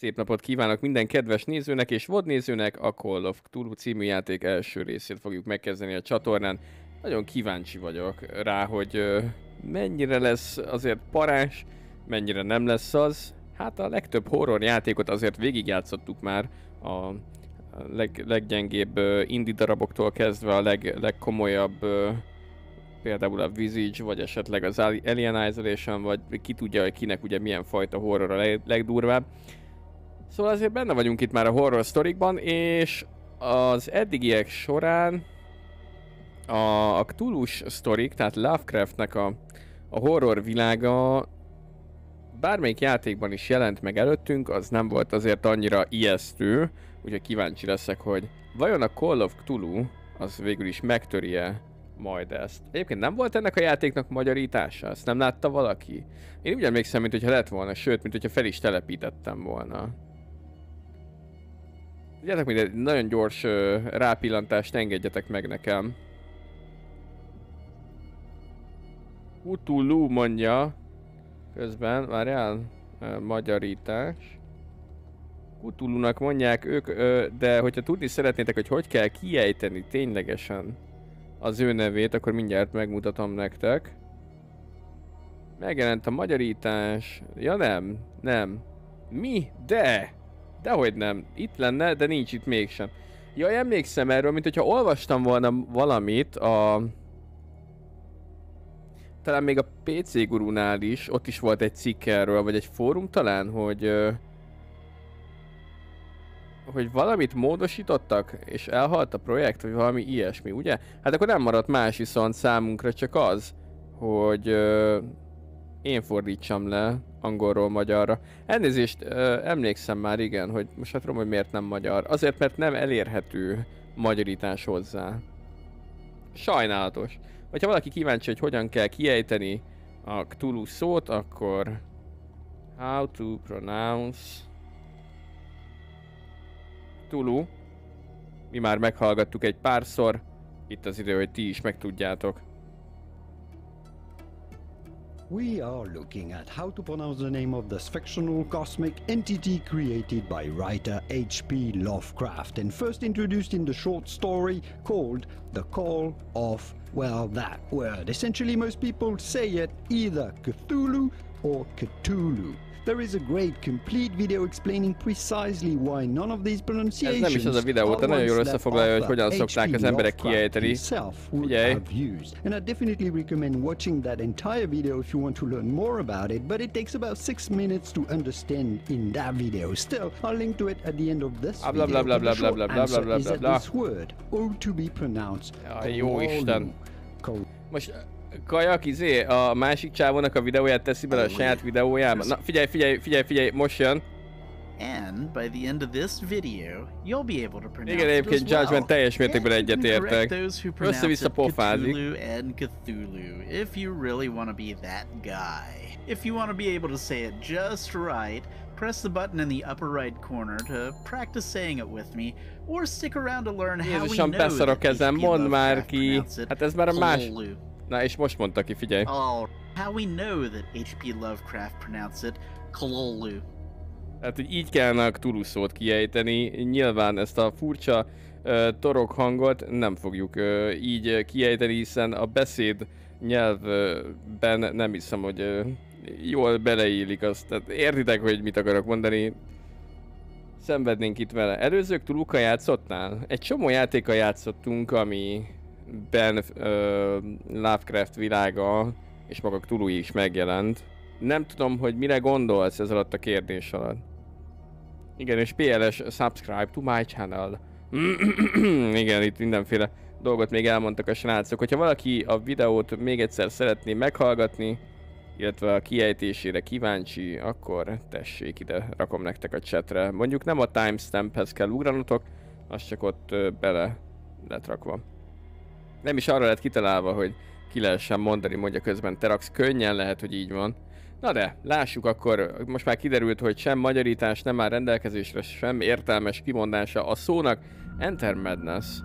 Szép napot kívánok minden kedves nézőnek és vadnézőnek, a Call of Cthulhu című játék első részét fogjuk megkezdeni a csatornán. Nagyon kíváncsi vagyok rá, hogy mennyire lesz azért parás, mennyire nem lesz az. Hát a legtöbb horror játékot azért végigjátszottuk már a leg, leggyengébb indie daraboktól kezdve a leg, legkomolyabb például a Visage, vagy esetleg az Alien Isolation, vagy ki tudja, hogy kinek ugye milyen fajta horror a legdurvább. Szóval azért benne vagyunk itt már a horror sztorikban, és az eddigiek során a, a Cthulhu-s sztorik, tehát Lovecraftnek a, a horror világa bármelyik játékban is jelent meg előttünk, az nem volt azért annyira ijesztő, úgyhogy kíváncsi leszek, hogy vajon a Call of Cthulhu az végül is megtöri-e majd ezt. Egyébként nem volt ennek a játéknak magyarítása? Ezt nem látta valaki? Én úgy emlékszem, mintha hogyha lett volna, sőt, mintha hogyha fel is telepítettem volna. Gyertek mindegy, egy nagyon gyors ö, rápillantást engedjetek meg nekem. Cthulhu mondja, közben, várjál, magyarítás. cthulhu mondják ők, ö, de hogyha tudni szeretnétek, hogy hogy kell kiejteni ténylegesen az ő nevét, akkor mindjárt megmutatom nektek. Megjelent a magyarítás. Ja nem, nem. Mi? De! Dehogy nem. Itt lenne, de nincs itt mégsem. Jaj, emlékszem erről, mint hogyha olvastam volna valamit a... Talán még a PC gurunál is, ott is volt egy cikk erről, vagy egy fórum talán, hogy... Hogy valamit módosítottak, és elhalt a projekt, vagy valami ilyesmi, ugye? Hát akkor nem maradt más viszont számunkra, csak az, hogy én fordítsam le angolról magyarra. Elnézést, ö, emlékszem már igen, hogy most hát tudom, hogy miért nem magyar. Azért, mert nem elérhető magyarítás hozzá. Sajnálatos. ha valaki kíváncsi, hogy hogyan kell kiejteni a Cthulhu szót, akkor... How to pronounce... Cthulhu. Mi már meghallgattuk egy párszor. Itt az idő, hogy ti is megtudjátok. We are looking at how to pronounce the name of this fictional cosmic entity created by writer H.P. Lovecraft and first introduced in the short story called The Call of, well, that word. Essentially, most people say it either Cthulhu or Cthulhu. There is a great complete video explaining precisely why none of these pronunciations Ez nem is az a videó, nagyon jól hogy hogyan szokták az emberek kiejteni. And I definitely recommend watching that entire video if you want to learn more about it, but it takes about 6 minutes to understand in that video. Still, I'll link to it at the end of this ah, video. Bla bla This word ought to be pronounced. jó Isten! Most kajak, izé, a másik csávónak a videóját teszi bele a saját videójába. Na, figyelj, figyelj, figyelj, figyelj, most jön. And by the end of this video, you'll be able to pronounce Igen, egyébként Judgment teljes mértékben egyetértek. Össze-vissza pofázik. Cthulhu and Cthulhu, if you really want to be that guy. If you want to be able to say it just right, press the button in the upper right corner to practice saying it with me, or stick around to learn how Jézusom, we know that these mond már ki. Hát ez már a más... Na és most mondta ki, figyelj. Oh, how we know that H.P. Lovecraft pronounced it "kololu"? Hát, hogy így kellene a Cthulhu szót kiejteni. Nyilván ezt a furcsa uh, torok hangot nem fogjuk uh, így kiejteni, hiszen a beszéd nyelvben uh, nem hiszem, hogy uh, jól beleillik azt. Tehát értitek, hogy mit akarok mondani. Szenvednénk itt vele. Előzők Tuluka játszottnál? Egy csomó játéka játszottunk, ami ben uh, Lovecraft világa és maga Cthulhu is megjelent. Nem tudom, hogy mire gondolsz ez alatt a kérdés alatt. Igen, és PLS, subscribe to my channel. Igen, itt mindenféle dolgot még elmondtak a srácok. Hogyha valaki a videót még egyszer szeretné meghallgatni, illetve a kiejtésére kíváncsi, akkor tessék ide, rakom nektek a chatre. Mondjuk nem a timestamphez kell ugranotok, az csak ott bele lett rakva nem is arra lett kitalálva, hogy ki lehessen mondani, mondja közben Terax, könnyen lehet, hogy így van. Na de, lássuk akkor, most már kiderült, hogy sem magyarítás nem áll rendelkezésre, sem értelmes kimondása a szónak. Enter Madness.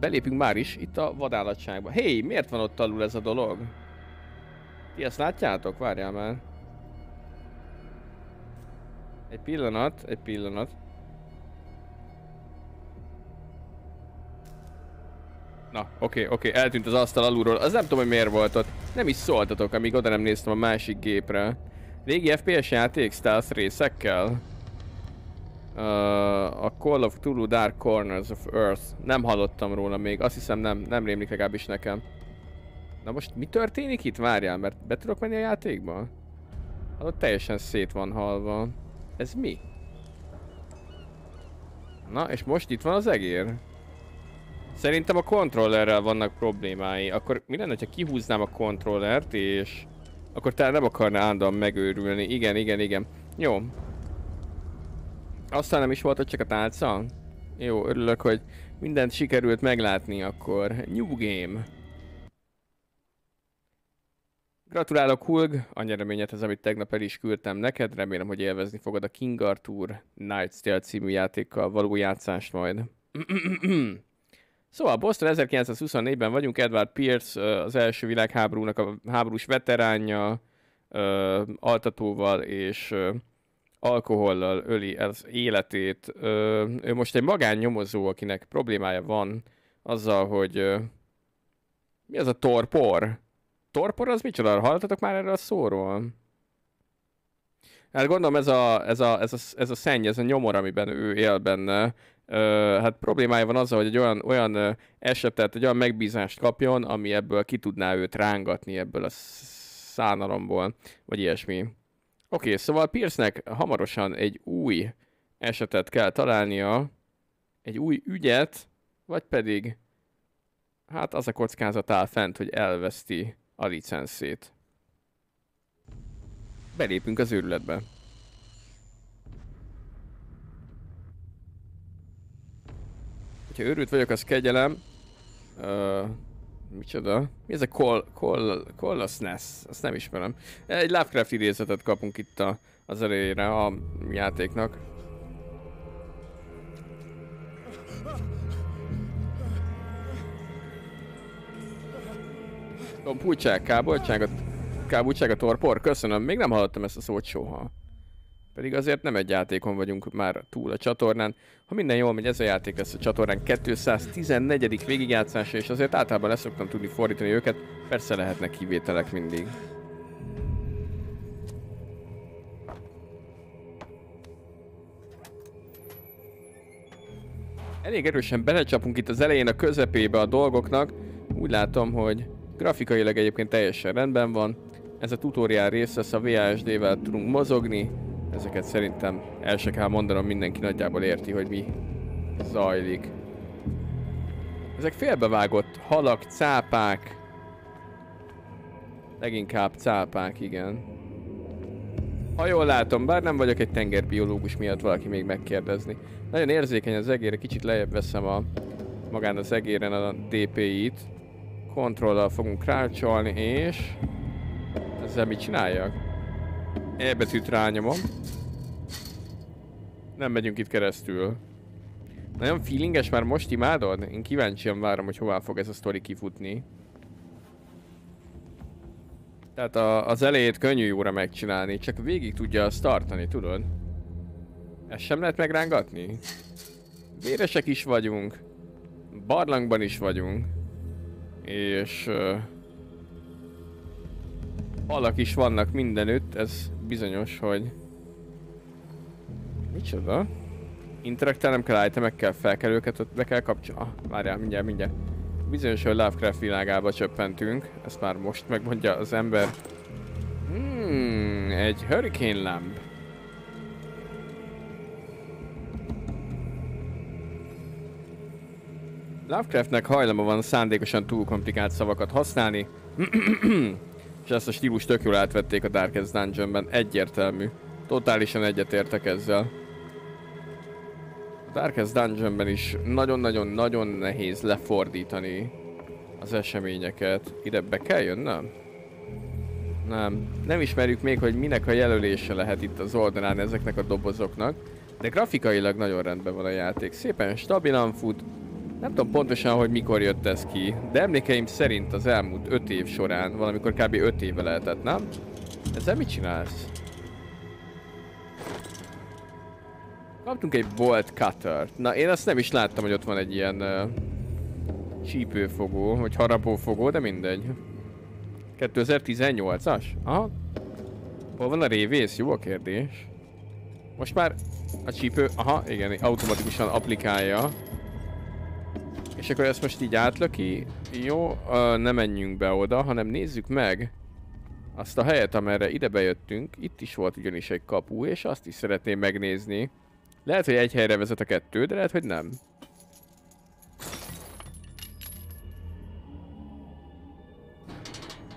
Belépünk már is itt a vadállatságba. Hé, hey, miért van ott alul ez a dolog? Ti ezt látjátok? Várjál már. Egy pillanat, egy pillanat. Na, oké, okay, oké, okay. eltűnt az asztal alulról. Az nem tudom, hogy miért volt ott. Nem is szóltatok, amíg oda nem néztem a másik gépre. Régi FPS játék stealth részekkel? Uh, a Call of Tulu Dark Corners of Earth. Nem hallottam róla még, azt hiszem nem, nem rémlik legalábbis nekem. Na most mi történik itt? Várjál, mert be tudok menni a játékba? Hát ott teljesen szét van halva. Ez mi? Na, és most itt van az egér. Szerintem a kontrollerrel vannak problémái. Akkor mi lenne, ha kihúznám a kontrollert, és... Akkor talán nem akarná állandóan megőrülni. Igen, igen, igen. Jó. Aztán nem is volt ott csak a tálca? Jó, örülök, hogy mindent sikerült meglátni akkor. New game. Gratulálok Hulg, a az, amit tegnap el is küldtem neked. Remélem, hogy élvezni fogod a King Arthur Night Tale című játékkal való játszást majd. Szóval Boston 1924-ben vagyunk, Edward Pierce az első világháborúnak a háborús veteránja, altatóval és alkohollal öli az életét. Ő most egy magánnyomozó, akinek problémája van azzal, hogy mi az a torpor? Torpor az micsoda? Hallottatok már erre a szóról? Hát gondolom ez a, ez, a, ez, a, ez a szenny, ez a nyomor, amiben ő él benne, hát problémája van azzal, hogy egy olyan, olyan esetet, egy olyan megbízást kapjon, ami ebből ki tudná őt rángatni ebből a szánalomból, vagy ilyesmi. Oké, okay, szóval pierce hamarosan egy új esetet kell találnia, egy új ügyet, vagy pedig hát az a kockázat áll fent, hogy elveszti a licenszét. Belépünk az őrületbe. Hogyha őrült vagyok, az kegyelem. Uh, micsoda? Mi ez a Col... Col... Colosness? Azt nem ismerem. Egy Lovecraft idézetet kapunk itt a, az elejére a játéknak. Pulcság, káboltság, a, kábultság a torpor. Köszönöm, még nem hallottam ezt a szót soha. Pedig azért nem egy játékon vagyunk már túl a csatornán. Ha minden jól megy, ez a játék lesz a csatornán 214. végigjátszása, és azért általában leszoktam tudni fordítani őket, persze lehetnek kivételek mindig. Elég erősen belecsapunk itt az elején a közepébe a dolgoknak. Úgy látom, hogy grafikailag egyébként teljesen rendben van. Ez a tutoriál rész lesz, a vasd vel tudunk mozogni, Ezeket szerintem el se kell mondanom, mindenki nagyjából érti, hogy mi zajlik. Ezek félbevágott halak, cápák. Leginkább cápák, igen. Ha jól látom, bár nem vagyok egy tengerbiológus miatt valaki még megkérdezni. Nagyon érzékeny az egére, kicsit lejjebb veszem a magán az egéren a DPI-t. Kontrollal fogunk rácsolni, és... Ezzel mit csináljak? E betűt rányomom. Nem megyünk itt keresztül. Nagyon feelinges, már most imádod? Én kíváncsian várom, hogy hová fog ez a sztori kifutni. Tehát a, az elejét könnyű jóra megcsinálni, csak végig tudja azt tartani, tudod? Ezt sem lehet megrángatni? Véresek is vagyunk, barlangban is vagyunk, és... Uh, alak is vannak mindenütt, ez bizonyos, hogy... Micsoda? Interaktál nem kell itemekkel, fel kell őket, ott be kell kapcsolni. Ah, várjál, mindjárt, mindjárt. Bizonyos, hogy Lovecraft világába csöppentünk. Ezt már most megmondja az ember. Hmm, egy hurricane lamp. Lovecraftnek hajlama van szándékosan túl komplikált szavakat használni. És ezt a stílus tök jól átvették a Darkest Dungeonben, egyértelmű. Totálisan egyetértek ezzel. A Darkest Dungeonben is nagyon-nagyon-nagyon nehéz lefordítani az eseményeket. Ide be kell jönnöm? Nem. Nem ismerjük még, hogy minek a jelölése lehet itt az oldalán ezeknek a dobozoknak, de grafikailag nagyon rendben van a játék. Szépen stabilan fut, nem tudom pontosan, hogy mikor jött ez ki, de emlékeim szerint az elmúlt 5 év során, valamikor kb. 5 éve lehetett, nem? Ezzel mit csinálsz? Kaptunk egy bolt cutter Na, én azt nem is láttam, hogy ott van egy ilyen uh, csípőfogó, vagy harapófogó, de mindegy. 2018-as? Aha. Hol van a révész? Jó a kérdés. Most már a csípő, aha, igen, automatikusan applikálja és akkor ezt most így átlöki. Jó, uh, ne menjünk be oda, hanem nézzük meg azt a helyet, amerre ide bejöttünk. Itt is volt ugyanis egy kapu, és azt is szeretném megnézni. Lehet, hogy egy helyre vezet a kettő, de lehet, hogy nem.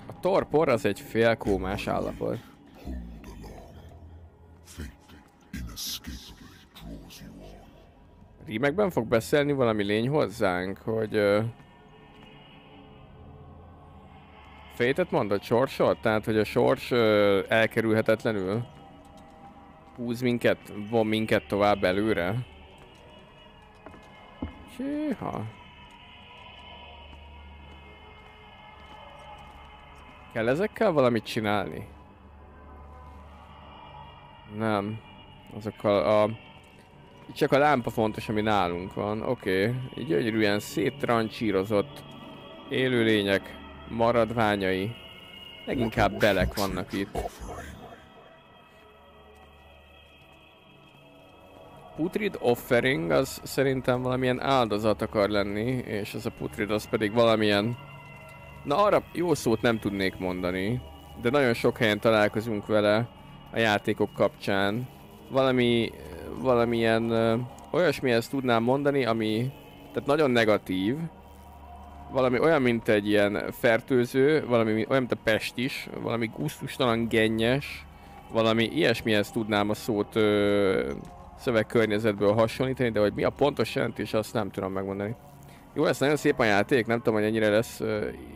A torpor az egy félkómás állapot. Rímekben fog beszélni valami lény hozzánk, hogy... Uh, Fétet a sorsot? Tehát, hogy a sors uh, elkerülhetetlenül húz minket, von minket tovább előre? Csiha. Kell ezekkel valamit csinálni? Nem. Azokkal a csak a lámpa fontos, ami nálunk van. Oké, okay. így gyönyörűen széttrancsírozott élőlények maradványai. Leginkább belek vannak itt. Putrid offering az szerintem valamilyen áldozat akar lenni, és ez a putrid az pedig valamilyen... Na arra jó szót nem tudnék mondani, de nagyon sok helyen találkozunk vele a játékok kapcsán. Valami valamilyen olyasmihez tudnám mondani, ami tehát nagyon negatív, valami olyan, mint egy ilyen fertőző, valami olyan, mint a pest is, valami gusztustalan gennyes, valami ilyesmihez tudnám a szót ö, szövegkörnyezetből hasonlítani, de hogy mi a pontos jelentés, azt nem tudom megmondani. Jó, ez nagyon szép a játék, nem tudom, hogy ennyire lesz,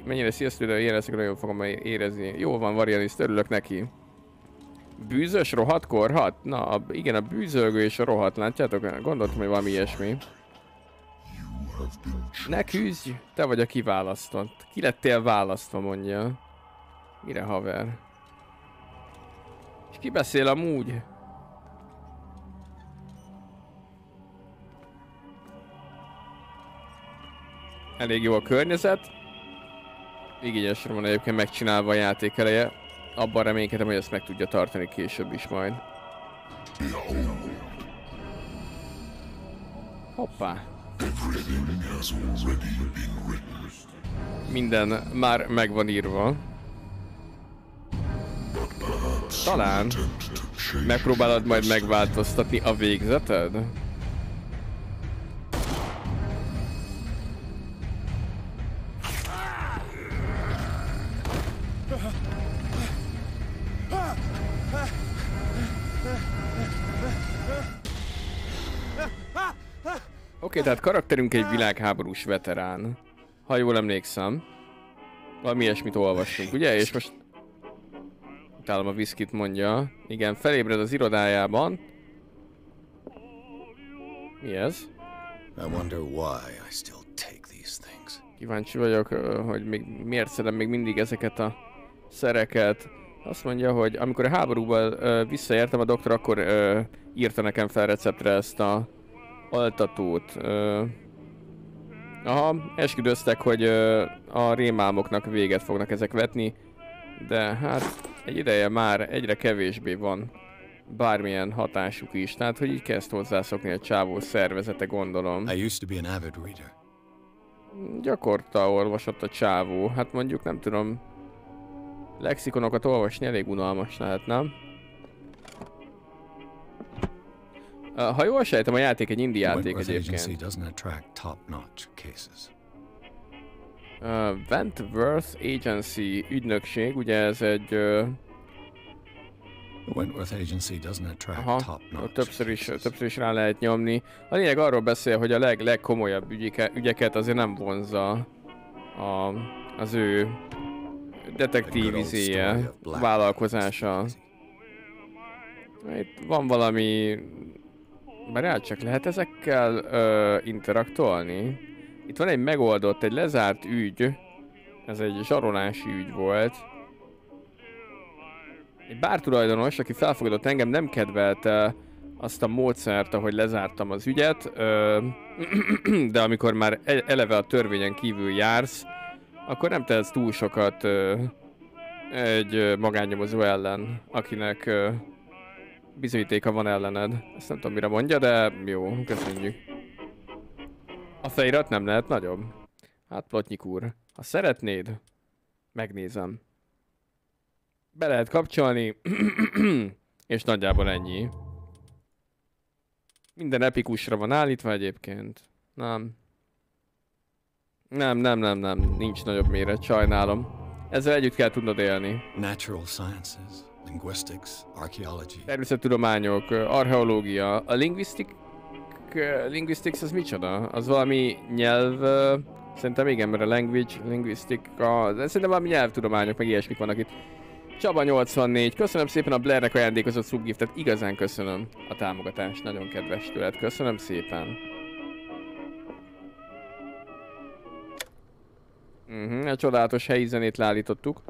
mennyire sziasztő, de ilyen leszek, nagyon fogom érezni. Jó van, Varianis, örülök neki. Bűzös, rohadt, korhat? Na, a, igen, a bűzölgő és a rohadt, látjátok? Gondoltam, hogy valami ilyesmi. Ne küzdj! Te vagy a kiválasztott. Ki lettél választva, mondja. Mire haver? És ki beszél amúgy? Elég jó a környezet. Igényesre van egyébként megcsinálva a játék eleje abban reménykedem, hogy ezt meg tudja tartani később is majd. Hoppá. Minden már megvan írva. Talán megpróbálod majd megváltoztatni a végzeted? Oké, tehát karakterünk egy világháborús veterán. Ha jól emlékszem. Valami ilyesmit olvassunk, ugye? És most... Utálom a viszkit mondja. Igen, felébred az irodájában. Mi ez? Kíváncsi vagyok, hogy még miért szedem még mindig ezeket a szereket. Azt mondja, hogy amikor a háborúban visszaértem a doktor, akkor írta nekem fel receptre ezt a altatót. Ö, aha, esküdöztek, hogy ö, a rémálmoknak véget fognak ezek vetni, de hát egy ideje már egyre kevésbé van bármilyen hatásuk is. Tehát, hogy így kezd hozzászokni a csávó szervezete, gondolom. I used to be an avid reader. Gyakorta olvasott a csávó. Hát mondjuk nem tudom, lexikonokat olvasni elég unalmas lehet, nem? Ha jól sejtem, a játék egy indi játék egyébként. Wentworth Agency ügynökség, ugye ez egy... Uh... Wentworth Agency doesn't attract Aha, top notch. Többször is, többször is rá lehet nyomni. A lényeg arról beszél, hogy a leg, legkomolyabb ügyike, ügyeket azért nem vonzza a, az ő detektív izéje, vállalkozása. Itt van valami Várjál csak, lehet ezekkel ö, interaktolni? Itt van egy megoldott, egy lezárt ügy. Ez egy zsarolási ügy volt. Egy bártulajdonos, aki felfogadott engem, nem kedvelte azt a módszert, ahogy lezártam az ügyet, ö, de amikor már e-, eleve a törvényen kívül jársz, akkor nem tehetsz túl sokat ö, egy magánnyomozó ellen, akinek ö, bizonyítéka van ellened. Ezt nem tudom mire mondja, de jó, köszönjük. A felirat nem lehet nagyobb. Hát Plotnyik úr, ha szeretnéd, megnézem. Be lehet kapcsolni, és nagyjából ennyi. Minden epikusra van állítva egyébként. Nem. Nem, nem, nem, nem. Nincs nagyobb méret, sajnálom. Ezzel együtt kell tudnod élni. Natural sciences linguistics, archaeology. Természettudományok, archeológia, a linguistik, linguistics az micsoda? Az valami nyelv, szerintem igen, mert a language, linguistika, de szerintem valami nyelvtudományok, meg ilyesmik vannak itt. Csaba 84, köszönöm szépen a Blairnek ajándékozott subgiftet, igazán köszönöm a támogatást, nagyon kedves tőled, köszönöm szépen. Mhm, a csodálatos helyi zenét leállítottuk.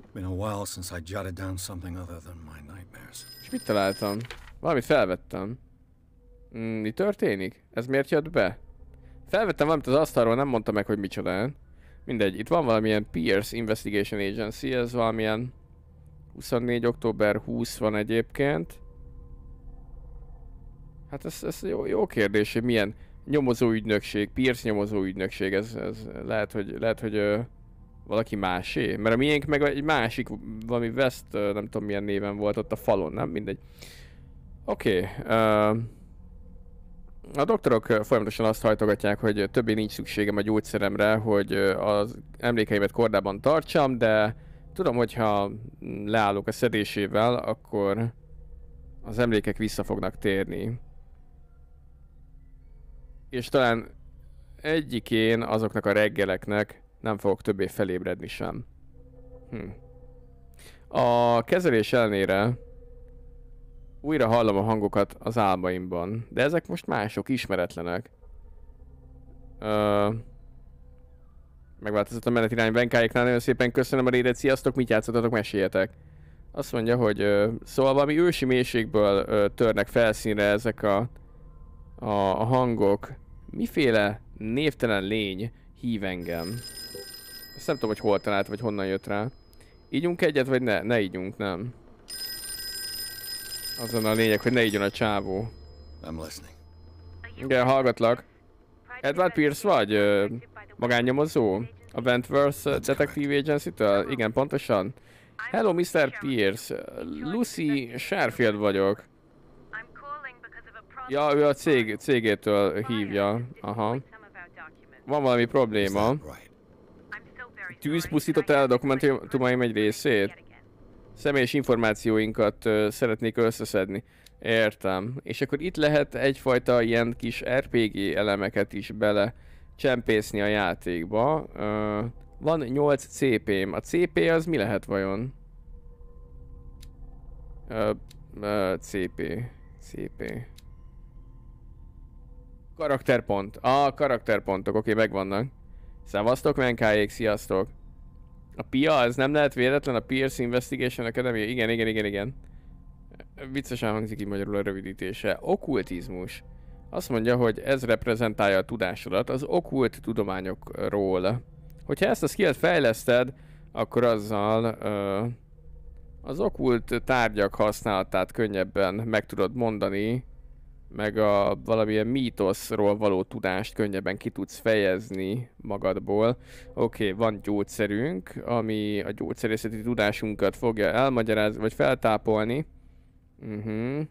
És mit találtam? Valamit felvettem. Mm, mi történik? Ez miért jött be? Felvettem valamit az asztalról, nem mondta meg, hogy micsoda. Mindegy, itt van valamilyen Pierce Investigation Agency, ez valamilyen 24. október 20 van egyébként. Hát ez, ez jó, jó kérdés, hogy milyen ügynökség, Pierce ügynökség, ez, ez lehet, hogy, lehet, hogy valaki másé? Mert a miénk meg egy másik, valami West, nem tudom milyen néven volt ott a falon, nem? Mindegy. Oké. Okay, uh, a doktorok folyamatosan azt hajtogatják, hogy többé nincs szükségem a gyógyszeremre, hogy az emlékeimet kordában tartsam, de tudom, hogyha leállok a szedésével, akkor az emlékek vissza fognak térni. És talán egyikén azoknak a reggeleknek nem fogok többé felébredni sem. Hm. A kezelés ellenére újra hallom a hangokat az álmaimban, de ezek most mások, ismeretlenek. Ö... Megváltozott a menetirány Benkáéknál, nagyon szépen köszönöm a rédet, sziasztok, mit játszottatok, meséljetek. Azt mondja, hogy ö, szóval valami ősi mélységből ö, törnek felszínre ezek a, a, a hangok. Miféle névtelen lény Hív engem. Ezt nem tudom, hogy hol talált, vagy honnan jött rá. Ígyunk egyet, vagy ne? Ne ígyunk, nem. Azon a lényeg, hogy ne ígyjon a csávó. I'm listening. Igen, hallgatlak. Edward Pierce vagy? Ö, magánnyomozó? A Wentworth Detective Agency-től? Igen, pontosan. Hello, Mr. Pierce. Lucy Sherfield vagyok. Ja, ő a cég, cégétől hívja. Aha van valami probléma. Tűz pusztította el a dokumentumaim egy részét? Személyes információinkat ö, szeretnék összeszedni. Értem. És akkor itt lehet egyfajta ilyen kis RPG elemeket is bele csempészni a játékba. Ö, van 8 CP-m. A CP az mi lehet vajon? Ö, ö, CP. CP. Karakterpont. A ah, karakterpontok, oké, okay, megvannak. Szevasztok, menkájék, sziasztok. A PIA, ez nem lehet véletlen, a Pierce Investigation Academy, igen, igen, igen, igen. Viccesen hangzik így magyarul a rövidítése. Okkultizmus. Azt mondja, hogy ez reprezentálja a tudásodat az okkult tudományokról. Hogyha ezt a skillet fejleszted, akkor azzal ö, az okkult tárgyak használatát könnyebben meg tudod mondani, meg a valamilyen mítoszról való tudást könnyebben ki tudsz fejezni magadból. Oké, okay, van gyógyszerünk, ami a gyógyszerészeti tudásunkat fogja elmagyarázni, vagy feltápolni. Uh-huh.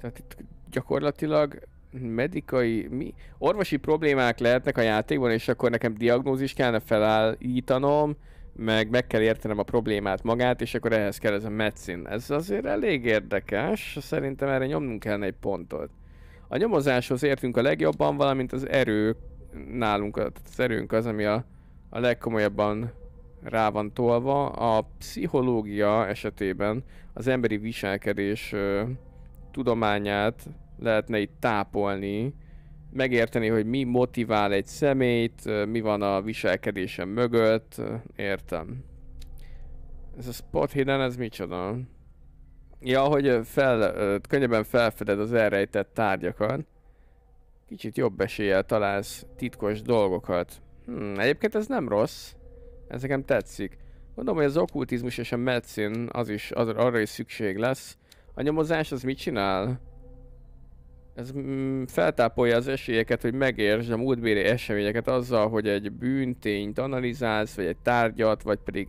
Tehát itt gyakorlatilag medikai, mi? Orvosi problémák lehetnek a játékban, és akkor nekem diagnózis kellene felállítanom, meg meg kell értenem a problémát magát, és akkor ehhez kell ez a medicine. Ez azért elég érdekes, szerintem erre nyomnunk kellene egy pontot. A nyomozáshoz értünk a legjobban, valamint az erő nálunk, az erőnk az, ami a, a legkomolyabban rá van tolva. A pszichológia esetében az emberi viselkedés ö, tudományát lehetne itt tápolni, megérteni, hogy mi motivál egy személyt, mi van a viselkedésem mögött, értem. Ez a spot hidden, ez micsoda? Ja, hogy fel, könnyebben felfeded az elrejtett tárgyakat. Kicsit jobb eséllyel találsz titkos dolgokat. Hmm, egyébként ez nem rossz. Ez nekem tetszik. Gondolom, hogy az okkultizmus és a medicine az is, az, arra is szükség lesz. A nyomozás az mit csinál? Ez mm, feltápolja az esélyeket, hogy megértsd a múltbéli eseményeket azzal, hogy egy bűntényt analizálsz, vagy egy tárgyat, vagy pedig...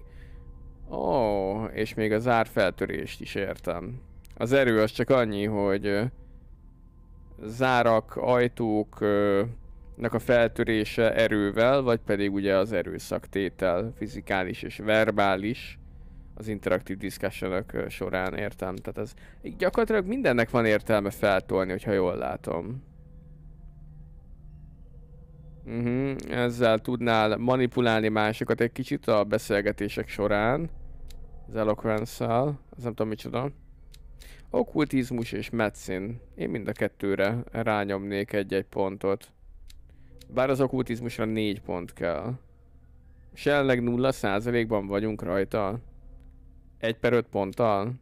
Ó, oh, és még az árfeltörést is értem. Az erő az csak annyi, hogy zárak, ajtóknak a feltörése erővel, vagy pedig ugye az erőszaktétel, fizikális és verbális az interaktív discussion során, értem? Tehát ez gyakorlatilag mindennek van értelme feltolni, hogyha jól látom. Uh-huh. Ezzel tudnál manipulálni másokat egy kicsit a beszélgetések során. Az eloquence Ez nem tudom micsoda. Okkultizmus és medicine. Én mind a kettőre rányomnék egy-egy pontot. Bár az okkultizmusra négy pont kell. És jelenleg nulla százalékban vagyunk rajta. 1 per 5 ponttal?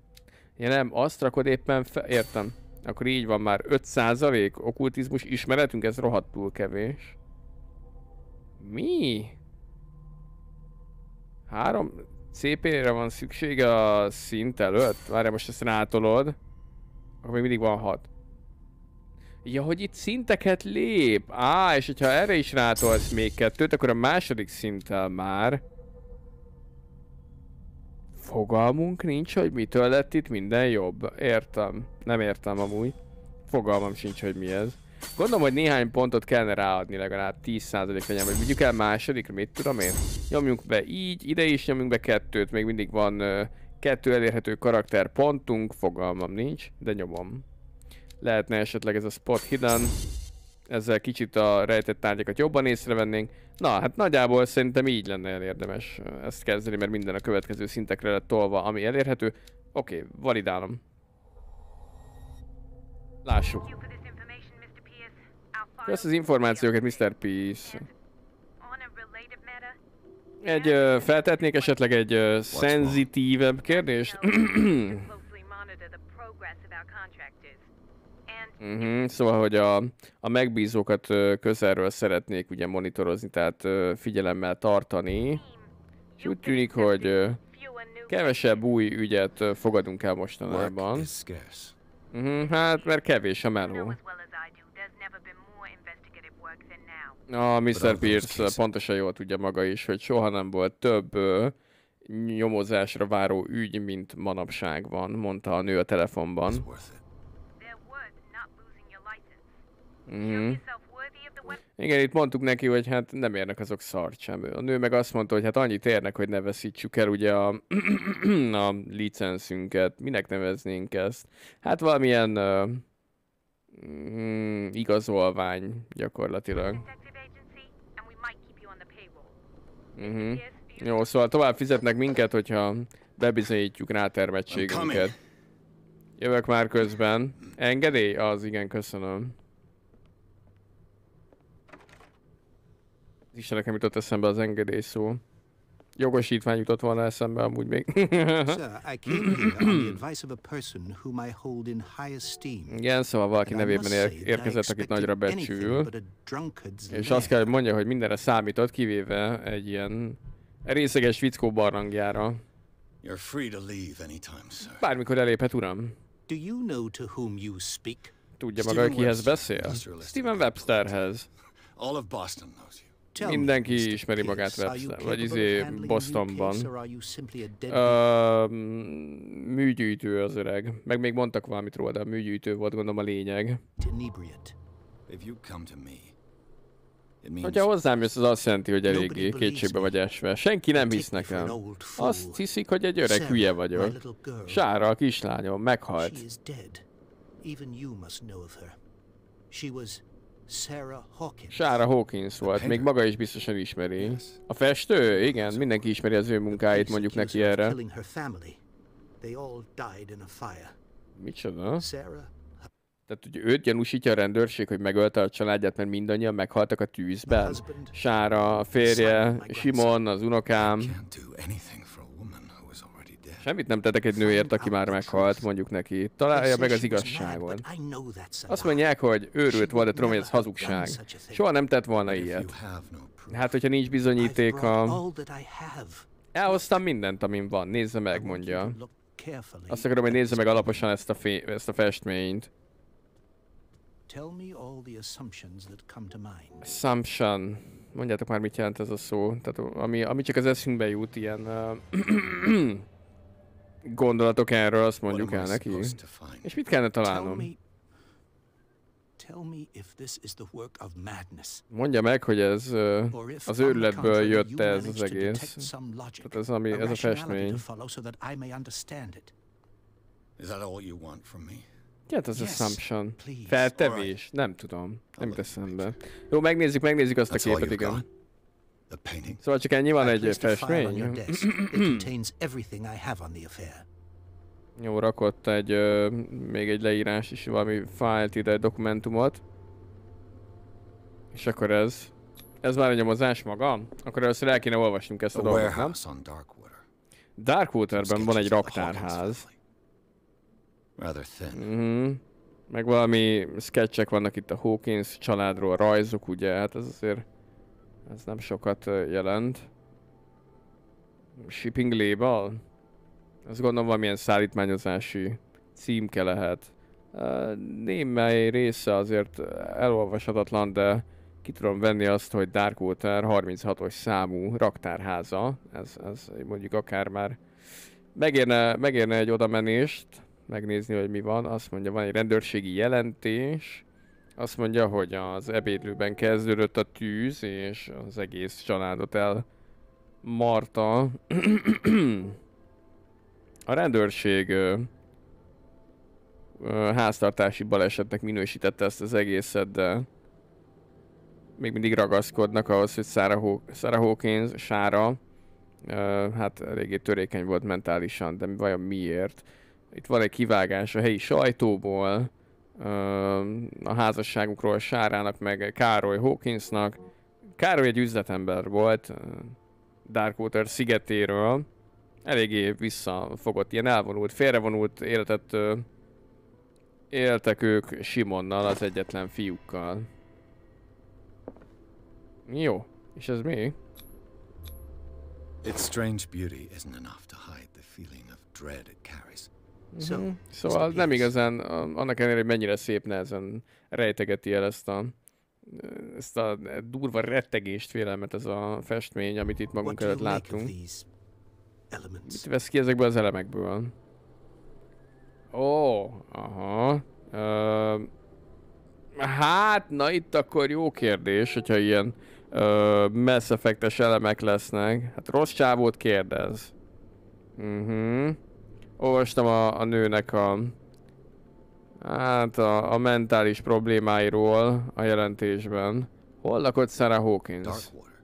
Ja nem, azt rakod éppen fe... Értem. Akkor így van már. 5% okkultizmus ismeretünk, ez rohadtul kevés. Mi? Három CP-re van szüksége a szint előtt? Várjál, most ezt rátolod. Akkor még mindig van hat. Ja, hogy itt szinteket lép. Á, és hogyha erre is rátolsz még kettőt, akkor a második szinttel már... Fogalmunk nincs, hogy mitől lett itt minden jobb. Értem. Nem értem amúgy. Fogalmam sincs, hogy mi ez. Gondolom, hogy néhány pontot kellene ráadni, legalább 10% legyen, vagy mondjuk el másodikra, mit tudom én. Nyomjunk be így, ide is nyomjunk be kettőt, még mindig van ö, kettő elérhető karakter pontunk, fogalmam nincs, de nyomom. Lehetne esetleg ez a spot hidden ezzel kicsit a rejtett tárgyakat jobban észrevennénk. Na, hát nagyjából szerintem így lenne érdemes ezt kezdeni, mert minden a következő szintekre lett tolva, ami elérhető. Oké, okay, validálom. Lássuk. Ezt az információkat, Mr. Peace. Egy, feltetnék esetleg egy szenzitívebb kérdést? Uh-huh. Szóval, hogy a, a megbízókat közelről szeretnék ugye monitorozni, tehát figyelemmel tartani. És úgy tűnik, hogy kevesebb új ügyet fogadunk el mostanában. Uh-huh. Hát, mert kevés a meló. A Mr. Pierce pontosan jól tudja maga is, hogy soha nem volt több nyomozásra váró ügy, mint manapság van, mondta a nő a telefonban. Mm-hmm. Igen, itt mondtuk neki, hogy hát nem érnek azok szart sem. A nő meg azt mondta, hogy hát annyit érnek, hogy ne veszítsük el ugye a, a licenszünket. Minek neveznénk ezt? Hát valamilyen uh, mm, igazolvány gyakorlatilag. Uh-huh. Jó, szóval tovább fizetnek minket, hogyha bebizonyítjuk termettségünket. Jövök már közben. Engedély? Az igen, köszönöm. is nekem jutott eszembe az engedély szó. Jogosítvány jutott volna eszembe amúgy még. Sir, I came here on the advice of a person whom I hold in high esteem. Igen, szóval valaki nevében ér- érkezett, akit nagyra becsül. És azt kell, hogy mondja, hogy mindenre számított, kivéve egy ilyen részeges vickó barlangjára. You're free to leave anytime, sir. Bármikor eléphet, uram. Do you know to whom you speak? Tudja maga, kihez beszél? Steven Websterhez. All of Boston knows you. Mindenki ismeri magát Webster, vagy izé Bostonban. Uh, műgyűjtő az öreg. Meg még mondtak valamit róla, de a műgyűjtő volt gondolom a lényeg. Hogyha hozzám jössz, az azt jelenti, hogy eléggé kétségbe vagy esve. Senki nem hisz nekem. Azt hiszik, hogy egy öreg hülye vagyok. Sára, a kislányom, meghalt. She was Sarah Hawkins. Sarah Hawkins volt, még maga is biztosan ismeri. A festő? Igen, mindenki ismeri az ő munkáit, mondjuk neki erre. Micsoda? Tehát, hogy őt gyanúsítja a rendőrség, hogy megölte a családját, mert mindannyian meghaltak a tűzben. Sára, a férje, Simon, az unokám. Semmit nem tettek egy nőért, aki már meghalt, mondjuk neki. Találja meg az igazságot. Azt mondják, hogy őrült volt, de tudom, hogy ez hazugság. Soha nem tett volna ilyet. Hát, hogyha nincs bizonyítéka... Elhoztam mindent, amin van. Nézze meg, mondja. Azt akarom, hogy nézze meg alaposan ezt a, ezt a festményt. Assumption. Mondjátok már, mit jelent ez a szó. Tehát ami, ami csak az eszünkbe jut, ilyen... Uh, gondolatok erről, azt mondjuk el neki. És mit kellene találnom? Mondja meg, hogy ez az őrületből jött ez az egész. Tehát ez, ami, ez a festmény. Mi hát az assumption? Feltevés? Nem tudom. Nem teszem be. Jó, megnézzük, megnézzük azt a képet, igen. The painting. Szóval csak ennyi van egy festmény. Jó, rakott egy, ö, még egy leírás is, valami fájlt ide, dokumentumot. És akkor ez, ez már egy nyomozás maga? Akkor először el kéne olvasnunk ezt a, a dolgot, nem? Darkwater. Darkwaterben van egy raktárház. Mm-hmm. Meg valami sketchek vannak itt a Hawkins családról, rajzok, ugye, hát ez azért ez nem sokat jelent. Shipping label? Azt gondolom valamilyen szállítmányozási címke lehet. Némely része azért elolvashatatlan, de ki tudom venni azt, hogy Darkwater 36-os számú raktárháza. Ez, ez mondjuk akár már megérne, megérne egy odamenést, megnézni, hogy mi van. Azt mondja, van egy rendőrségi jelentés. Azt mondja, hogy az ebédlőben kezdődött a tűz, és az egész családot el marta. a rendőrség háztartási balesetnek minősítette ezt az egészet, de még mindig ragaszkodnak ahhoz, hogy Sarah, Haw- Sarah Hawkins, Sára, hát eléggé törékeny volt mentálisan, de vajon miért? Itt van egy kivágás a helyi sajtóból, a házasságukról Sárának, meg Károly Hawkinsnak. Károly egy üzletember volt Darkwater szigetéről, eléggé visszafogott, ilyen elvonult, félrevonult életet éltek ők Simonnal, az egyetlen fiúkkal. Jó, és ez mi? Its strange beauty isn't enough to hide the feeling of dread it Mhm. So, szóval nem igazán, annak ellenére, hogy mennyire szép nehezen rejtegeti el ezt a ezt a durva rettegést, félelmet ez a festmény, amit itt magunk előtt látunk. Mit vesz ki ezekből az elemekből? Ó, oh, aha. Uh, hát, na itt akkor jó kérdés, hogyha ilyen uh, messzefektes elemek lesznek. Hát rossz csávót kérdez. Mhm. Uh -huh olvastam a, a nőnek a, hát a, a mentális problémáiról a jelentésben. Hol lakott Sarah Hawkins? Darkwater.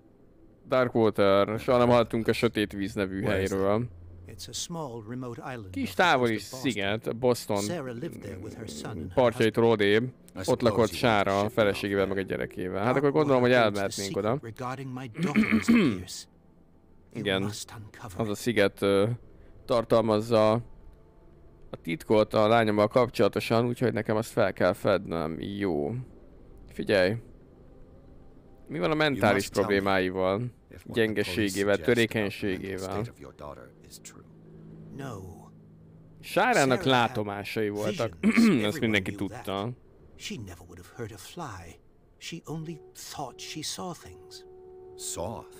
Darkwater. Soha nem hallottunk a Sötét Víz nevű Where helyről. Kis távoli sziget, Boston partjait Rodéb, ott lakott Sára a feleségével meg a gyerekével. Hát akkor gondolom, hogy elmehetnénk oda. Igen, az a sziget tartalmazza a titkot a lányommal kapcsolatosan, úgyhogy nekem azt fel kell fednem. Jó. Figyelj. Mi van a mentális problémáival? Gyengeségével, törékenységével? Sárának látomásai voltak, ezt mindenki tudta. She never would have heard a fly. She only thought she saw things.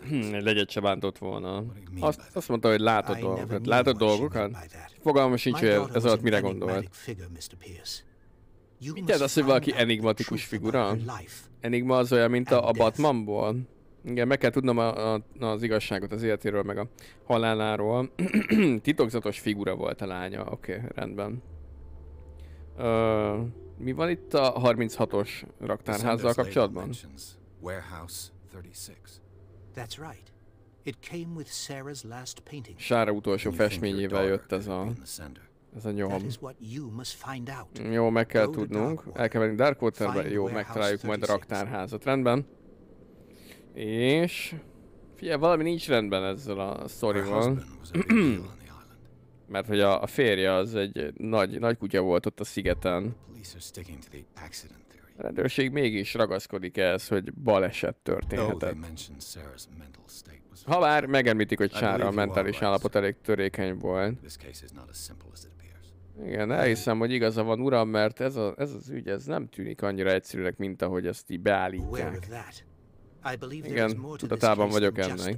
Hm, legyet se bántott volna. Azt, azt mondta, hogy látott dolgokat. Látott dolgokat? Fogalma sincs, hogy ez alatt mire gondolt. Mit az, hogy valaki enigmatikus figura? Enigma az olyan, mint a, a Batmanból. Igen, meg kell tudnom a, a, az igazságot az életéről, meg a haláláról. Titokzatos figura volt a lánya. Oké, okay, rendben. Uh, mi van itt a 36-os raktárházzal kapcsolatban? 36. That's right. It came with Sarah's last painting. Sára utolsó festményével jött ez a ez a nyom. Mm, jó, meg kell tudnunk. El kell menni Darkwaterbe. Jó, megtaláljuk majd a raktárházat. Rendben. És... Figyelj, valami nincs rendben ezzel a sztorival. Mert hogy a, a férje az egy nagy, nagy kutya volt ott a szigeten. A rendőrség mégis ragaszkodik ehhez, hogy baleset történhetett. Habár megemlítik, hogy Sára a mentális állapot elég törékeny volt. Igen, elhiszem, hogy igaza van, uram, mert ez, a, ez az ügy, ez nem tűnik annyira egyszerűnek, mint ahogy ezt így beállítják. Igen, tudatában vagyok ennek.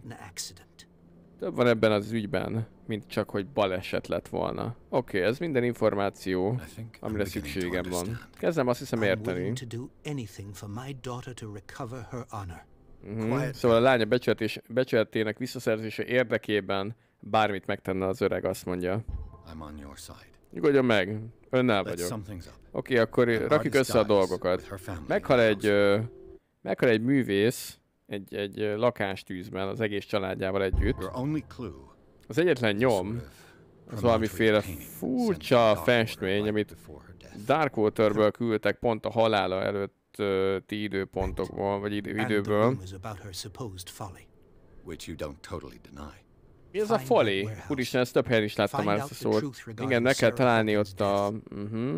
Több van ebben az ügyben, mint csak, hogy baleset lett volna. Oké, okay, ez minden információ, amire szükségem van. Kezdem azt hiszem érteni. Mm-hmm. Szóval a lánya becsületés, becsületének visszaszerzése érdekében bármit megtenne az öreg, azt mondja. Nyugodjon meg, önnel vagyok. Oké, okay, akkor rakjuk össze a dolgokat. Meghal egy, meghal egy művész, egy, egy lakástűzben az egész családjával együtt. Az egyetlen nyom, az valamiféle furcsa festmény, amit Darkwaterből küldtek pont a halála előtti időpontokból, vagy idő, időből. Mi ez a folly? Úristen, ezt több helyen is láttam már ezt a szót. Igen, meg kell találni ott a uh -huh, mhm,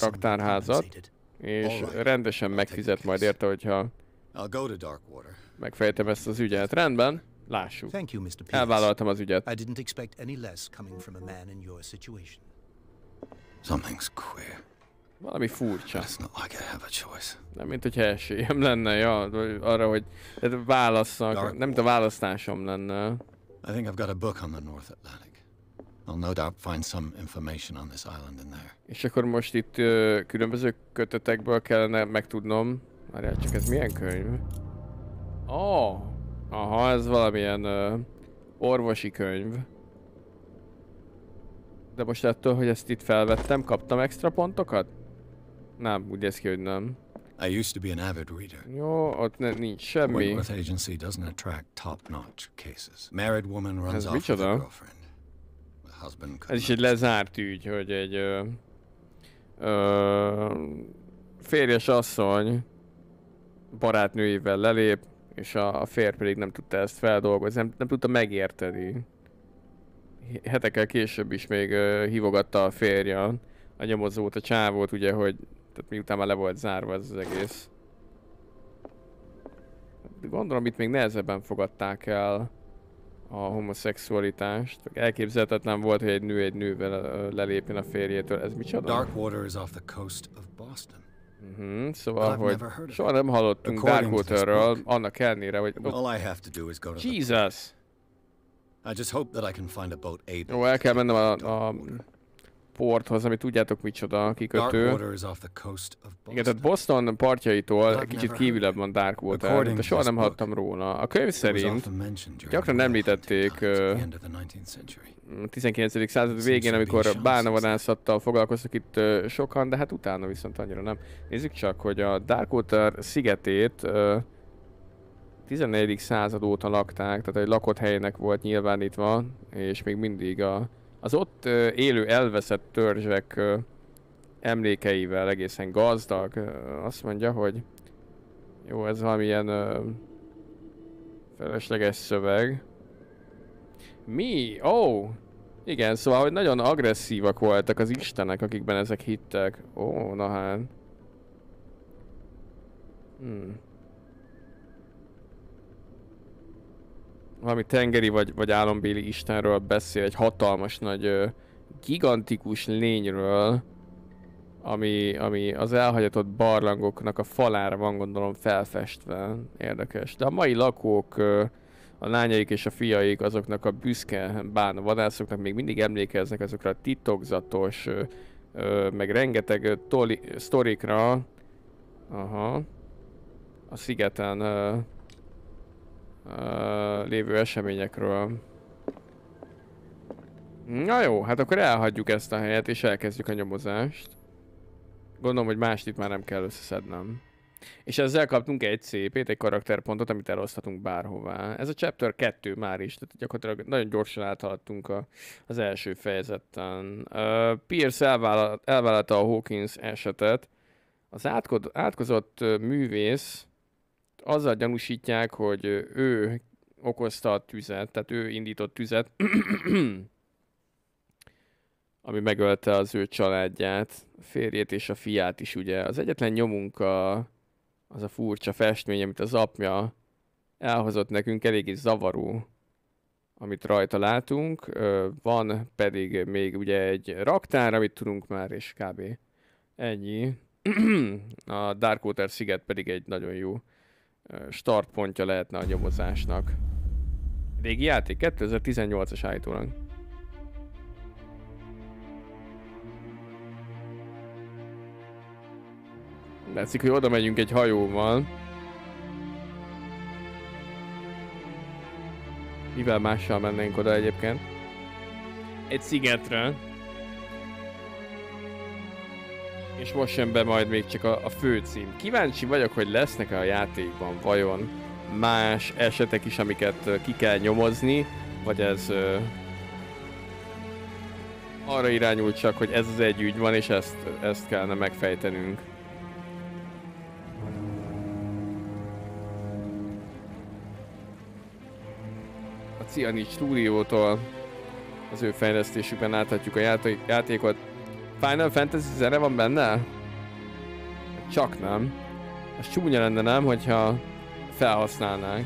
raktárházat, és rendesen megfizet majd érte, hogyha I'll go to Darkwater. Megfejtem ezt az ügyet. Rendben, lássuk. Thank you, Mr. Pierce. Elvállaltam az ügyet. I didn't expect any less coming from a man in your situation. Something's queer. Valami furcsa. It's not like I have a choice. Nem, mint hogyha esélyem lenne, ja, arra, hogy hát válasszak. Nem, mint a választásom lenne. I think I've got a book on the North Atlantic. I'll no doubt find some information on this island in there. És akkor most itt uh, különböző kötetekből kellene megtudnom, már csak ez milyen könyv? Ó! Oh, aha, ez valamilyen ö, orvosi könyv. De most ettől, hogy ezt itt felvettem, kaptam extra pontokat? Nem, úgy néz ki, hogy nem. I used to be an avid reader. Jó, ott ne, nincs semmi. Wentworth Agency doesn't attract top-notch cases. Married woman runs Ez off micsoda? with her girlfriend. The husband Ez is egy lezárt ügy, hogy egy ö, ö, férjes asszony barátnőivel lelép, és a, a férj pedig nem tudta ezt feldolgozni, nem, nem tudta megérteni. Hetekkel később is még uh, hívogatta a férje a nyomozót, a csávót, ugye, hogy tehát miután már le volt zárva ez az egész. Gondolom itt még nehezebben fogadták el a homoszexualitást. Elképzelhetetlen volt, hogy egy nő egy nővel lelépjen a férjétől. Ez micsoda? Darkwater is off the coast of Boston. Mm-hmm. Szóval, hogy soha nem hallottunk Darkwaterről, annak ellenére, hogy... All I Jesus! I just hope that I can find a boat able Jó, el kell mennem a, a porthoz, ami tudjátok micsoda kikötő. Igen, tehát Boston partjaitól kicsit kívülebb van Dark Water, de soha nem hallottam róla. A könyv szerint gyakran említették uh, 19. Mm, század végén, amikor bánavadászattal foglalkoztak itt uh, sokan, de hát utána viszont annyira nem. Nézzük csak, hogy a Darkwater szigetét uh, 14. század óta lakták, tehát egy lakott helynek volt nyilvánítva, és még mindig a az ott élő elveszett törzsek emlékeivel egészen gazdag. Azt mondja, hogy jó, ez valamilyen felesleges szöveg. Mi? Ó! Oh. Igen, szóval, hogy nagyon agresszívak voltak az istenek, akikben ezek hittek. Ó, oh, na hát. Hmm. valami tengeri vagy, vagy álombéli istenről beszél, egy hatalmas nagy gigantikus lényről, ami, ami az elhagyatott barlangoknak a falára van gondolom felfestve. Érdekes. De a mai lakók, a lányaik és a fiaik, azoknak a büszke bán vadászoknak még mindig emlékeznek azokra a titokzatos, meg rengeteg toli, sztorikra, aha, a szigeten lévő eseményekről. Na jó, hát akkor elhagyjuk ezt a helyet, és elkezdjük a nyomozást. Gondolom, hogy mást itt már nem kell összeszednem. És ezzel kaptunk egy cp egy karakterpontot, amit eloszthatunk bárhová. Ez a chapter 2 már is, tehát gyakorlatilag nagyon gyorsan áthaladtunk a, az első fejezeten. Uh, Pierce elvállalta a Hawkins esetet. Az átkod, átkozott művész azzal gyanúsítják, hogy ő okozta a tüzet, tehát ő indított tüzet, ami megölte az ő családját, a férjét és a fiát is, ugye. Az egyetlen nyomunk a, az a furcsa festmény, amit az apja elhozott nekünk, eléggé zavaró, amit rajta látunk. Van pedig még ugye egy raktár, amit tudunk már, és kb. ennyi. a Darkwater sziget pedig egy nagyon jó startpontja lehetne a nyomozásnak. Régi játék, 2018-as állítólag. Látszik, hogy oda megyünk egy hajóval. Mivel mással mennénk oda egyébként? Egy szigetre. és most jön be majd még csak a, a főcím. Kíváncsi vagyok, hogy lesznek-e a játékban vajon más esetek is, amiket ki kell nyomozni, vagy ez ö, arra irányul csak, hogy ez az egy ügy van, és ezt, ezt kellene megfejtenünk. A Cianich stúdiótól az ő fejlesztésükben láthatjuk a játék játékot, Final Fantasy zene van benne? Csak nem. Az csúnya lenne nem, hogyha felhasználnánk.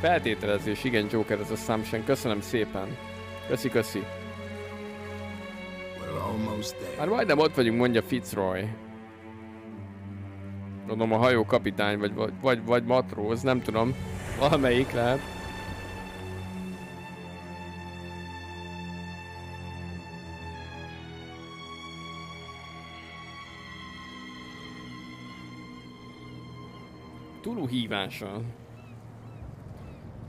Feltételezés, igen Joker ez a Samsung. köszönöm szépen. Köszi, köszi. Már majdnem ott vagyunk, mondja Fitzroy. Mondom, a hajó kapitány, vagy, vagy, vagy matróz, nem tudom. Valamelyik lehet. Tulu hívása.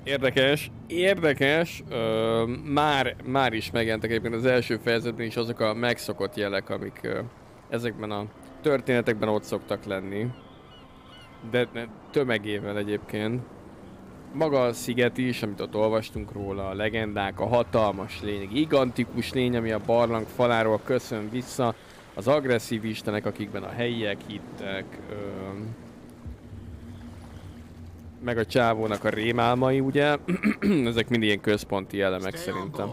Érdekes, érdekes, ö, már, már is megjelentek egyébként az első fejezetben is azok a megszokott jelek, amik ö, ezekben a történetekben ott szoktak lenni. De, ne, tömegével egyébként. Maga a sziget is, amit ott olvastunk róla, a legendák, a hatalmas lény, gigantikus lény, ami a barlang faláról köszön vissza, az agresszív istenek, akikben a helyiek hittek, ö, meg a csávónak a rémálmai, ugye, ezek mind ilyen központi elemek szerintem.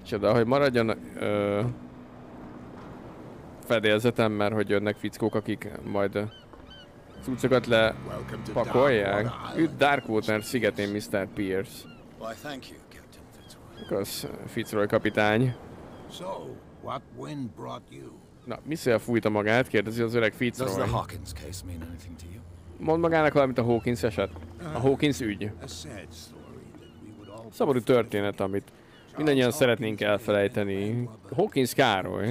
Micsoda, hogy maradjon ö, fedélzetem, mert hogy jönnek fickók, akik majd cuccokat le pakolják. Üdv Darkwater szigetén, Mr. Pierce. Kösz, Fitzroy kapitány. So, what wind brought you? Na, Michel fújta magát, kérdezi az öreg Fitzroy. Mond magának valamit a Hawkins eset. A Hawkins ügy. Szabadú történet, amit mindannyian szeretnénk elfelejteni. Hawkins Károly.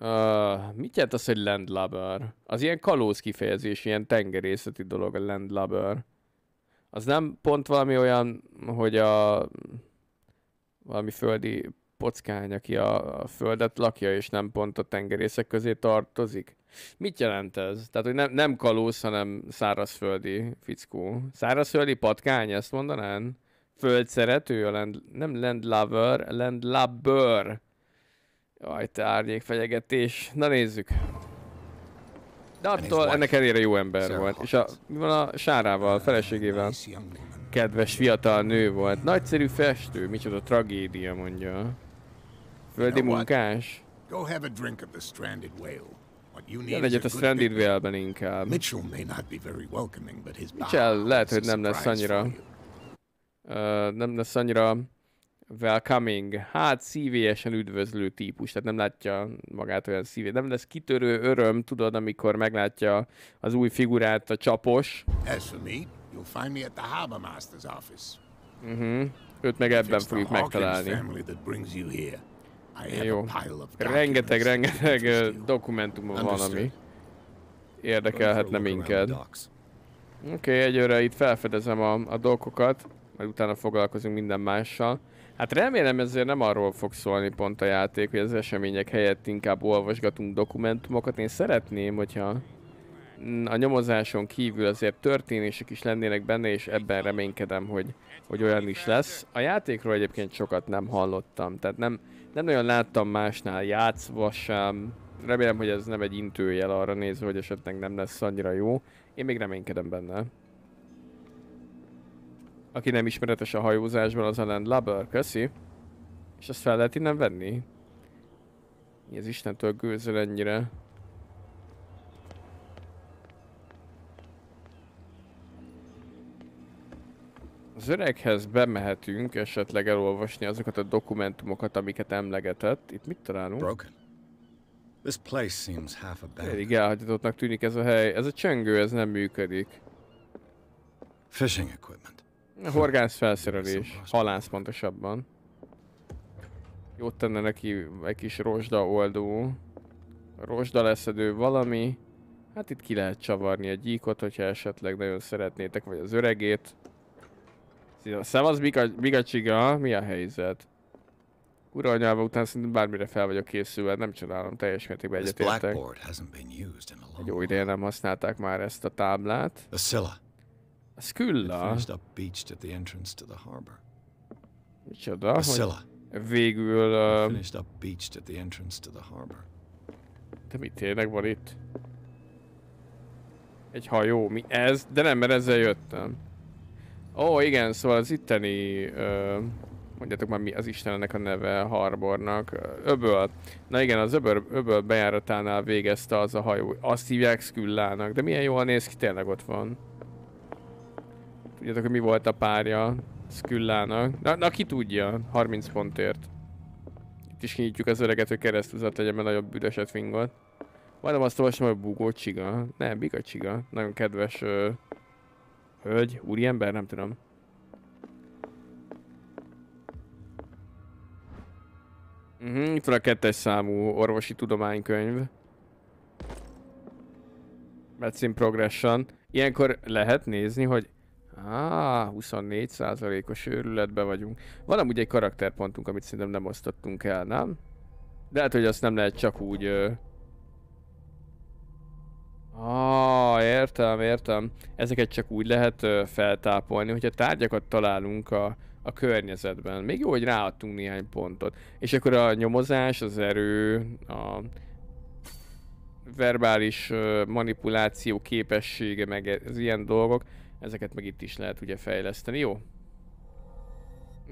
Uh, mit jelent az, hogy landlubber? Az ilyen kalóz kifejezés, ilyen tengerészeti dolog a landlubber. Az nem pont valami olyan, hogy a valami földi pockány, aki a, a földet lakja, és nem pont a tengerészek közé tartozik. Mit jelent ez? Tehát, hogy nem, nem kalóz, hanem szárazföldi fickó. Szárazföldi patkány, ezt mondanán? Földszerető, a land, nem land landlabber. Jaj, te fenyegetés. Na nézzük. De attól ennek elére jó ember volt. És a, mi van a sárával, a feleségével? Kedves fiatal nő volt. Nagyszerű festő, micsoda tragédia mondja. Földi munkás. Go have a drink of the stranded whale. What you need egyet a Stranded Whale-ben inkább. Mitchell may not be very welcoming, but his Mitchell lehet, hogy nem lesz annyira... Uh, nem lesz annyira welcoming, hát szívélyesen üdvözlő típus, tehát nem látja magát olyan szívé. Nem lesz kitörő öröm, tudod, amikor meglátja az új figurát a csapos. As for me, you'll find me at the Harbor Master's office. Uh-huh. Őt meg ebben fogjuk megtalálni. Jó. Rengeteg, rengeteg dokumentum van, ami érdekelhetne minket. Oké, okay, egyőre itt felfedezem a, a dolgokat, majd utána foglalkozunk minden mással. Hát remélem ezért nem arról fog szólni pont a játék, hogy az események helyett inkább olvasgatunk dokumentumokat. Én szeretném, hogyha a nyomozáson kívül azért történések is lennének benne, és ebben reménykedem, hogy, hogy olyan is lesz. A játékról egyébként sokat nem hallottam, tehát nem, nem nagyon láttam másnál játszva sem. Remélem, hogy ez nem egy intőjel arra nézve, hogy esetleg nem lesz annyira jó. Én még reménykedem benne. Aki nem ismeretes a hajózásban, az a Land Labber, köszi. És azt fel lehet innen venni? Mi az Istentől gőzöl ennyire? Az öreghez bemehetünk esetleg elolvasni azokat a dokumentumokat, amiket emlegetett. Itt mit találunk? Broken. This place seems half abandoned. Elég elhagyatottnak tűnik ez a hely. Ez a csengő, ez nem működik. Fishing equipment. Horgász felszerelés. Halász pontosabban. Jót tenne neki egy kis rozsda oldó. Rozsda leszedő valami. Hát itt ki lehet csavarni a gyíkot, hogyha esetleg nagyon szeretnétek, vagy az öregét. Szia. Szevasz, Bigacsiga, mi a helyzet? Uralnyelva után szerintem bármire fel vagyok készülve, nem csodálom, teljes mértékben egyetértek. Egy jó ideje nem használták már ezt a táblát. A Scylla. A Scylla? Micsoda, a Scylla. végül... Uh... De mit tényleg van itt? Egy hajó, mi ez? De nem, mert ezzel jöttem. Ó, oh, igen, szóval az itteni... Ö, mondjátok már mi az Istennek a neve Harbornak. Öböl. Na igen, az öböl, öböl bejáratánál végezte az a hajó. Azt hívják Skullának, de milyen jól néz ki, tényleg ott van. Tudjátok, hogy mi volt a párja Skullának? Na, na ki tudja, 30 pontért. Itt is kinyitjuk az öreget, hogy keresztúzat legyen, mert nagyobb üdeset fingot. Majdnem azt olvasom, hogy bugócsiga. Nem, bigacsiga. Nagyon kedves ö, hölgy, úriember, nem tudom. Uh mhm, -huh, itt van a kettes számú orvosi tudománykönyv. Medicine Progression. Ilyenkor lehet nézni, hogy ah, 24%-os őrületbe vagyunk. Van amúgy egy karakterpontunk, amit szerintem nem osztottunk el, nem? De lehet, hogy azt nem lehet csak úgy... Uh... Ah, értem, értem. Ezeket csak úgy lehet ö, feltápolni, hogyha tárgyakat találunk a, a környezetben. Még jó, hogy ráadtunk néhány pontot. És akkor a nyomozás, az erő, a verbális ö, manipuláció képessége, meg e-, az ilyen dolgok, ezeket meg itt is lehet ugye fejleszteni, jó?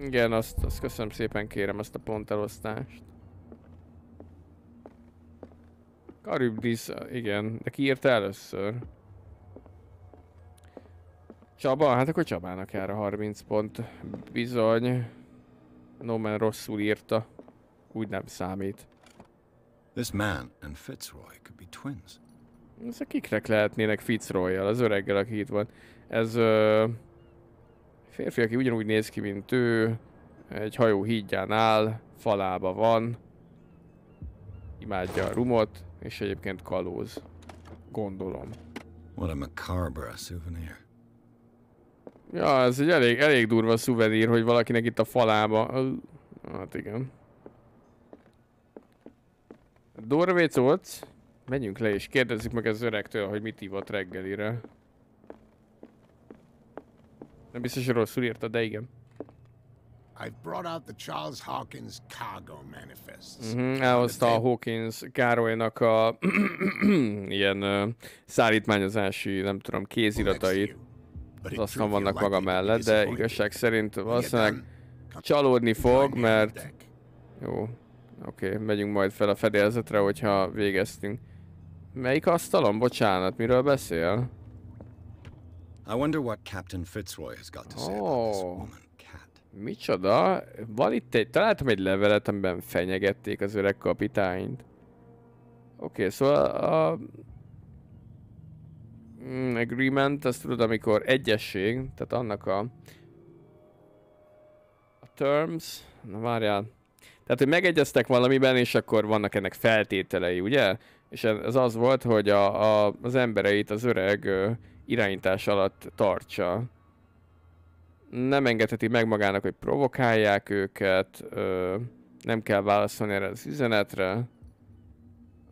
Igen, azt, azt köszönöm szépen kérem, azt a pontelosztást. Karibdis, igen, de ki írta először? Csaba, hát akkor Csabának jár a 30 pont. Bizony. Nomen rosszul írta. Úgy nem számít. This man and Fitzroy could be twins. Ezek kikrek lehetnének fitzroy az öreggel, aki itt van. Ez ö, férfi, aki ugyanúgy néz ki, mint ő, egy hajó hídján áll, falába van, imádja a rumot, és egyébként kalóz. Gondolom. What a macabre souvenir. Ja, ez egy elég, elég durva szuvenír, hogy valakinek itt a falába... Hát igen. Dorvécolt. Menjünk le és kérdezzük meg az öregtől, hogy mit ívott reggelire. Nem biztos, hogy rosszul írta, de igen. I've brought out the Charles Hawkins cargo manifest. Uh-huh, mhm, elhozta a Hawkins Károlynak a ilyen uh, szállítmányozási, nem tudom, kéziratait. Az aztán vannak maga mellett, de igazság szerint valószínűleg csalódni fog, mert... Jó, oké, okay, megyünk majd fel a fedélzetre, hogyha végeztünk. Melyik asztalon? Bocsánat, miről beszél? I wonder what Captain Fitzroy has got to say oh. about this oh. woman. Micsoda? Van itt egy... Találtam egy levelet, amiben fenyegették az öreg kapitányt. Oké, okay, szóval a... Hmm, agreement, azt tudod, amikor egyesség, tehát annak a... A terms... Na várjál. Tehát, hogy megegyeztek valamiben, és akkor vannak ennek feltételei, ugye? És ez az volt, hogy a, a, az embereit az öreg ö, irányítás alatt tartsa nem engedheti meg magának, hogy provokálják őket, ö, nem kell válaszolni erre az üzenetre.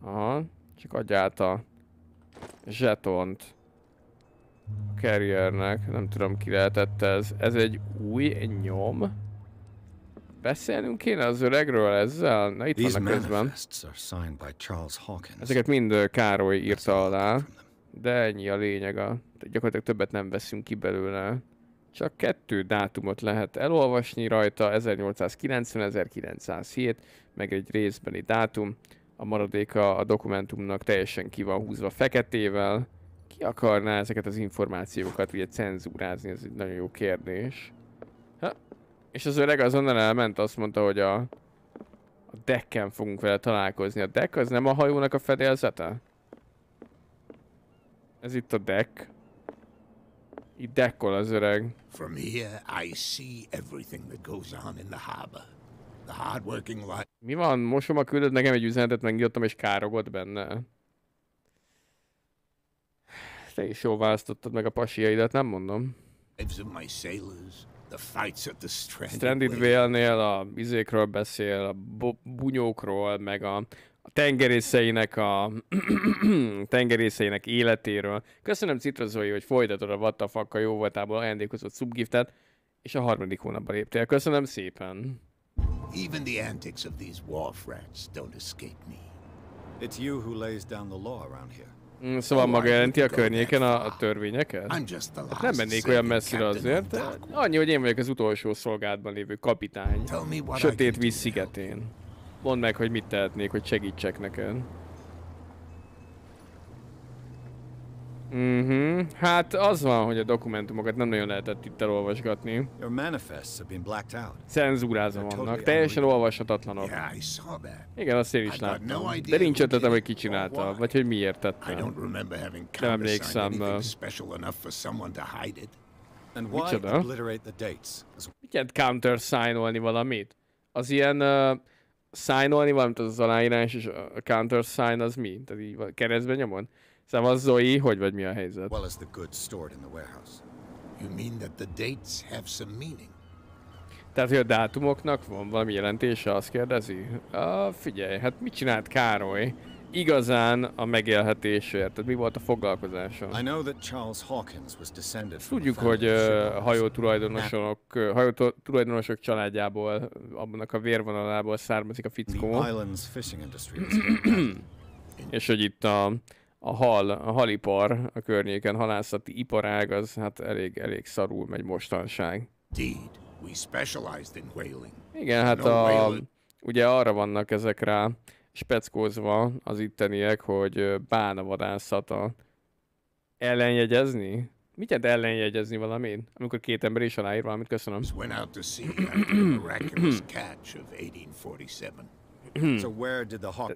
Aha, csak adja át a zsetont a carriernek, nem tudom ki lehetett ez. Ez egy új egy nyom? Beszélnünk kéne az öregről ezzel? Na itt These vannak közben. Ezeket mind Károly írta alá, de ennyi a lényeg, a, gyakorlatilag többet nem veszünk ki belőle. Csak kettő dátumot lehet elolvasni rajta, 1890-1907, meg egy részbeni dátum. A maradéka a dokumentumnak teljesen ki van húzva feketével. Ki akarná ezeket az információkat ugye cenzúrázni? Ez egy nagyon jó kérdés. Ha? És az öreg azonnal elment, azt mondta, hogy a, a decken fogunk vele találkozni. A deck az nem a hajónak a fedélzete? Ez itt a deck. Így dekkol az öreg. From here I see everything that goes on in the harbor. The hard working life. Mi van? Mosom a küldött nekem egy üzenetet, megnyitottam és károgott benne. Te is jól választottad meg a pasiaidat, nem mondom. Stranded Whale-nél a izékről beszél, a bu bunyókról, meg a tengerészeinek a tengerészeinek életéről. Köszönöm Citra Zoli, hogy folytatod a What a jó voltából ajándékozott subgiftet, és a harmadik hónapban léptél. Köszönöm szépen! Even the antics of these wharf rats don't escape me. It's you who lays down the law around here. Mm, szóval oh, maga jelenti a környéken a, a törvényeket? Hát nem mennék olyan messzire azért. Annyi, hogy én vagyok az utolsó szolgálatban lévő kapitány. Sötét víz szigetén. Mondd meg, hogy mit tehetnék, hogy segítsek neked. Mhm. hát az van, hogy a dokumentumokat nem nagyon lehetett itt elolvasgatni. Cenzúrázva vannak, teljesen olvashatatlanok. Igen, azt én is láttam. De nincs ötletem, hogy ki csinálta, vagy hogy miért tette. Nem emlékszem. Micsoda? Mit jelent countersign-olni valamit? Az ilyen... Uh, signolni, valamint az, az aláírás és a counter sign az mi? Tehát így keresztben nyomod? Szavaz Zoe, hogy vagy mi a helyzet? Well as the goods stored in the warehouse. You mean that the dates have some meaning? Tehát, hogy a dátumoknak van valami jelentése, azt kérdezi? Ah, figyelj, hát mit csinált Károly? igazán a megélhetésért? Tehát mi volt a foglalkozása? Tudjuk, hogy a hajótulajdonosok, uh, hajótulajdonosok családjából, abban a vérvonalából származik a fickó. És hogy itt a, a hal, a halipar a környéken, halászati iparág, az hát elég, elég szarul megy mostanság. Igen, hát a, ugye arra vannak ezek rá speckózva az itteniek, hogy bánavadászata ellenjegyezni? Mit jelent ellenjegyezni valamit? Amikor két ember is aláír valamit, köszönöm. Hmm.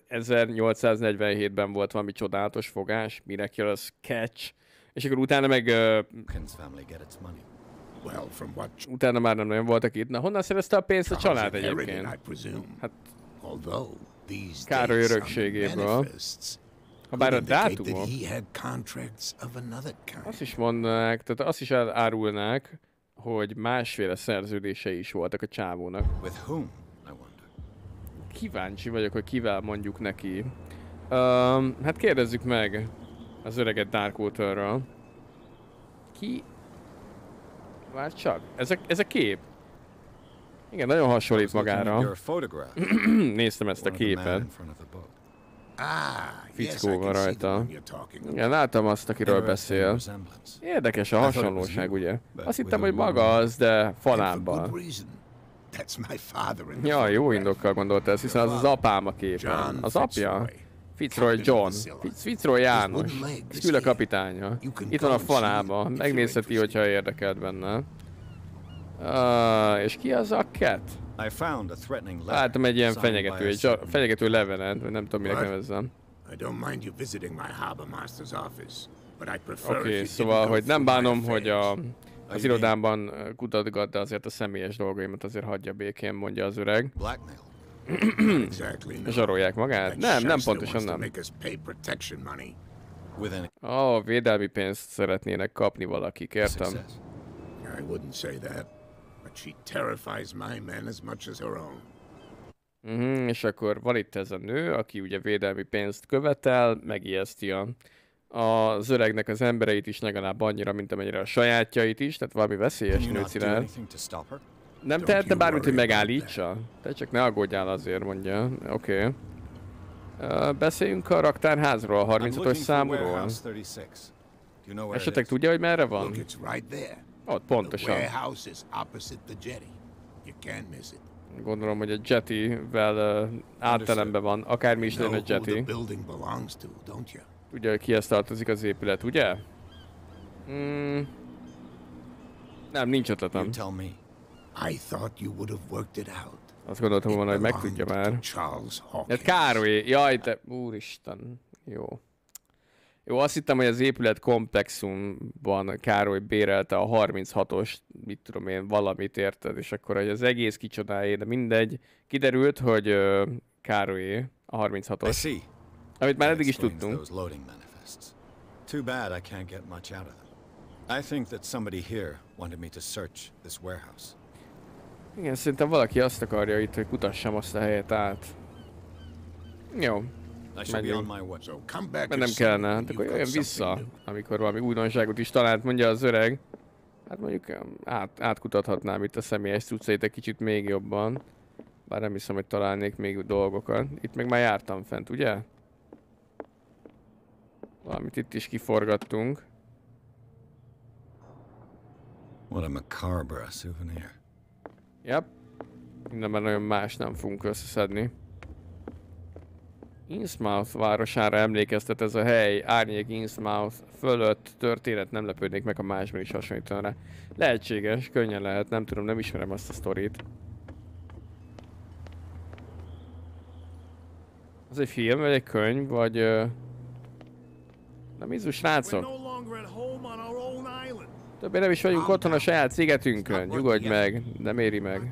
1847. ben volt valami csodálatos fogás, az catch, és akkor utána meg... Uh, Utána már nem nagyon voltak itt. Na, honnan szerezte a pénzt a család egyébként? Hát... Although Károly örökségéből. Habár a dátumok, azt is mondanák, tehát azt is árulnák, hogy másféle szerződései is voltak a csávónak. Kíváncsi vagyok, hogy kivel mondjuk neki. Um, hát kérdezzük meg az öreget Dark Waterről. Ki? Várj csak, ez a, ez a kép. Igen, nagyon hasonlít magára. Néztem ezt a képet. Ah, Fickó van rajta. Igen, láttam azt, akiről beszél. Érdekes a hasonlóság, ugye? Azt hittem, hogy maga az, de falábbal. Ja, jó indokkal gondolta ezt, hiszen az az apám a képen. Az apja? Fitzroy John. Fitz, Fitzroy János. Szüle kapitánya. Itt van a falában. Megnézheti, hogyha érdekelt benne. Ah, és ki az a cat? Láttam egy ilyen fenyegető, egy fenyegető levelet, nem tudom minek nevezzem. Oké, okay, szóval, hogy nem bánom, hogy a, az irodámban eh, kutatgat, de azért a személyes dolgaimat azért hagyja békén, mondja az öreg. Zsarolják magát? Nem, nem pontosan nem. Ó, oh, védelmi pénzt szeretnének kapni valakik, értem but she terrifies my men as much as her own. Mm-hmm, és akkor van itt ez a nő, aki ugye védelmi pénzt követel, megijeszti a, az öregnek az embereit is legalább annyira, mint amennyire a sajátjait is, tehát valami veszélyes nő csinál. Nem tehetne bármit, hogy megállítsa? Te csak ne aggódjál azért, mondja. Oké. Okay. Uh, beszéljünk a raktárházról, a 35-ös számúról. Esetleg tudja, hogy merre van? Ott pontosan. Gondolom, hogy a Jetty-vel uh, átteremben van, akármi is lenne a Jetty. Ugye kihez tartozik az épület, ugye? Mm. Nem, nincs ötletem. I thought you would have worked it out. Azt gondoltam volna, hogy megtudja már. Hát Károly, jaj te, úristen, jó. Jó, azt hittem, hogy az épület komplexumban Károly bérelte a 36-os, mit tudom én, valamit érted, és akkor hogy az egész kicsodáé, de mindegy. Kiderült, hogy Károlyé a 36-os. Amit már eddig is tudtunk. Too bad I can't get much out of them. I think that somebody here wanted me to search this warehouse. Igen, szerintem valaki azt akarja itt, hogy kutassam azt a helyet át. Jó, Menjünk. Mert nem kellene, hát akkor jöjjön vissza, amikor valami újdonságot is talált, mondja az öreg. Hát mondjuk át, átkutathatnám itt a személyes cuccait egy kicsit még jobban. Bár nem hiszem, hogy találnék még dolgokat. Itt meg már jártam fent, ugye? Valamit itt is kiforgattunk. What a macabre souvenir. Yep. Mindenben nagyon más nem fogunk összeszedni. Innsmouth városára emlékeztet ez a hely, árnyék Innsmouth fölött történet, nem lepődnék meg, a másban is hasonlítan rá. Lehetséges, könnyen lehet, nem tudom, nem ismerem azt a sztorit. Ez egy film, vagy egy könyv, vagy... Uh... Na mizu srácok! Többé nem is vagyunk otthon a saját szigetünkön, nyugodj meg, nem éri meg.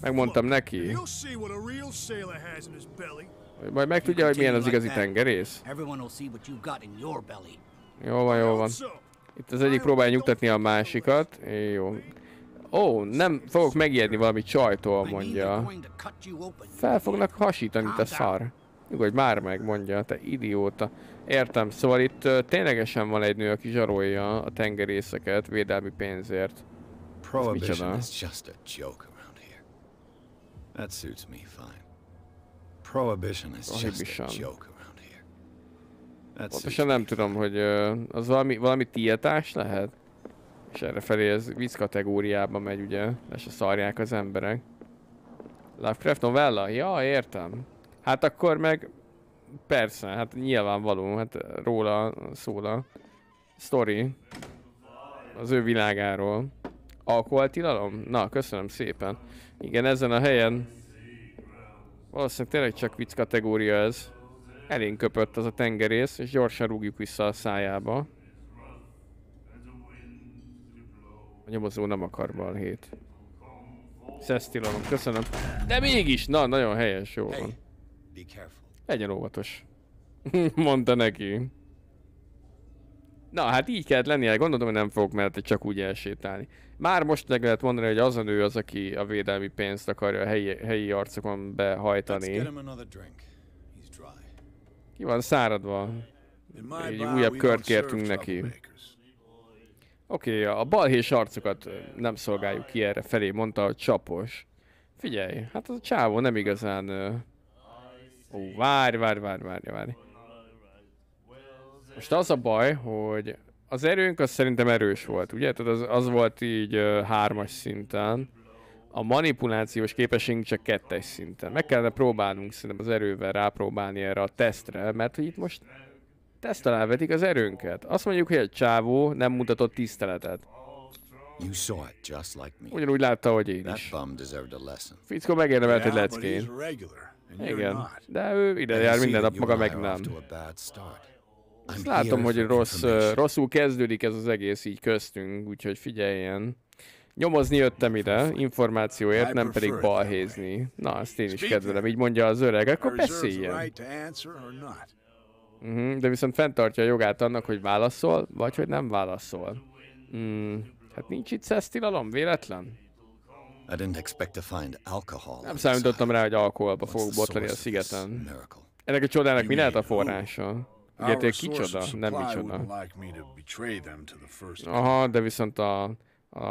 Megmondtam neki. Majd megtudja, hogy milyen az igazi tengerész. Jó van, jó van. Itt az egyik próbálja nyugtatni a másikat. Jó. Ó, oh, nem fogok megijedni valami csajtól, mondja. Fel fognak hasítani, te szar. Nyugodj már meg, mondja, te idióta. Értem, szóval itt uh, ténylegesen van egy nő, aki zsarolja a tengerészeket védelmi pénzért. Ez micsoda? That suits me fine. Prohibition is just a joke around here. That's Pontosan nem tudom, hogy az valami, valami tiltás lehet. És erre felé ez víz kategóriába megy ugye, és a szarják az emberek. Lovecraft novella? Ja, értem. Hát akkor meg persze, hát nyilvánvaló, hát róla szól a story az ő világáról. Alkoholtilalom? Na, köszönöm szépen. Igen, ezen a helyen Valószínűleg tényleg csak vicc kategória ez. Elén köpött az a tengerész, és gyorsan rúgjuk vissza a szájába. A nyomozó nem akar balhét. Szesztilalom, köszönöm. De mégis! Na, nagyon helyes, jó van. Legyen óvatos. Mondta neki. Na, hát így kellett lennie, gondolom, hogy nem fogok mellette csak úgy elsétálni. Már most meg lehet mondani, hogy az a nő az, aki a védelmi pénzt akarja a helyi, helyi arcokon behajtani. Ki van száradva. Egy újabb kört kértünk neki. Oké, okay, a balhés arcokat nem szolgáljuk ki erre felé, mondta a csapos. Figyelj, hát az a csávó nem igazán... Ó, várj, várj, várj, várj, várj. Most az a baj, hogy az erőnk az szerintem erős volt, ugye? Tehát az, az volt így uh, hármas szinten. A manipulációs képességünk csak kettes szinten. Meg kellene próbálnunk szerintem az erővel rápróbálni erre a tesztre, mert hogy itt most tesztel vetik az erőnket. Azt mondjuk, hogy egy csávó nem mutatott tiszteletet. You saw it just like me. Ugyanúgy látta, hogy én is. Fickó megérdemelt egy leckén. Igen, de ő ide jár minden nap, maga meg nem. Azt látom, hogy rossz, rosszul kezdődik ez az egész így köztünk, úgyhogy figyeljen. Nyomozni jöttem ide, információért, nem pedig balhézni. Na, azt én is kedvelem, így mondja az öreg, akkor beszéljen. Uh-huh, de viszont fenntartja a jogát annak, hogy válaszol, vagy hogy nem válaszol. Hmm, hát nincs itt szesztilalom, véletlen? nem számítottam rá, hogy alkoholba fogok botlani a szigeten. Ennek a csodának mi lehet a forrása? Ugye te kicsoda? Nem micsoda. Aha, de viszont a, a,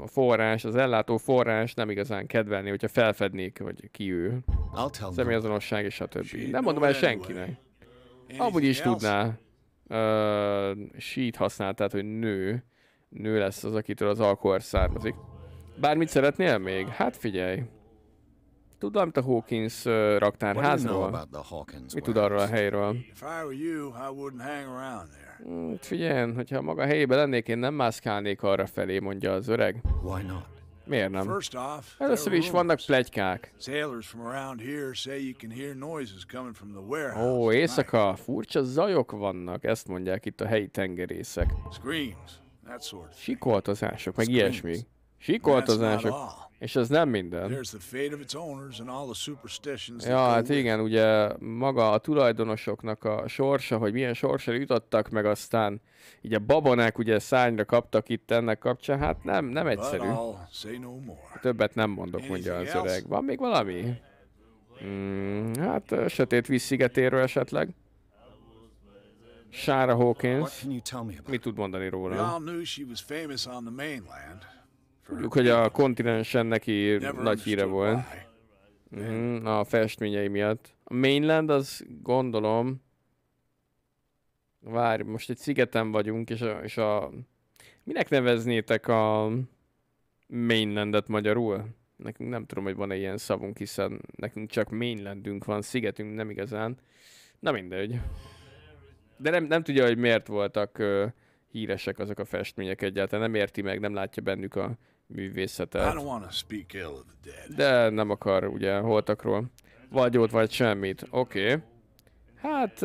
a forrás, az ellátó forrás nem igazán kedvelni, hogyha felfednék, hogy ki ő. Személyazonosság és a többi. Nem mondom el senkinek. Amúgy is tudná. Uh, sheet használ, tehát hogy nő. Nő lesz az, akitől az alkohol származik. Bármit szeretnél még? Hát figyelj. Tud valamit a Hawkins uh, raktárházról? Mit tud arról a helyről? Hmm, hát figyelj, hogyha maga a helyében lennék, én nem mászkálnék arra felé, mondja az öreg. Why not? Miért nem? Hát Először is vannak plegykák. Ó, éjszaka, furcsa zajok vannak, ezt mondják itt a helyi tengerészek. Sikoltozások, meg ilyesmi. Sikoltozások. És ez nem minden. Ja, hát igen, ugye maga a tulajdonosoknak a sorsa, hogy milyen sorsa jutottak, meg aztán így a babonák ugye szányra kaptak itt ennek kapcsán, hát nem, nem egyszerű. Többet nem mondok, mondja az öreg. Van még valami? Hmm, hát sötét vízszigetéről esetleg. Sarah Hawkins. Mit tud mondani róla? Tudjuk, hogy a kontinensen neki nagy híre volt. Mm, a festményei miatt. A mainland az gondolom... Várj, most egy szigeten vagyunk, és a, és a... Minek neveznétek a mainlandet magyarul? Nekünk nem tudom, hogy van-e ilyen szavunk, hiszen nekünk csak mainlandünk van, szigetünk nem igazán. Na mindegy. De nem, nem tudja, hogy miért voltak ö, híresek azok a festmények egyáltalán. Nem érti meg, nem látja bennük a művészetet. De nem akar ugye holtakról. Vagy ott vagy semmit. Oké. Okay. Hát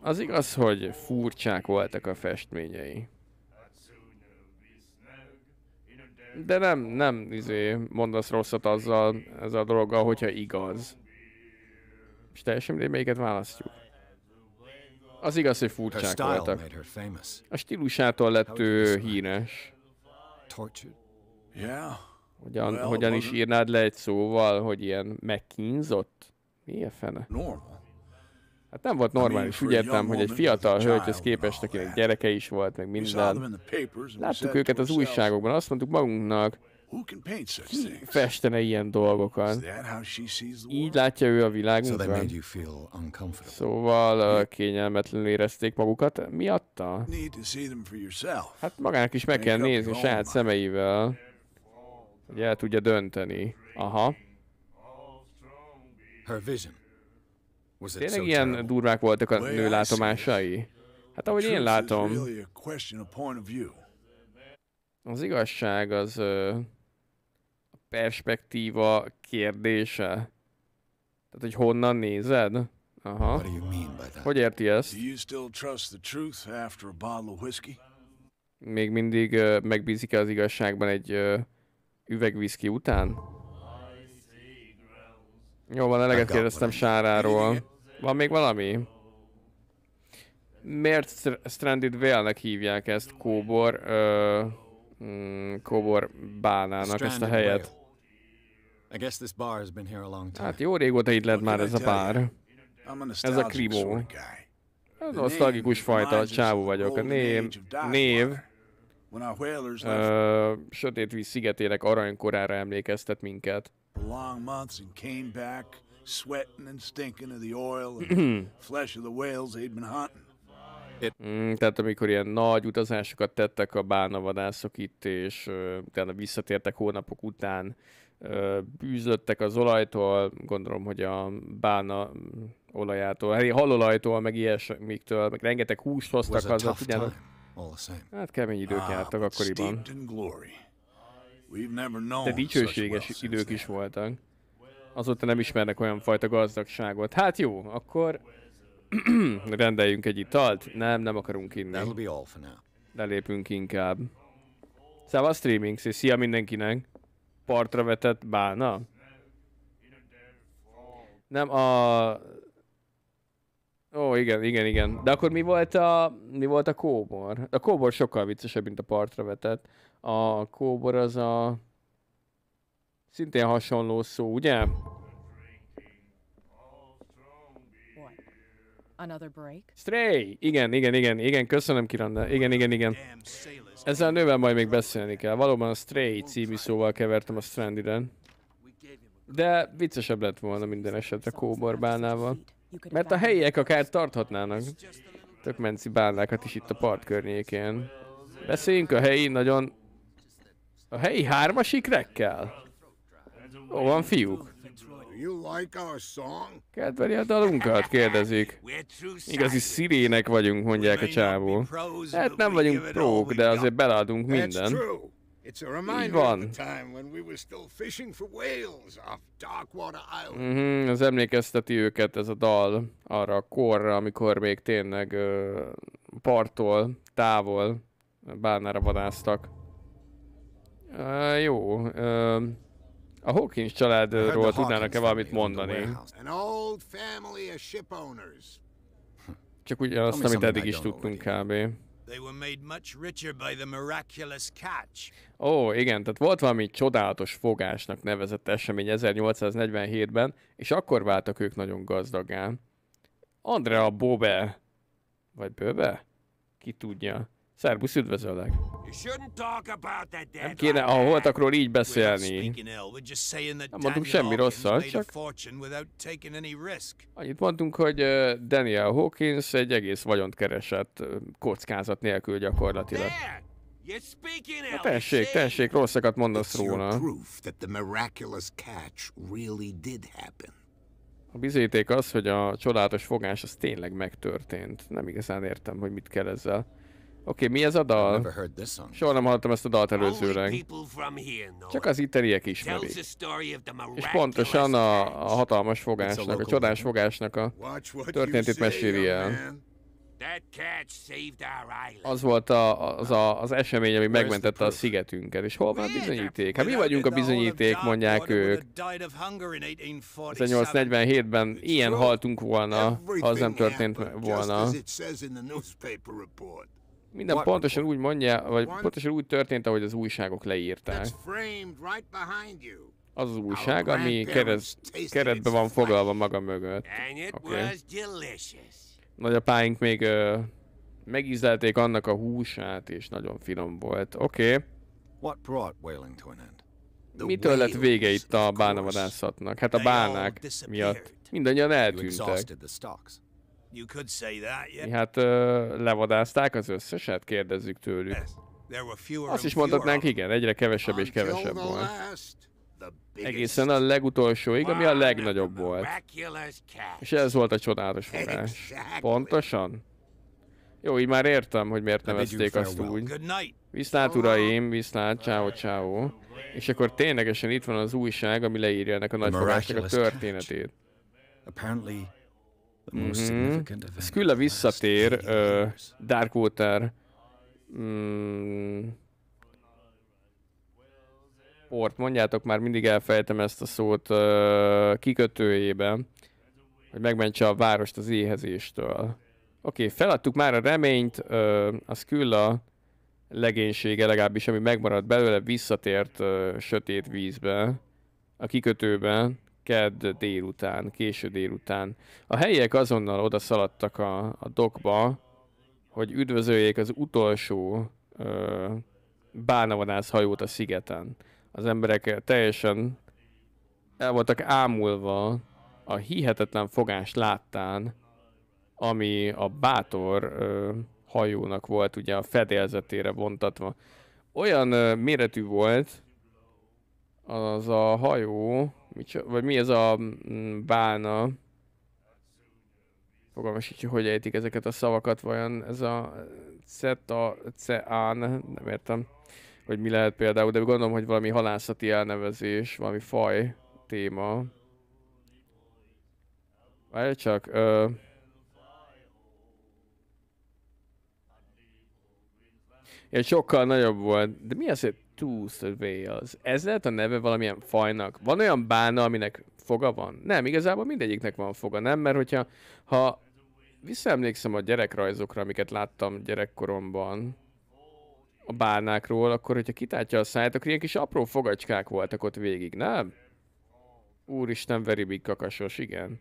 az igaz, hogy furcsák voltak a festményei. De nem, nem izé, mondasz rosszat azzal, ez a dologgal, hogyha igaz. És teljesen mindegy, melyiket választjuk. Az igaz, hogy furcsák voltak. A stílusától lett ő híres. Yeah. Hogyan, well, hogyan is írnád le egy szóval, hogy ilyen megkínzott? Mi a fene? Normal. Hát nem volt normális, úgy értem, hogy egy fiatal hölgyhöz képest, akinek gyereke is volt, meg minden. Láttuk őket az újságokban, azt mondtuk magunknak, ki festene ilyen dolgokat? Így látja ő a világunkban? Szóval kényelmetlenül érezték magukat miatta? Hát magának is meg kell nézni saját szemeivel. Ugye el tudja dönteni. Aha. Tényleg ilyen durvák voltak a nő látomásai? Hát ahogy én látom, az igazság az a perspektíva kérdése. Tehát, hogy honnan nézed? Aha. Hogy érti ezt? Még mindig megbízik az igazságban egy üvegviszki után? Jó van, eleget kérdeztem Sáráról. Van még valami? Miért Stranded whale nek hívják ezt Kóbor, ö, mm, Kóbor bánának ezt a helyet? Hát jó régóta itt lett már ez a pár. Ez a krimó. Ez a nosztalgikus fajta, csávó vagyok. A név, név sötét víz szigetének aranykorára emlékeztet minket. Hmm. Hmm, tehát amikor ilyen nagy utazásokat tettek a bálnavadászok itt, és uh, utána visszatértek hónapok után, uh, bűzlöttek az olajtól, gondolom, hogy a bána olajától, hát halolajtól, meg ilyesmiktől, meg rengeteg húst hoztak haza, tudjátok. All the same. Hát kemény idők ah, jártak akkoriban. De dicsőséges idők is voltak. Azóta nem ismernek olyan fajta gazdagságot. Hát jó, akkor rendeljünk egy italt. Nem, nem akarunk inni. Lelépünk inkább. Szóval streaming, szia mindenkinek. Partra vetett bána. Nem, a Ó, igen, igen, igen. De akkor mi volt a, mi volt a kóbor? A kóbor sokkal viccesebb, mint a partra vetett. A kóbor az a... Szintén hasonló szó, ugye? Another break? Stray! Igen, igen, igen, igen, köszönöm Kiranda. Igen, igen, igen. Ezzel a nővel majd még beszélni kell. Valóban a Stray című szóval kevertem a Strandiden. De viccesebb lett volna minden esetre kóborbánával. Mert a helyiek akár tarthatnának tök menci bálnákat is itt a part környékén. Beszéljünk a helyi nagyon... A helyi hármasikrekkel? Ó, van fiúk. Kedveli a dalunkat, kérdezik. Igazi szirének vagyunk, mondják a csávó. Hát nem vagyunk prók, de azért beladunk minden. It's a reminder of the time when we were still fishing for whales off Darkwater Island. Mm-hmm, ez emlékezteti őket ez a dal arra a korra, amikor még tényleg uh, parttól, távol bánára vadáztak. Uh, jó. Uh, a Hawkins családról tudnának-e valamit mondani? Csak ugyanazt, amit eddig is tudtunk kb. They were made much richer by the miraculous catch. Ó, oh, igen, tehát volt valami csodálatos fogásnak nevezett esemény 1847-ben, és akkor váltak ők nagyon gazdagán. Andrea Bobe, vagy Böbe? Ki tudja. Szerbusz, üdvözöllek. Nem kéne a holtakról így beszélni. Nem mondunk semmi rosszat, csak annyit mondtunk, hogy Daniel Hawkins egy egész vagyont keresett kockázat nélkül gyakorlatilag. Na tessék, tessék, rosszakat mondasz róla. A bizéték az, hogy a csodálatos fogás az tényleg megtörtént. Nem igazán értem, hogy mit kell ezzel. Oké, okay, mi ez a dal? Soha nem hallottam ezt a dalt előzőleg. Csak az itteriek ismerik. És pontosan a, a hatalmas fogásnak, a csodás fogásnak a történetét meséli el. Az volt a, az, a, az esemény, ami megmentette a szigetünket. És hol van a bizonyíték? Hát mi vagyunk a bizonyíték, mondják ők. 1847-ben ilyen haltunk volna, ha az nem történt volna. Minden pontosan úgy mondja, vagy pontosan úgy történt, ahogy az újságok leírták. Az az újság, ami keret, keretbe van fogalva maga mögött. Okay. Nagyapáink még uh, megízelték annak a húsát, és nagyon finom volt. Oké. Okay. Mitől lett vége itt a bánavadászatnak? Hát a bánák miatt. Mindannyian eltűntek. You could say that, yeah. Hát ö, levadázták az összeset, kérdezzük tőlük. Azt is mondhatnánk, igen, egyre kevesebb és kevesebb volt. Egészen a legutolsóig, ami a legnagyobb volt. És ez volt a csodálatos fogás. Pontosan? Jó, így már értem, hogy miért nevezték azt úgy. Viszlát uraim, viszlát, ciao ciao. És akkor ténylegesen itt van az újság, ami leírja ennek a nagyfogásnak a történetét. Apparently Mm-hmm. Skylla visszatér, uh, Water mm, port, mondjátok már, mindig elfejtem ezt a szót uh, kikötőjében, hogy megmentse a várost az éhezéstől. Oké, okay, feladtuk már a reményt, uh, a Skylla legénysége legalábbis, ami megmaradt belőle, visszatért uh, sötét vízbe, a kikötőben kedd délután, késő délután. A helyiek azonnal szaladtak a, a dokba, hogy üdvözöljék az utolsó ö, bánavadász hajót a szigeten. Az emberek teljesen el voltak ámulva a hihetetlen fogás láttán, ami a bátor ö, hajónak volt ugye a fedélzetére vontatva. Olyan ö, méretű volt az a hajó, vagy mi ez a mm, Bána? Fogalmas hogy ejtik ezeket a szavakat, vajon ez a ceta, ceán, nem értem, hogy mi lehet például, de gondolom, hogy valami halászati elnevezés, valami faj téma. Várj csak, ö... Ja, sokkal nagyobb volt. De mi az, hogy to surveillance. Ez lehet a neve valamilyen fajnak? Van olyan bána, aminek foga van? Nem, igazából mindegyiknek van foga, nem? Mert hogyha, ha visszaemlékszem a gyerekrajzokra, amiket láttam gyerekkoromban, a bálnákról, akkor hogyha kitátja a száját, akkor ilyen kis apró fogacskák voltak ott végig, nem? Úristen, very big kakasos, igen.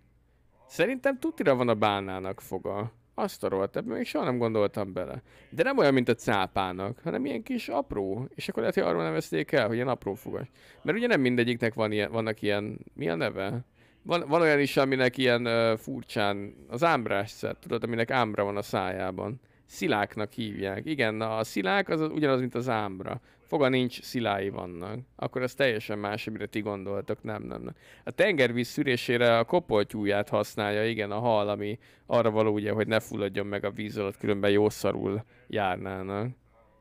Szerintem tutira van a bálnának foga. Azt a rohadt, még soha nem gondoltam bele. De nem olyan, mint a cápának, hanem ilyen kis apró. És akkor lehet, hogy arról nevezték el, hogy ilyen apró fogas. Mert ugye nem mindegyiknek van ilyen, vannak ilyen, mi a neve? Van, van olyan is, aminek ilyen uh, furcsán, az ámbrás szett, tudod, aminek ámbra van a szájában. Sziláknak hívják. Igen, na, a szilák az, az ugyanaz, mint az ámbra foga nincs, szilái vannak. Akkor az teljesen más, amire ti gondoltok, nem, nem, nem. A tengervíz szűrésére a kopoltyúját használja, igen, a hal, ami arra való ugye, hogy ne fulladjon meg a víz alatt, különben szarul járnának.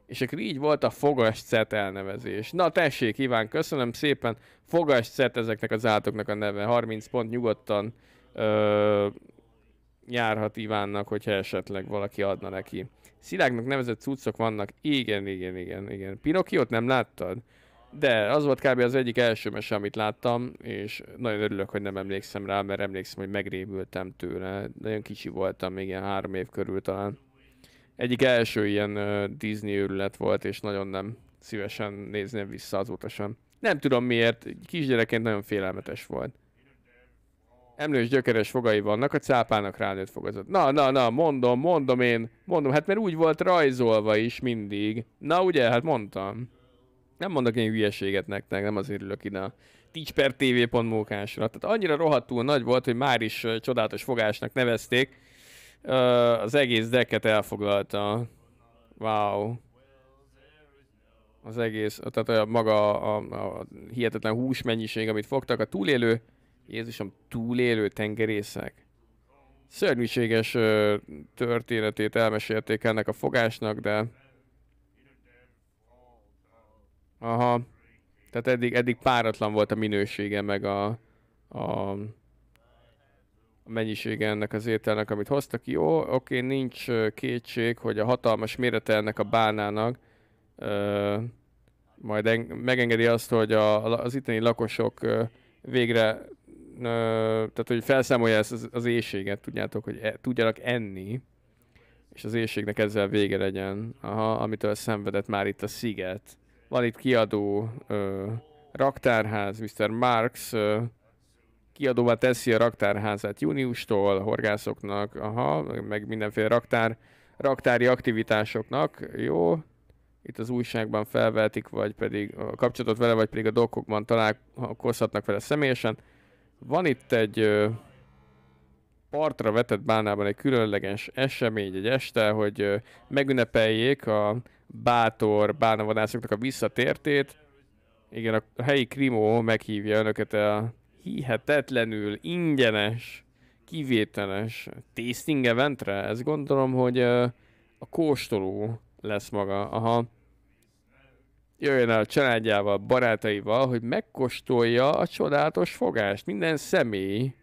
És akkor így volt a fogascet elnevezés. Na tessék, Iván, köszönöm szépen. Fogascet ezeknek az átoknak a neve. 30 pont nyugodtan ö, járhat Ivánnak, hogyha esetleg valaki adna neki. Szilágnak nevezett cuccok vannak. Igen, igen, igen, igen. Pinokiót nem láttad? De, az volt kb. az egyik első mese, amit láttam, és nagyon örülök, hogy nem emlékszem rá, mert emlékszem, hogy megrémültem tőle. Nagyon kicsi voltam, még ilyen három év körül talán. Egyik első ilyen Disney őrület volt, és nagyon nem szívesen nézném vissza azóta sem. Nem tudom miért, kisgyerekként nagyon félelmetes volt. Emlős gyökeres fogai vannak, a cápának ránőtt fogazat. Na, na, na, mondom, mondom én, mondom, hát mert úgy volt rajzolva is mindig. Na ugye, hát mondtam. Nem mondok én hülyeséget nektek, nem azért ülök ide a teachpertv.mókásra. Tehát annyira rohadtul nagy volt, hogy már is csodálatos fogásnak nevezték. Az egész deket elfoglalta. Wow az egész, tehát a maga a, a, a hihetetlen mennyiség, amit fogtak, a túlélő Jézusom, túlélő tengerészek. Szörnyűséges történetét elmesélték ennek a fogásnak, de... Aha. Tehát eddig, eddig páratlan volt a minősége, meg a, a, a mennyisége ennek az ételnek, amit hoztak Jó, oké, nincs kétség, hogy a hatalmas mérete ennek a bálnának ö, majd en, megengedi azt, hogy a, az itteni lakosok ö, végre tehát hogy felszámolja ezt az, az éjséget, tudjátok, hogy e, tudjanak enni, és az éjségnek ezzel vége legyen, Aha, amitől szenvedett már itt a sziget. Van itt kiadó, ö, raktárház, Mr. Marx, ö, kiadóvá teszi a raktárházát júniustól a horgászoknak, aha, meg mindenféle raktár, raktári aktivitásoknak, jó, itt az újságban felvetik, vagy pedig a kapcsolatot vele, vagy pedig a dolgokban találkozhatnak vele személyesen. Van itt egy partra vetett bánában egy különleges esemény egy este, hogy megünnepeljék a bátor bánavadászoknak a visszatértét. Igen, a helyi Krimó meghívja önöket a hihetetlenül ingyenes, kivételes tasting eventre. Ez gondolom, hogy a kóstoló lesz maga. Aha jöjjön el a családjával, barátaival, hogy megkóstolja a csodálatos fogást. Minden személy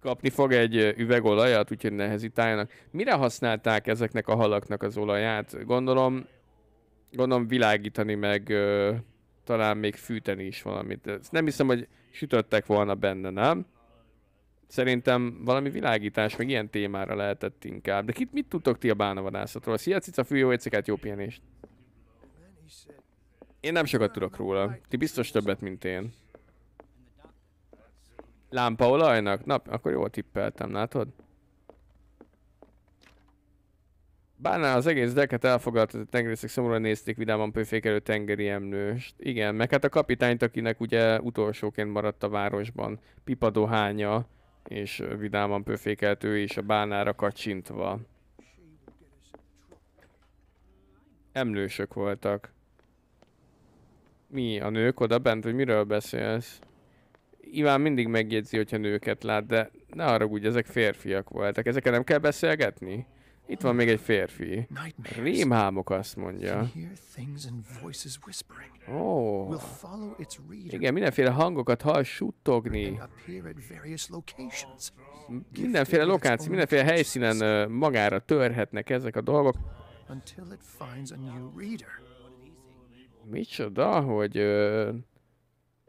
kapni fog egy üvegolajat, úgyhogy ne Mire használták ezeknek a halaknak az olaját? Gondolom, gondolom világítani meg talán még fűteni is valamit. Ezt nem hiszem, hogy sütöttek volna benne, nem? szerintem valami világítás, meg ilyen témára lehetett inkább. De kit, mit tudtok ti a bánavadászatról? Szia cica, fű, jó éjszakát, jó pihenést! Én nem sokat tudok róla. Ti biztos többet, mint én. Lámpa olajnak? Na, akkor jól tippeltem, látod? Bárná az egész deket a tengerészek szomorúan nézték vidáman pőfékelő tengeri emlőst. Igen, meg hát a kapitányt, akinek ugye utolsóként maradt a városban. Pipa dohánya és vidáman pöfékelt ő is a bánára kacsintva. Emlősök voltak. Mi, a nők oda bent, hogy miről beszélsz? Iván mindig megjegyzi, hogyha nőket lát, de ne haragudj, ezek férfiak voltak. Ezekkel nem kell beszélgetni? Itt van még egy férfi. Rémhámok azt mondja. Ó, oh. igen, mindenféle hangokat hall suttogni. Mindenféle lokáció, mindenféle helyszínen magára törhetnek ezek a dolgok. Micsoda, hogy ö,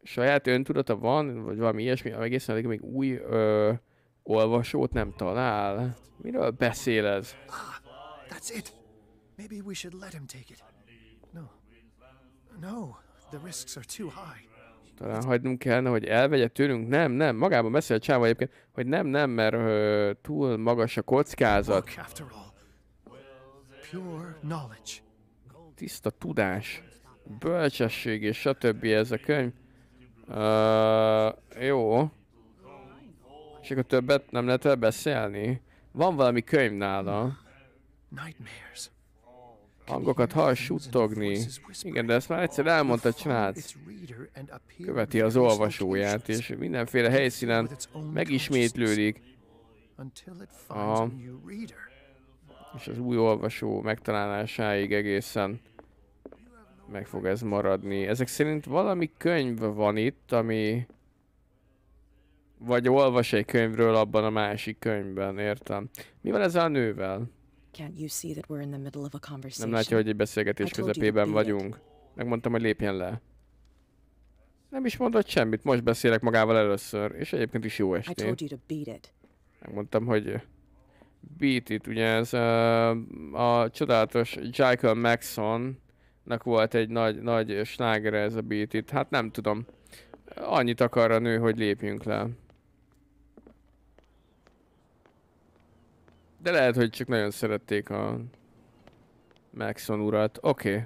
saját öntudata van, vagy valami ilyesmi, egészen még új ö, olvasót nem talál. Miről beszél ez? Ah, that's it. Maybe we should let him take it. No. No, the risks are too high. Talán hagynunk kellene, hogy elvegye tőlünk. Nem, nem, magában beszél Csáva egyébként, hogy nem, nem, mert uh, túl magas a kockázat. Tiszta tudás, bölcsesség és stb. ez a könyv. Uh, jó. És akkor többet nem lehet vele beszélni? Van valami könyv nála. Hangokat hall suttogni. Igen, de ezt már egyszer elmondta a Követi az olvasóját, és mindenféle helyszínen megismétlődik. Aha. És az új olvasó megtalálásáig egészen meg fog ez maradni. Ezek szerint valami könyv van itt, ami vagy olvas egy könyvről abban a másik könyvben, értem. Mi van ezzel a nővel? Can't you see that we're in the middle of a conversation? Nem látja, hogy egy beszélgetés közepében vagyunk. Megmondtam, hogy lépjen le. Nem is mondott semmit, most beszélek magával először, és egyébként is jó estét. Megmondtam, hogy Beat It, ugye ez a, a csodálatos Maxon Maxonnak volt egy nagy, nagy slágere ez a Beat It. Hát nem tudom, annyit akar a nő, hogy lépjünk le. De lehet, hogy csak nagyon szerették a Maxon urat. Oké. Okay.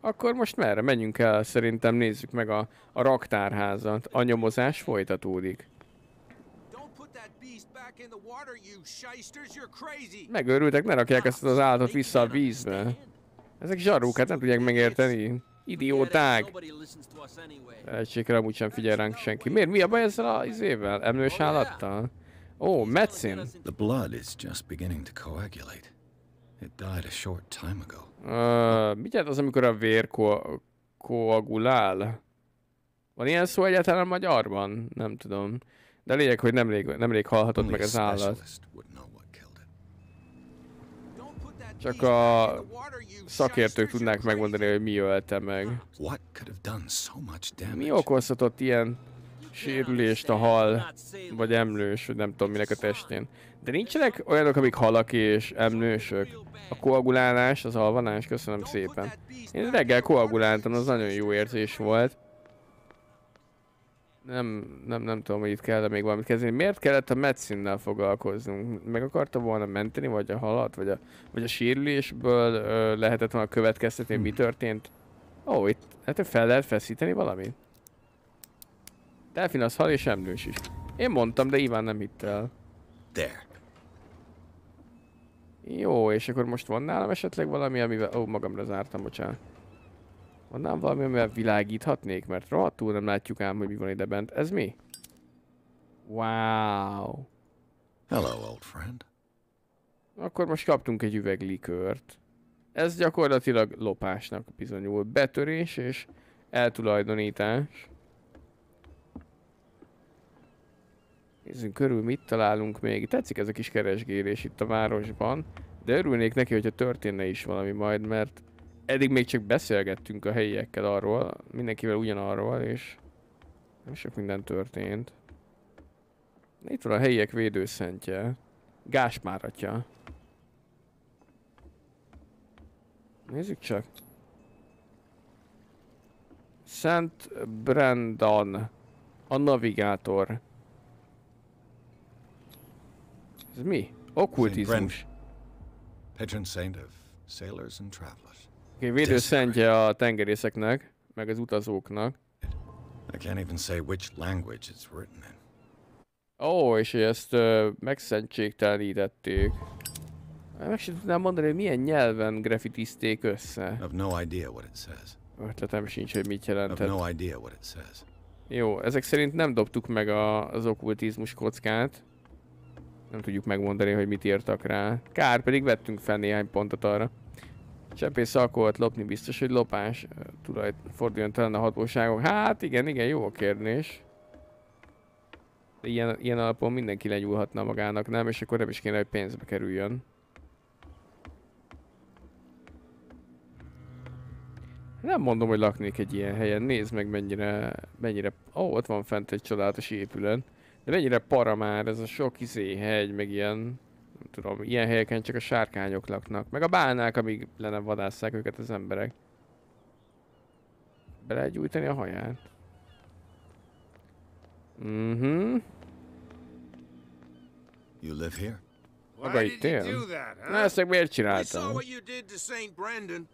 Akkor most merre? Menjünk el, szerintem nézzük meg a, a raktárházat. A nyomozás folytatódik. Megőrültek, ne rakják ezt az állatot vissza a vízbe. Ezek zsarúk, hát nem tudják megérteni. Idióták! Egységre amúgy sem figyel ránk senki. Miért? Mi a baj ezzel az izével? Emlős állattal? Oh, medicine. The blood is just beginning to coagulate. It died a short time ago. Uh, mit jelent az, amikor a vér ko koagulál? Van ilyen szó egyáltalán magyarban? Nem tudom. De lényeg, hogy nemrég, nemrég halhatott meg az állat. Csak a szakértők tudnák megmondani, hogy mi ölte meg. Mi okozhatott ilyen sérülést a hal, vagy emlős, vagy nem tudom minek a testén. De nincsenek olyanok, amik halak és emlősök. A koagulálás, az alvanás, köszönöm szépen. Én reggel koaguláltam, az nagyon jó érzés volt. Nem, nem, nem tudom, hogy itt kell még valamit kezdeni. Miért kellett a medszínnel foglalkoznunk? Meg akarta volna menteni, vagy a halat, vagy a, vagy a sérülésből ö, lehetett volna következtetni, mi történt? Ó, oh, itt hát fel lehet feszíteni valamit. Delfin az hal és emlős is. Én mondtam, de Iván nem hitt el. There. Jó, és akkor most van nálam esetleg valami, amivel... Ó, oh, magamra zártam, bocsánat. Van nálam valami, amivel világíthatnék, mert rohadtul nem látjuk ám, hogy mi van ide bent. Ez mi? Wow. Hello, old friend. Akkor most kaptunk egy üveg likört. Ez gyakorlatilag lopásnak bizonyul. Betörés és eltulajdonítás. Nézzünk körül, mit találunk még. Tetszik ez a kis keresgélés itt a városban, de örülnék neki, hogyha történne is valami majd, mert eddig még csak beszélgettünk a helyiekkel arról, mindenkivel ugyanarról, és nem sok minden történt. Itt van a helyiek védőszentje. Gásmáratja. Nézzük csak. Szent Brandon. A navigátor. Ez mi? Okkultizmus. Patron saint of sailors and travelers. Okay, védő szentje a tengerészeknek, meg az utazóknak. I can't even say which language it's written in. Ó, oh, és ezt uh, megszentségtelenítették. Meg sem tudnám mondani, hogy milyen nyelven grafitizték össze. I have no idea what it says. Ötletem sincs, hogy mit jelentett. have no idea what it says. Jó, ezek szerint nem dobtuk meg a, az okkultizmus kockát nem tudjuk megmondani, hogy mit írtak rá. Kár, pedig vettünk fel néhány pontot arra. Csepész alkoholt lopni biztos, hogy lopás. Tulaj forduljon talán a hatóságok. Hát igen, igen, jó a kérdés. De ilyen, ilyen alapon mindenki legyúlhatna magának, nem? És akkor nem is kéne, hogy pénzbe kerüljön. Nem mondom, hogy laknék egy ilyen helyen. Nézd meg mennyire... mennyire... Ó, oh, ott van fent egy csodálatos épület. De mennyire para már ez a sok izé hegy, meg ilyen, nem tudom, ilyen helyeken csak a sárkányok laknak. Meg a bálnák, amíg le nem vadásszák őket az emberek. Be lehet gyújtani a haját. Mhm. Mm you live here? Maga itt él? Na, ezt meg miért csináltam?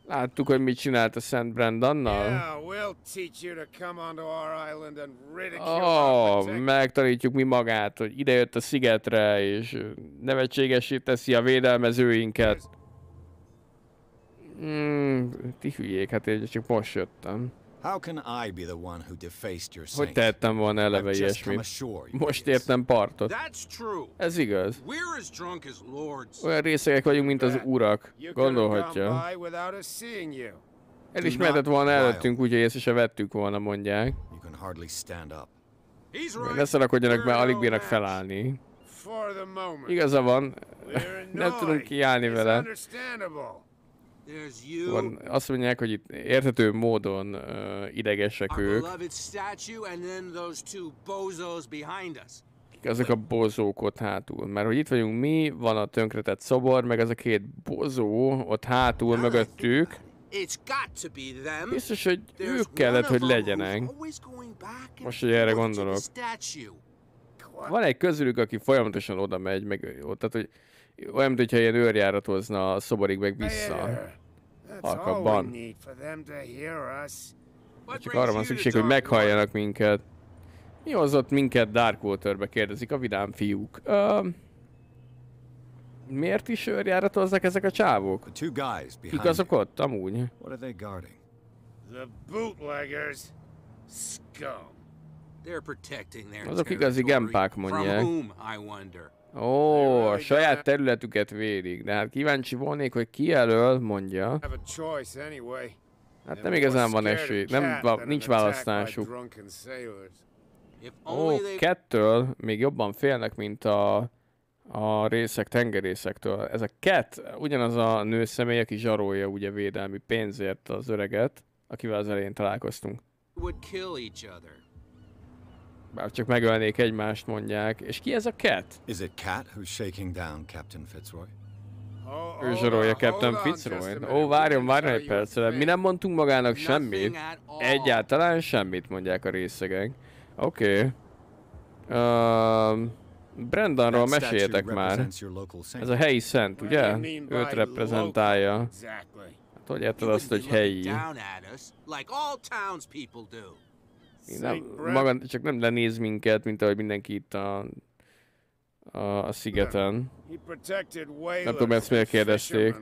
Láttuk, hogy mit csinált a Szent Brandonnal. Oh, megtanítjuk mi magát, hogy idejött a szigetre, és nevetségesé teszi a védelmezőinket. Hmm, ti hülyék, hát én csak most jöttem. How can I be the one who defaced your Hogy tettem volna eleve ilyesmit? Most értem partot. Ez igaz. Olyan részegek vagyunk, mint az urak. Gondolhatja. mehetett volna előttünk, úgyhogy észre se vettük volna, mondják. Ne szarakodjanak, mert alig bírnak felállni. Igaza van, nem tudunk kiállni vele. Van, azt mondják, hogy itt érthető módon uh, idegesek ők. Ezek a bozók ott hátul. Mert hogy itt vagyunk mi, van a tönkretett szobor, meg ez a két bozó ott hátul mögöttük. Biztos, hogy ők kellett, hogy legyenek. Most, hogy erre gondolok. Van egy közülük, aki folyamatosan oda megy, meg ott, tehát, hogy olyan, hogyha ilyen őrjáratozna a szoborig meg vissza. Halkabban. Csak arra van szükség, hogy meghalljanak minket. Mi hozott minket Darkwaterbe, kérdezik a vidám fiúk. Uh, miért is őrjáratoznak ezek a csávók? Kik azok ott, amúgy? Azok igazi gempák mondják. Ó, a saját területüket védik, de hát kíváncsi volnék, hogy ki elől mondja. Hát nem igazán van esély, nem, nincs választásuk. Ó, kettől még jobban félnek, mint a, a részek tengerészektől. Ez a kett, ugyanaz a nő személy, aki zsarolja ugye védelmi pénzért az öreget, akivel az elején találkoztunk. Would kill each other bár csak megölnék egymást, mondják. És ki ez a Cat? Is it Cat who's shaking down Captain Fitzroy? Ő zsarolja Captain Fitzroy. Ó, várjon, várjon egy percre. Mi nem mondtunk magának semmit. Egyáltalán semmit, mondják a részegek. Oké. Okay. Uh, meséljetek már. Ez a helyi szent, ugye? Őt reprezentálja. Hát hogy érted azt, hogy helyi? nem, maga, csak nem lenéz minket, mint ahogy mindenki itt a, a, a szigeten. Nem tudom, ezt miért kérdezték.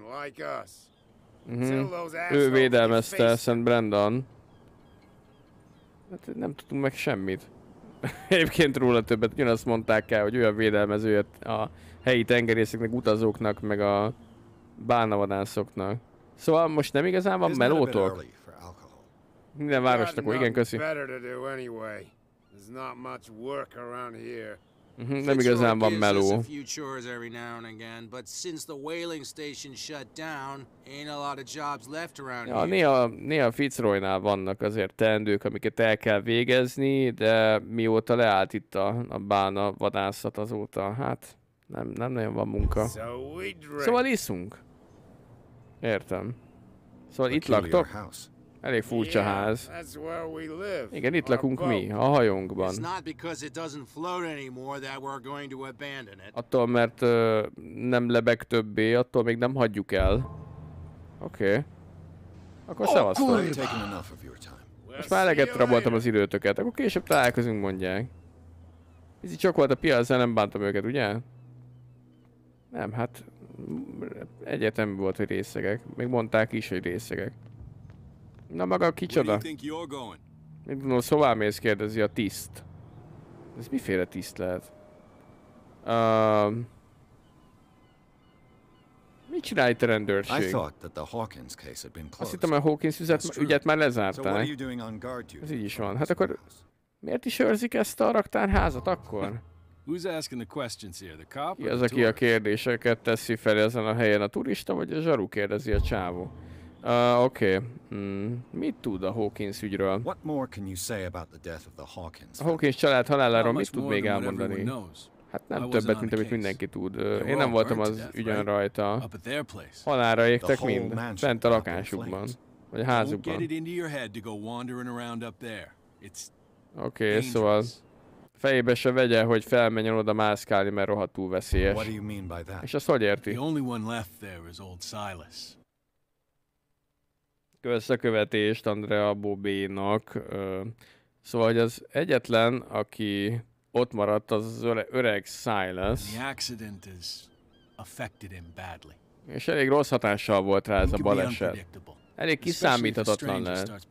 Uh-huh. Ő védelmezte Szent Brandon. Hát nem tudunk meg semmit. Egyébként róla többet azt mondták el, hogy olyan védelmezője a helyi tengerészeknek, utazóknak, meg a bánavadászoknak. Szóval most nem igazán van melótok? Minden városnak, igen, köszi. Mhm, nem igazán van meló. Ja, néha, néha Fitzroynál vannak azért teendők, amiket el kell végezni, de mióta leállt itt a, a bána vadászat azóta, hát nem, nem nagyon van munka. Szóval iszunk. Értem. Szóval itt laktok? House. Elég furcsa ház. Igen, itt lakunk mi, a hajónkban. Attól, mert uh, nem lebeg többé, attól még nem hagyjuk el. Oké. Okay. Akkor oh, szevasztok. Most már eleget raboltam az időtöket, akkor később találkozunk mondják. Ez csak volt a piac, nem bántam őket, ugye? Nem, hát egyetem volt, hogy részegek. Még mondták is, hogy részegek. Na maga kicsoda? Mit gondolsz, hová mész? kérdezi a tiszt. Ez miféle tiszt lehet? Um, mit csinál itt a rendőrség? Azt hittem, a Hawkins üzet, ügyet már lezárták. Ez így is van. Hát akkor miért is őrzik ezt a raktárházat akkor? Ki az, aki a kérdéseket teszi fel ezen a helyen? A turista vagy a zsaru kérdezi a csávó? Uh, Oké. Okay. Mm. Mit tud a Hawkins ügyről? A Hawkins család haláláról mit tud még elmondani? Hát nem többet, mint amit mindenki tud. Én nem voltam az ügyön rajta. Halálra égtek mind, bent a lakásukban. Vagy a házukban. Oké, okay, szóval fejébe se vegye, hogy felmenjen oda mászkálni, mert rohadtul veszélyes. És azt hogy érti? összekövetést Andrea Bobénak. Szóval, hogy az egyetlen, aki ott maradt, az öre, öreg Silas. És elég rossz hatással volt rá ez a baleset. Elég kiszámíthatatlan lehet.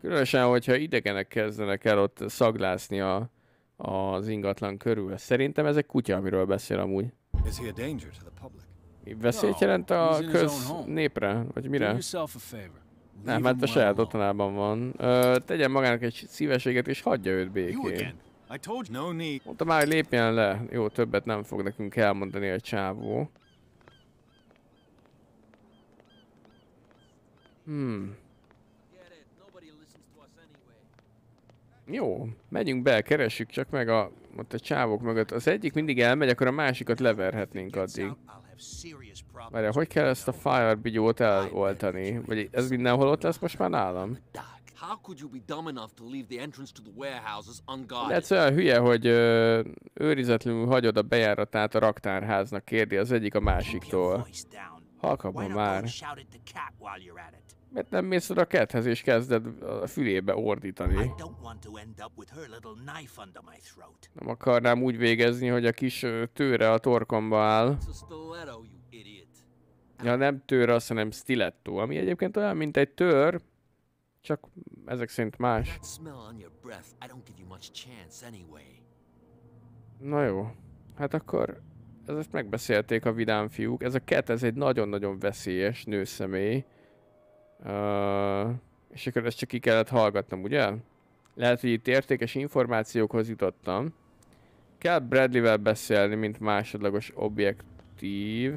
Különösen, hogyha idegenek kezdenek el ott szaglászni a, az ingatlan körül. Szerintem ez egy kutya, amiről beszél amúgy. Is he a danger to the Veszélyt jelent a köz népre? Vagy mire? Nem, mert hát a saját otthonában van. Ö, tegyen magának egy szíveséget és hagyja őt békén. Mondta már, hogy lépjen le. Jó, többet nem fog nekünk elmondani a csávó. Hmm. Jó, megyünk be, keressük csak meg a, ott a csávok mögött. Az egyik mindig elmegy, akkor a másikat leverhetnénk addig. Várjál, hogy kell ezt a fire bigyót eloltani? Vagy ez mindenhol ott lesz most már nálam? How could you be dumb enough to leave the entrance to the warehouses unguarded? Lehet olyan hülye, hogy őrizetlenül hagyod a bejáratát a raktárháznak, kérdi az egyik a másiktól. Halkabban már. Mert nem mész oda a kethez és kezded a fülébe ordítani? Nem akarnám úgy végezni, hogy a kis tőre a torkomba áll. Ja, nem tőr, azt hanem stiletto, ami egyébként olyan, mint egy tör, csak ezek szerint más. Na jó, hát akkor ezt megbeszélték a vidám fiúk. Ez a ket, ez egy nagyon-nagyon veszélyes nőszemély. Uh, és akkor ezt csak ki kellett hallgatnom, ugye? Lehet, hogy itt értékes információkhoz jutottam. Kell Bradley-vel beszélni, mint másodlagos objektív.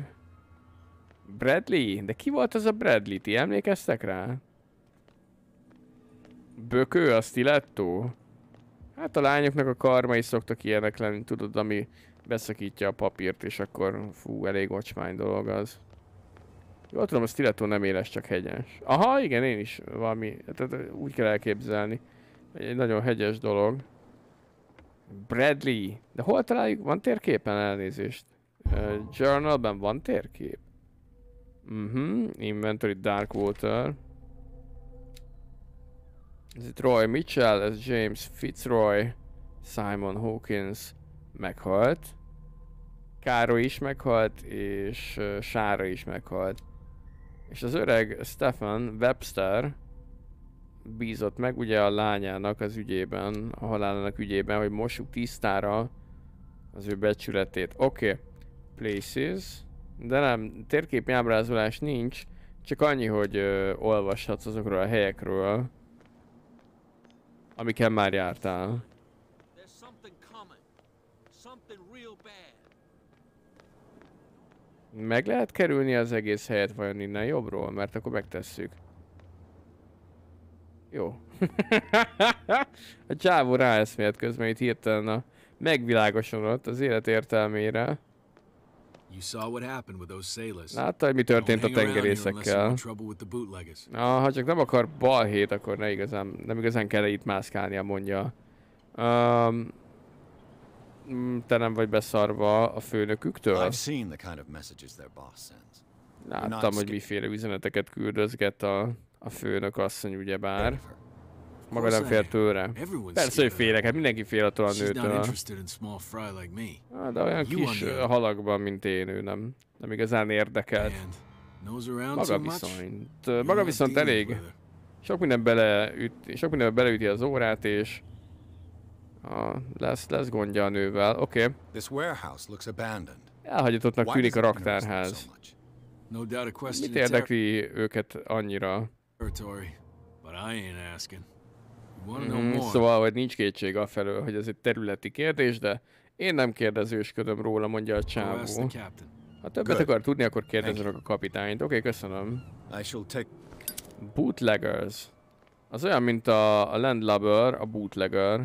Bradley? De ki volt az a Bradley? Ti emlékeztek rá? Bökő, a stiletto? Hát a lányoknak a karmai szoktak ilyenek lenni, tudod, ami beszakítja a papírt, és akkor fú, elég ocsmány dolog az. Jól tudom, a stiletto nem éles, csak hegyes. Aha, igen, én is valami, tehát úgy kell elképzelni. Egy nagyon hegyes dolog. Bradley. De hol találjuk? Van térképen elnézést. Uh, journalben van térkép? Mhm, uh -huh. Inventory Darkwater. Ez itt Roy Mitchell, ez James Fitzroy, Simon Hawkins meghalt. Károly is meghalt, és Sára is meghalt. És az öreg Stefan Webster bízott meg ugye a lányának az ügyében, a halálának ügyében, hogy mossuk tisztára az ő becsületét. Oké, okay. places, de nem, térképi ábrázolás nincs, csak annyi, hogy ö, olvashatsz azokról a helyekről, amiken már jártál. Meg lehet kerülni az egész helyet vajon innen jobbról? Mert akkor megtesszük. Jó. a csávó ráeszmélt közben itt hirtelen a megvilágosodott az élet értelmére. Látta, hogy mi történt a tengerészekkel. Na, ha csak nem akar balhét, akkor ne igazán, nem igazán kell itt mászkálnia, mondja. Um, Mm, te nem vagy beszarva a főnöküktől? Láttam, hogy miféle üzeneteket küldözget a, a főnök asszony ugyebár. Maga nem fél tőle. Persze, hogy félek, hát mindenki fél attól a nőtől. Ah, de olyan kis halakban, mint én, ő nem, nem igazán érdekelt. Maga viszont, maga viszont elég. Sok minden beleüti, sok minden beleüti az órát, és lesz, lesz gondja a nővel. Oké. Okay. Elhagyatottnak tűnik a raktárház. Mit érdekli őket annyira? Mm, szóval, hogy nincs kétség afelől, hogy ez egy területi kérdés, de én nem kérdezősködöm róla, mondja a csávó. Ha többet akar tudni, akkor kérdezzenek a kapitányt. Oké, okay, köszönöm. Bootleggers. Az olyan, mint a, a landlubber, a bootlegger.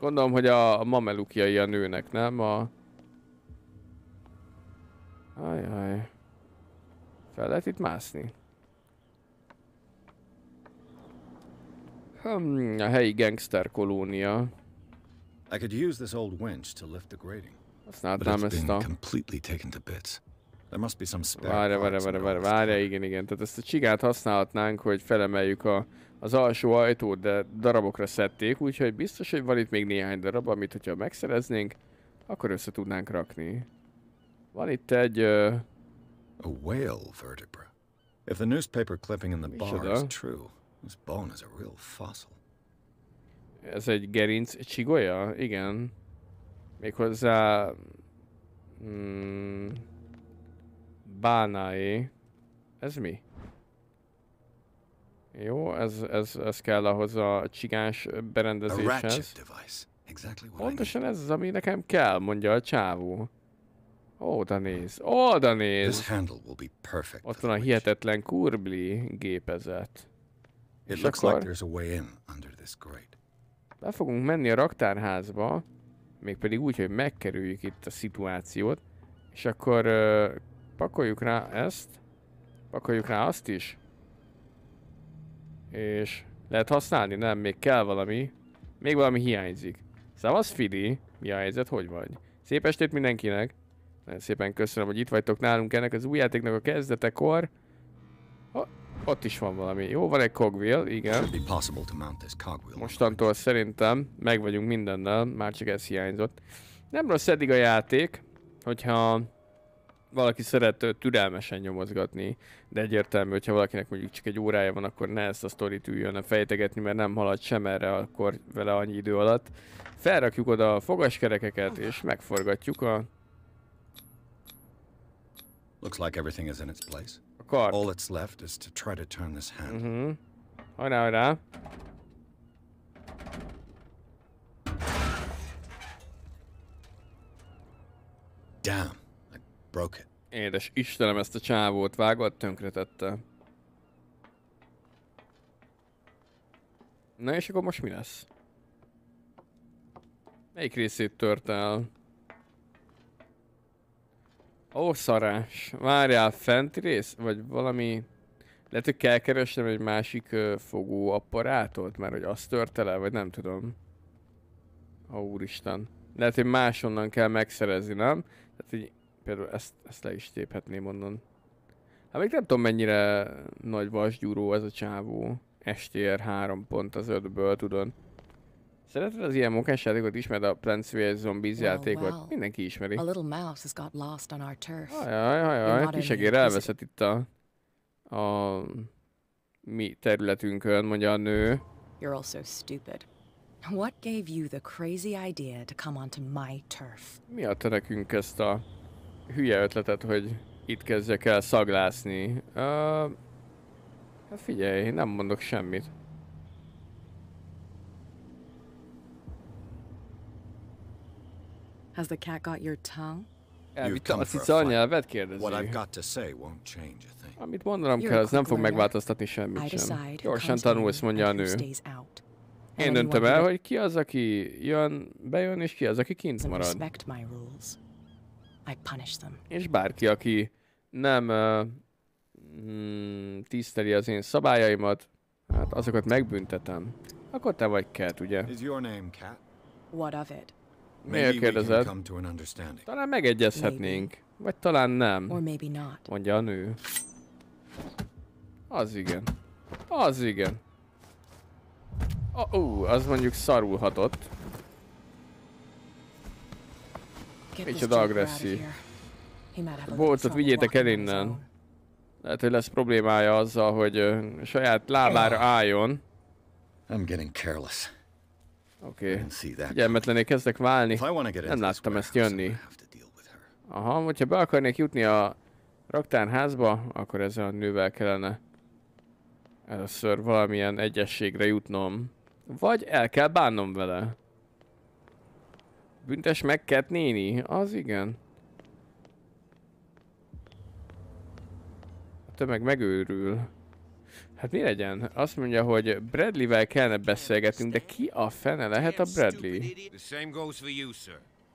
Gondolom, hogy a mamelukjai a nőnek, nem? A... Ajaj. Fel lehet itt mászni? Hmm, a helyi gangster kolónia. I could use this old winch to lift the grating. Használtam ezt a... completely taken to bits. There must be some spare várja, várja, várja, várja, várja, igen, igen. Tehát ezt a csigát használhatnánk, hogy felemeljük a az alsó ajtót, de darabokra szedték, úgyhogy biztos, hogy van itt még néhány darab, amit hogyha megszereznénk, akkor össze tudnánk rakni. Van itt egy... Uh... A whale vertebra. If the newspaper clipping in the bar is true, this bone is a real fossil. Ez egy gerinc csigolya? Igen. Méghozzá... Hmm... bánáé. Ez mi? Jó, ez, ez, ez kell ahhoz a csigás berendezéshez. Pontosan ez az, ami nekem kell, mondja a csávó. Oda néz, oda néz! Ott van a hihetetlen kurbli gépezet. És akkor be fogunk menni a raktárházba, mégpedig úgy, hogy megkerüljük itt a szituációt, és akkor uh, pakoljuk rá ezt, pakoljuk rá azt is, és lehet használni? Nem, még kell valami. Még valami hiányzik. Szevasz Fidi, mi a helyzet, hogy vagy? Szép estét mindenkinek! Nagyon szépen köszönöm, hogy itt vagytok nálunk ennek az új játéknak a kezdetekor. Oh, ott is van valami. Jó, van egy cogwheel, igen. Mostantól szerintem meg vagyunk mindennel, már csak ez hiányzott. Nem rossz eddig a játék, hogyha valaki szeret türelmesen nyomozgatni, de egyértelmű, hogyha valakinek mondjuk csak egy órája van, akkor ne ezt a sztorit üljön a fejtegetni, mert nem halad sem erre akkor vele annyi idő alatt. Felrakjuk oda a fogaskerekeket, és megforgatjuk a... Looks like everything is in its place. A kart. All that's left is to try to turn this hand. Uh mhm. -huh. Hajrá, hajrá. Damn broken. Édes Istenem, ezt a csávót vágott, tönkretette. Na és akkor most mi lesz? Melyik részét tört el? Ó, szarás. Várjál, fenti rész? Vagy valami... Lehet, hogy kell keresnem egy másik fogó fogóapparátot, mert hogy azt tört el, vagy nem tudom. Ó, úristen. Lehet, hogy másonnan kell megszerezni, nem? Tehát, hogy például ezt, ezt le is téphetném onnan. Hát még nem tudom mennyire nagy vasgyúró ez a csávó. STR 3 pont az 5-ből, tudod. Szereted az ilyen munkás játékot? mert a Plants vs. Zombies well, játékot? well, Mindenki ismeri. A little mouse has got lost on our turf. Ajaj, ajaj, hát kisegér elveszett itt a, a mi területünkön, mondja a nő. You're also stupid. What gave you the crazy idea to come onto my turf? Mi adta nekünk ezt a hülye ötletet, hogy itt kezdjek el szaglászni. Uh, figyelj, nem mondok semmit. Has the cat got your tongue? Elvittem a cica anyelvet, kérdezi. Amit mondanom kell, az nem fog megváltoztatni semmit sem. Gyorsan tanulsz, mondja a nő. Én döntöm el, hogy ki az, aki jön, bejön, és ki az, aki kint marad. I punish them. És bárki, aki nem uh, tiszteli az én szabályaimat, hát azokat megbüntetem. Akkor te vagy Cat, ugye? Is your name Cat? What of it? Miért kérdezed? Talán megegyezhetnénk. Vagy talán nem. Or maybe not. Mondja a nő. Az igen. Az igen. Ó, oh, uh, az mondjuk szarulhatott. Micsoda agresszív. Boltot vigyétek el innen. Lehet, hogy lesz problémája azzal, hogy saját lábára álljon. I'm getting careless. Oké. Okay. Figyelmetlené kezdek válni. Nem láttam ezt jönni. Aha, hogyha be akarnék jutni a raktárházba, akkor ezzel a nővel kellene először valamilyen egyességre jutnom. Vagy el kell bánnom vele. Büntes meg Cat néni? Az igen. A tömeg megőrül. Hát mi legyen? Azt mondja, hogy Bradley-vel kellene beszélgetnünk, de ki a fene lehet a Bradley?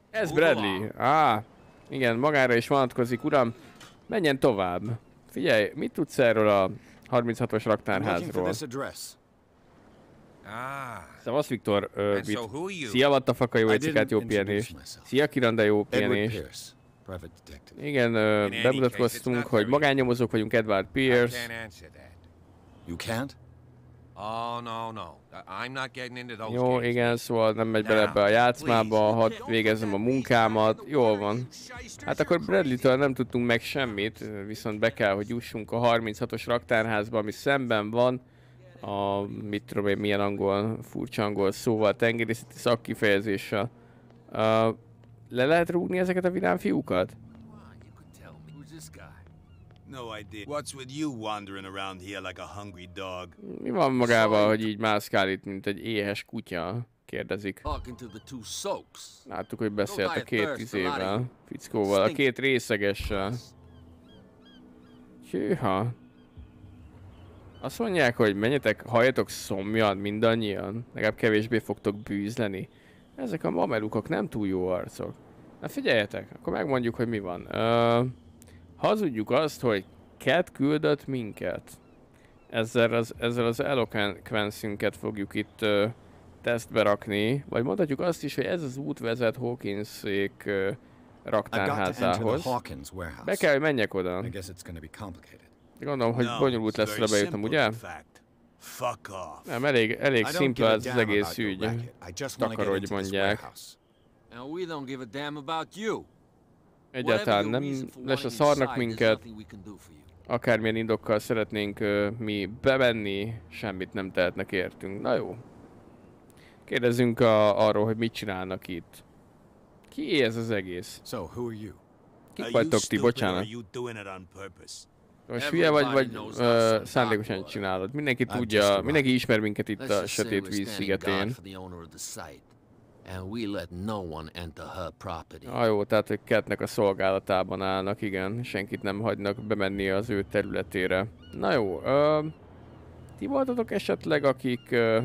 Ez Bradley. Á, ah, igen, magára is vonatkozik, uram. Menjen tovább. Figyelj, mit tudsz erről a 36-os raktárházról? Ah. Szevasz, Viktor. Uh, Szia, what the fuck, a jó éjszakát, jó pihenés. Szia, Kiranda, jó pihenés. Igen, uh, bemutatkoztunk, case, hogy magánnyomozók vagyunk, Edward Pierce. You can't? Oh, no, no. I'm not getting into those Jó, igen, szóval nem megy bele ebbe a játszmába, hadd végezzem a munkámat. Jól van. Hát akkor Bradley-től nem tudtunk meg semmit, viszont be kell, hogy jussunk a 36-os raktárházba, ami szemben van a mit tudom én, milyen angol, furcsa angol szóval, tengerészeti szakkifejezéssel. Uh, le lehet rúgni ezeket a vidám fiúkat? Mi van magával, hogy így mászkál itt, mint egy éhes kutya? Kérdezik. Láttuk, hogy beszélt a két izével, fickóval, a két részegessel. Hűha, azt mondják, hogy menjetek, halljatok szomjan mindannyian, legalább kevésbé fogtok bűzleni. Ezek a mamelukok nem túl jó arcok. Na figyeljetek, akkor megmondjuk, hogy mi van. Ö, hazudjuk azt, hogy Cat küldött minket. Ezzel az, ezzel az eloquence-ünket fogjuk itt ö, tesztbe rakni, vagy mondhatjuk azt is, hogy ez az út vezet Hawkins raktárházához. Be kell, hogy menjek oda. Gondolom, hogy bonyolult lesz, de bejutom, ugye? Nem, elég, elég szimpla ez az egész ügy. Takarodj mondják. Egyáltalán nem lesz a szarnak minket. Akármilyen indokkal szeretnénk uh, mi bevenni, semmit nem tehetnek értünk. Na jó. Kérdezzünk a, arról, hogy mit csinálnak itt. Ki ez az egész? Kik vagytok ti, bocsánat? most hülye vagy, vagy uh, szándékosan csinálod. Mindenki tudja, mindenki ismer minket itt a sötét víz szigetén. Ah, jó, tehát ők Ketnek a szolgálatában állnak, igen. Senkit nem hagynak bemenni az ő területére. Na jó, uh, ti voltatok esetleg, akik uh,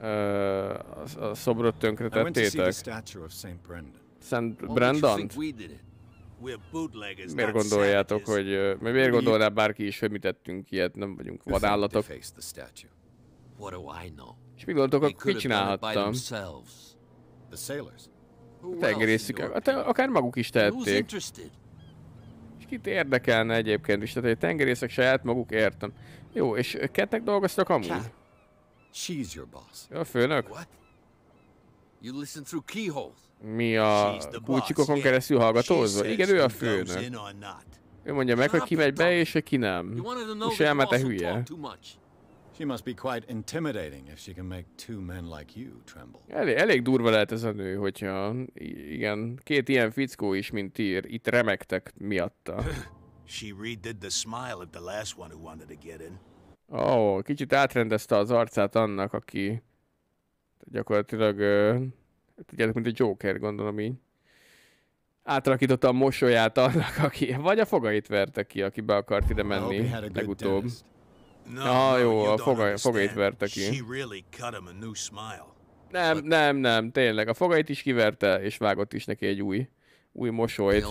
uh, a, a szobrot tönkretettétek? Szent Brendan. Miért gondoljátok, hogy... Miért gondolná bárki is, hogy mi tettünk ilyet, nem vagyunk vadállatok. És mi gondoltok, hogy mit csinálhattam? A tengerészük, hát hát akár maguk is tehették. És kit érdekelne egyébként is, tehát hogy a tengerészek saját maguk értem. Jó, és kettek dolgoztak amúgy? She's your boss. Jó, főnök. What? You listen through keyholes. Mi a kulcsikokon keresztül hallgatózva? Igen, ő a főnök. Ő mondja meg, hogy ki megy be és ki nem. És elmete hülye. She must be quite intimidating if she can make two men like you tremble. Elég, elég durva lehet ez a nő, hogyha igen, két ilyen fickó is, mint ír, itt remektek miatta. She redid the smile of the last one who wanted to get in. Ó, oh, kicsit átrendezte az arcát annak, aki gyakorlatilag uh, Hát tudjátok, mint a Joker, gondolom így. Átrakította a mosolyát annak, aki... Vagy a fogait verte ki, aki be akart ide menni legutóbb. No, ah, jó, a fogai, fogait verte ki. Really nem, nem, nem, tényleg. A fogait is kiverte, és vágott is neki egy új, új mosolyt.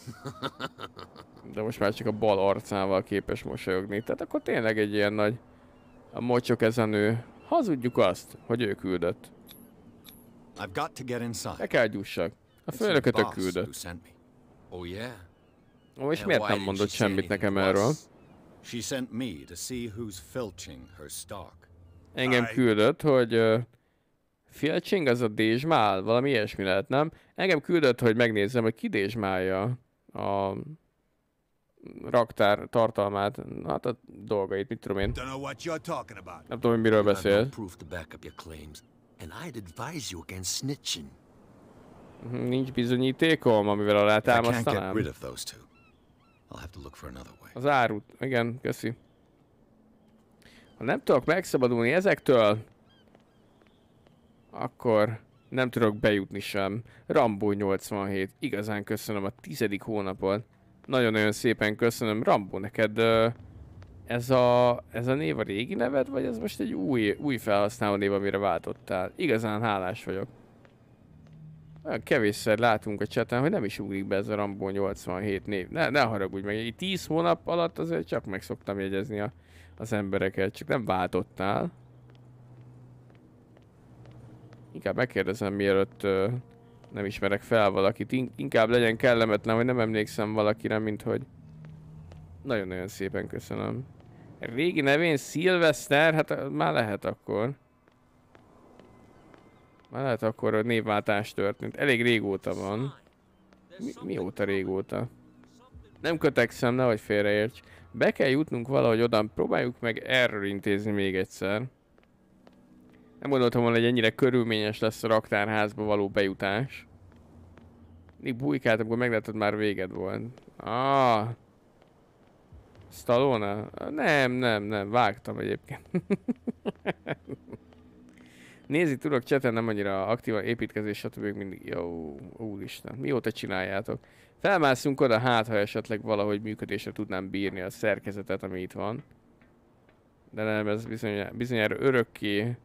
De most már csak a bal arcával képes mosolyogni. Tehát akkor tényleg egy ilyen nagy a mocsok ez a nő. Hazudjuk azt, hogy ő küldött. I've got to get inside. Ne kell gyussak. A főnökötök küldött. Oh, yeah. Ó, és miért nem mondott semmit nekem erről? She sent me to see who's filching her stock. Engem küldött, hogy uh, filching az a dézsmál, valami ilyesmi lehet, nem? Engem küldött, hogy megnézzem, hogy ki dézsmálja a raktár tartalmát, hát a dolgait, mit tudom én. Nem tudom, miről beszél. Mhm, nincs bizonyítékom, amivel támasztanám. Az árut, igen, köszi. Ha nem tudok megszabadulni ezektől, akkor nem tudok bejutni sem. Rambó 87, igazán köszönöm a tizedik hónapot. Nagyon-nagyon szépen köszönöm. rambo neked ez a, ez a név a régi neved, vagy ez most egy új, új felhasználó név, amire váltottál? Igazán hálás vagyok. Olyan kevésszer látunk a cseten, hogy nem is ugrik be ez a Rambo 87 név. Ne, ne haragudj meg, egy 10 hónap alatt azért csak meg szoktam jegyezni a, az embereket, csak nem váltottál. Inkább megkérdezem, mielőtt uh, nem ismerek fel valakit. Inkább legyen kellemetlen, hogy nem emlékszem valakire, mint hogy... Nagyon-nagyon szépen köszönöm. Régi nevén Szilveszter, hát eh, már lehet akkor. Már lehet akkor, hogy névváltás történt. Elég régóta van. Mi, mióta régóta? Nem kötekszem, nehogy félreérts. Be kell jutnunk valahogy oda, próbáljuk meg erről intézni még egyszer. Nem gondoltam volna, hogy ennyire körülményes lesz a raktárházba való bejutás. Mindig bujkált, amikor meglátod, már véged volt. Ah. Stallone? Nem, nem, nem, vágtam egyébként. Nézi, tudok, cseten nem annyira aktívan építkezés, stb. mindig, jó, úristen, mióta csináljátok? Felmászunk oda, hát ha esetleg valahogy működésre tudnám bírni a szerkezetet, ami itt van. De nem, ez bizony, bizonyára örökké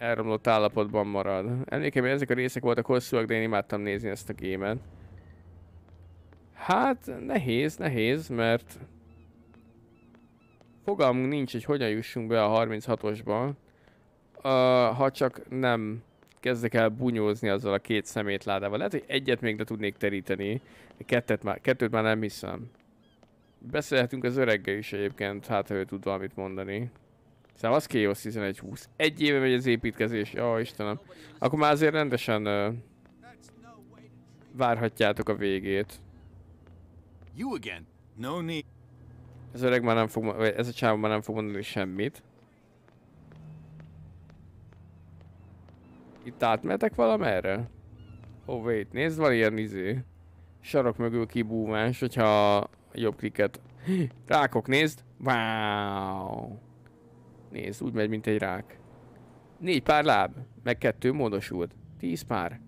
elromlott állapotban marad. hogy ezek a részek voltak hosszúak, de én imádtam nézni ezt a gémet. Hát, nehéz, nehéz, mert... Fogalmunk nincs, hogy hogyan jussunk be a 36-osba. Uh, ha csak nem kezdek el bunyózni azzal a két szemétládával. Lehet, hogy egyet még le tudnék teríteni. Kettet már, kettőt már nem hiszem. Beszélhetünk az öreggel is egyébként, hát ha ő tud valamit mondani az Chaos 11-20. Egy éve megy az építkezés, ja Istenem. Akkor már azért rendesen uh, várhatjátok a végét. Ez öreg már nem fog, vagy ez a csávó már nem fog mondani semmit. Itt átmehetek valamerre? Oh wait, nézd, van ilyen izé. Sarok mögül kibúvás, hogyha jobb kliket. Rákok, nézd! Wow! Nézd, úgy megy, mint egy rák. Négy pár láb, meg kettő módosult. Tíz pár.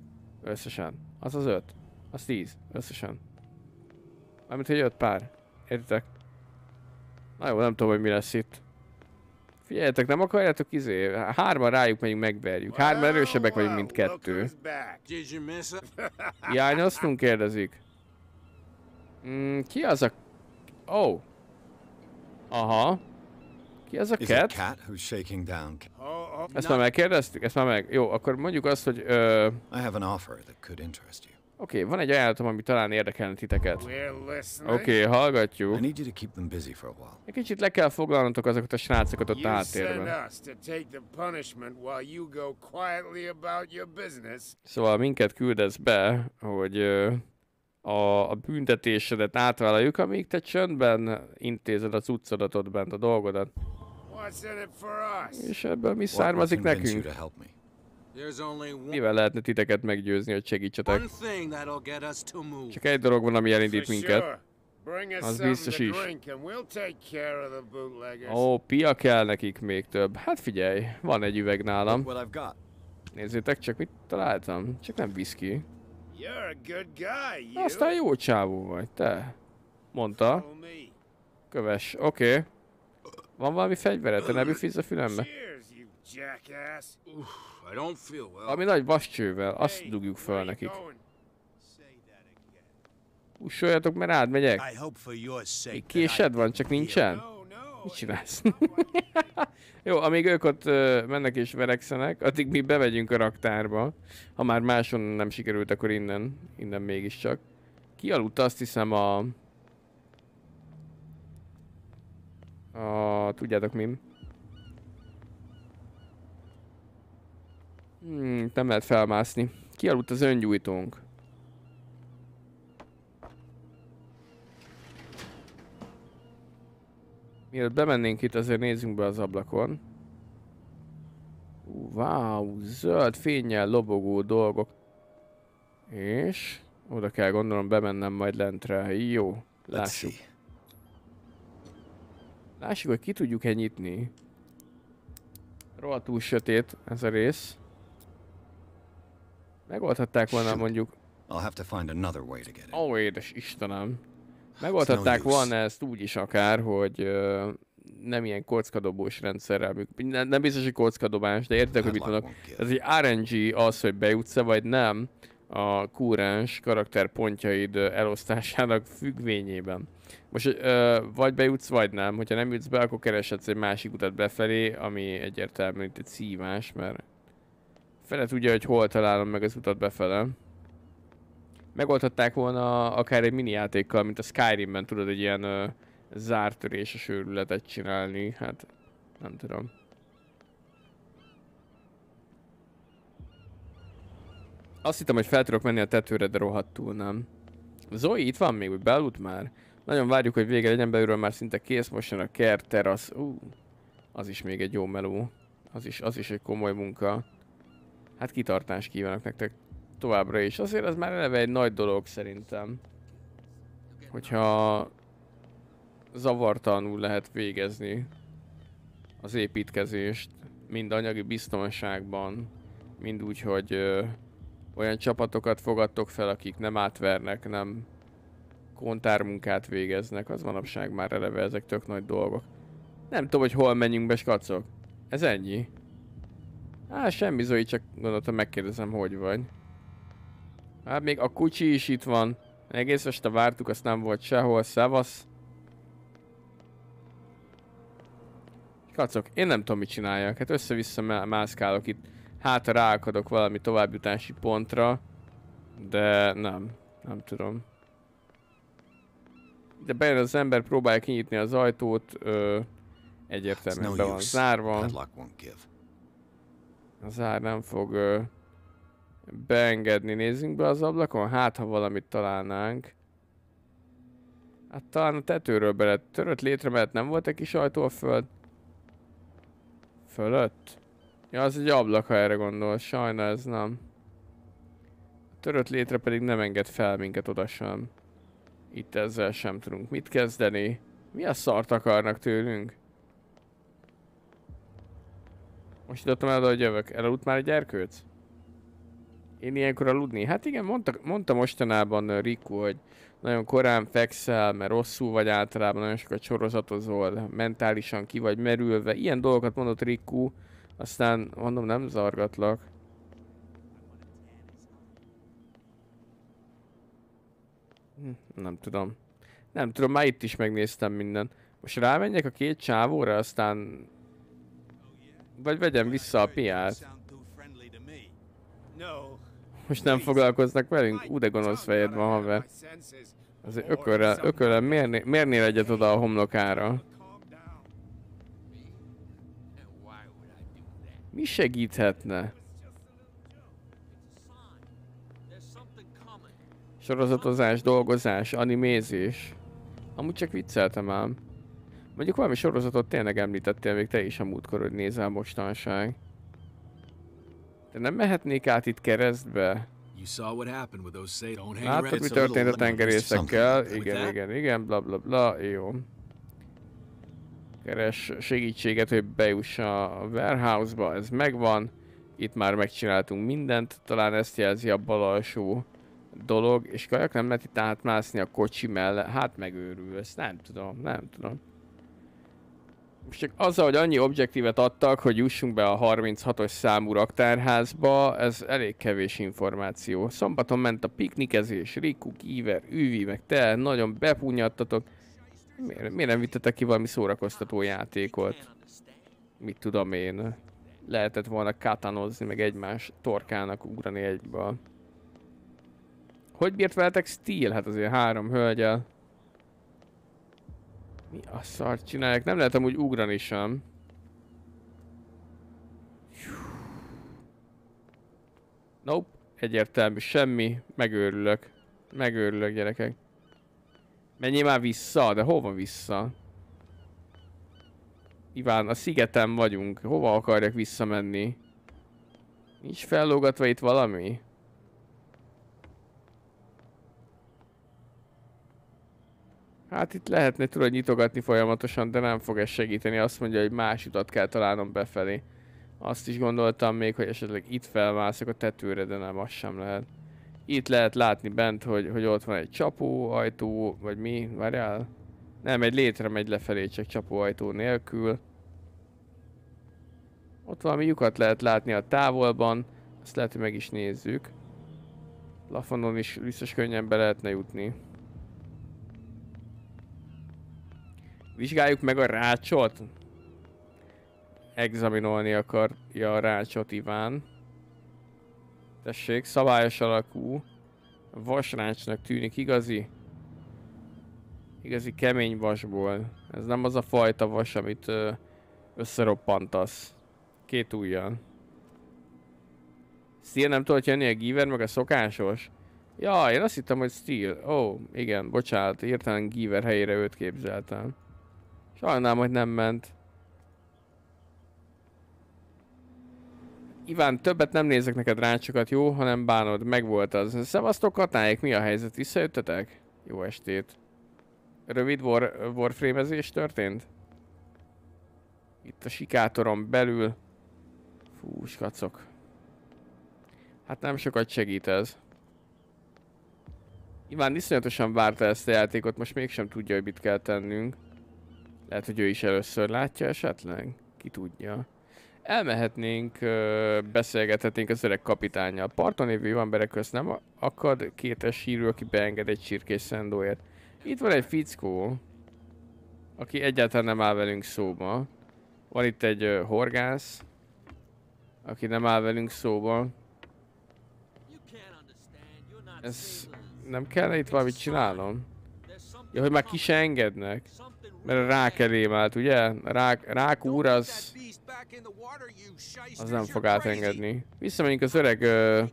Összesen. Az az öt. Az tíz. Összesen. Mármint, hogy öt pár. Értitek? Na jó, nem tudom, hogy mi lesz itt. Figyeljetek, nem akarjátok izé? Hárman rájuk megyünk, megverjük. Hárman erősebbek vagyunk, mint kettő. Hiányoztunk, kérdezik. Mm, ki az a... Oh. Aha. Ki az a cat? cat who's shaking down. Ezt már megkérdeztük? Ezt már meg... Jó, akkor mondjuk azt, hogy... Ö... Oké, okay, van egy ajánlatom, ami talán érdekelne titeket. Eh? Oké, okay, hallgatjuk. Egy kicsit le kell foglalnotok azokat a srácokat ott a háttérben. Szóval minket küldesz be, hogy a, a büntetésedet átvállaljuk, amíg te csöndben intézed az utcodat ott bent a dolgodat. És ebből mi származik nekünk? Mivel lehetne titeket meggyőzni, hogy segítsetek? Csak egy dolog van, ami elindít minket. Az biztos is. Ó, pia kell nekik még több. Hát figyelj, van egy üveg nálam. Nézzétek csak, mit találtam. Csak nem viszki. Aztán jó csávú vagy, te. Mondta. Köves, oké. Okay. Van valami fegyvere? Te ne büfiz a fülembe? Ami nagy vascsővel, azt dugjuk fel nekik. Ussoljatok, mert rád megyek. Még késed van, csak nincsen? Mit csinálsz? Jó, amíg ők ott mennek és verekszenek, addig mi bevegyünk a raktárba. Ha már máson nem sikerült, akkor innen, innen mégiscsak. Kialudta azt hiszem a A, tudjátok mi? Hmm, nem lehet felmászni. Kialudt az öngyújtónk. Mielőtt bemennénk itt, azért nézzünk be az ablakon. Wow, zöld fényjel lobogó dolgok. És oda kell gondolom bemennem majd lentre. Jó, lássuk. Lássuk, hogy ki tudjuk-e nyitni. Rohadtul sötét ez a rész. Megoldhatták volna mondjuk... Oh, édes Istenem. Megoldhatták volna ezt úgy is akár, hogy nem ilyen kockadobós rendszerrel, nem, nem biztos, hogy kockadobás, de értek, hogy mit mondok. Ez egy RNG az, hogy bejutsz -e, vagy nem a kúráns karakter pontjaid elosztásának függvényében. Most ö, vagy bejutsz, vagy nem. Hogyha nem jutsz be, akkor kereshetsz egy másik utat befelé, ami egyértelműen egy szívás, mert fele tudja, hogy hol találom meg az utat befele. Megoldhatták volna akár egy mini játékkal, mint a Skyrimben tudod egy ilyen ö, zártöréses őrületet csinálni, hát nem tudom. Azt hittem, hogy fel tudok menni a tetőre, de rohadtul nem. Zoe itt van még, hogy bealudt már? Nagyon várjuk, hogy vége legyen, belülről már szinte kész, most jön a kert, terasz. Ú, az is még egy jó meló. Az is, az is egy komoly munka. Hát kitartást kívánok nektek továbbra is. Azért ez már eleve egy nagy dolog szerintem. Hogyha zavartalanul lehet végezni az építkezést, mind anyagi biztonságban, mind úgy, hogy ö, olyan csapatokat fogadtok fel, akik nem átvernek, nem kontármunkát végeznek, az manapság már eleve ezek tök nagy dolgok. Nem tudom, hogy hol menjünk be, skacok. Ez ennyi. Á, semmi Zoli, csak gondoltam megkérdezem, hogy vagy. Hát még a kucsi is itt van. Egész este vártuk, azt nem volt sehol. Szevasz. Kacok, én nem tudom, mit csináljak. Hát össze-vissza mászkálok itt. Hát ráakadok valami továbbjutási pontra. De nem, nem tudom de bejön az ember, próbálja kinyitni az ajtót, ö, egyértelműen be van zárva. A zár nem fog ö, beengedni. Nézzünk be az ablakon, hát ha valamit találnánk. Hát talán a tetőről bele törött létre, mert nem volt egy kis ajtó a föld. Fölött? Ja, az egy ablak, ha erre gondol. Sajna ez nem. A törött létre pedig nem enged fel minket oda sem. Itt ezzel sem tudunk mit kezdeni. Mi a szart akarnak tőlünk? Most jutottam el, hogy jövök. Elaludt már egy gyerkőc? Én ilyenkor aludni? Hát igen, mondta, mondta mostanában uh, Riku, hogy nagyon korán fekszel, mert rosszul vagy általában, nagyon sokat sorozatozol, mentálisan ki vagy merülve. Ilyen dolgokat mondott Riku, aztán mondom, nem zargatlak. Hm, nem tudom. Nem tudom, már itt is megnéztem minden. Most rámenjek a két csávóra, aztán... Vagy vegyem vissza a piát. Most nem foglalkoznak velünk? Ú, de gonosz fejed van, haver. Azért ökörrel, ökörrel mérné, mérnél egyet oda a homlokára. Mi segíthetne? Sorozatozás, dolgozás, animézés. Amúgy csak vicceltem ám. Mondjuk valami sorozatot tényleg említettél még te is a múltkor, hogy nézel mostanság. De nem mehetnék át itt keresztbe? Láttad, mi történt a tengerészekkel? Igen, igen, igen, bla bla bla, jó. Keres segítséget, hogy bejuss a warehouse-ba, ez megvan. Itt már megcsináltunk mindent, talán ezt jelzi a bal alsó dolog, és kajak nem lehet itt átmászni a kocsi mellett, hát megőrülsz, nem tudom, nem tudom. Most csak azzal, hogy annyi objektívet adtak, hogy jussunk be a 36-os számú raktárházba, ez elég kevés információ. Szombaton ment a piknikezés, Riku, Iver, Üvi, meg te, nagyon bepunyattatok. Miért, miért nem vittetek ki valami szórakoztató játékot? Mit tudom én. Lehetett volna katanozni, meg egymás torkának ugrani egyből. Hogy bírt veletek Steel? Hát azért három hölgyel. Mi a szart csinálják? Nem lehetem úgy ugrani sem. Nope. Egyértelmű. Semmi. Megőrülök. Megőrülök, gyerekek. Menjél már vissza, de hova vissza? Iván, a szigeten vagyunk. Hova akarjak visszamenni? Nincs fellógatva itt valami? Hát itt lehetne tudod nyitogatni folyamatosan, de nem fog ez segíteni. Azt mondja, hogy más utat kell találnom befelé. Azt is gondoltam még, hogy esetleg itt felmászok a tetőre, de nem, az sem lehet. Itt lehet látni bent, hogy, hogy ott van egy csapó, ajtó, vagy mi, várjál. Nem, egy létre megy lefelé, csak csapó ajtó nélkül. Ott valami lyukat lehet látni a távolban, ezt lehet, hogy meg is nézzük. Lafonon is biztos könnyen be lehetne jutni. Vizsgáljuk meg a rácsot. Examinolni akarja a rácsot Iván. Tessék, szabályos alakú. Vasrácsnak tűnik, igazi? Igazi kemény vasból. Ez nem az a fajta vas, amit összeroppantasz. Két ujjal. Steel nem tudott jönni a Giver, meg a szokásos? Ja, én azt hittem, hogy Steel. Ó, oh, igen, bocsánat, értelen Giver helyére őt képzeltem. Sajnálom, hogy nem ment. Iván, többet nem nézek neked rácsokat, jó? Hanem bánod, megvolt az. Szevasztok, katáik, mi a helyzet? Visszajöttetek? Jó estét. Rövid war, warframe történt? Itt a sikátoron belül. Fú, skacok. Hát nem sokat segít ez. Iván iszonyatosan várta ezt a játékot, most mégsem tudja, hogy mit kell tennünk. Lehet, hogy ő is először látja esetleg? Ki tudja. Elmehetnénk, beszélgethetnénk az öreg kapitányjal. Parton évű van emberek közt nem akad kétes sírű, aki beenged egy csirkés szendóért. Itt van egy fickó, aki egyáltalán nem áll velünk szóba. Van itt egy horgász, aki nem áll velünk szóba. Ez nem kellene itt valamit csinálnom? Ja, hogy már ki se engednek. Mert rák elém állt, ugye? Rák, rák úr az... Az nem fog átengedni. Visszamegyünk az öreg uh,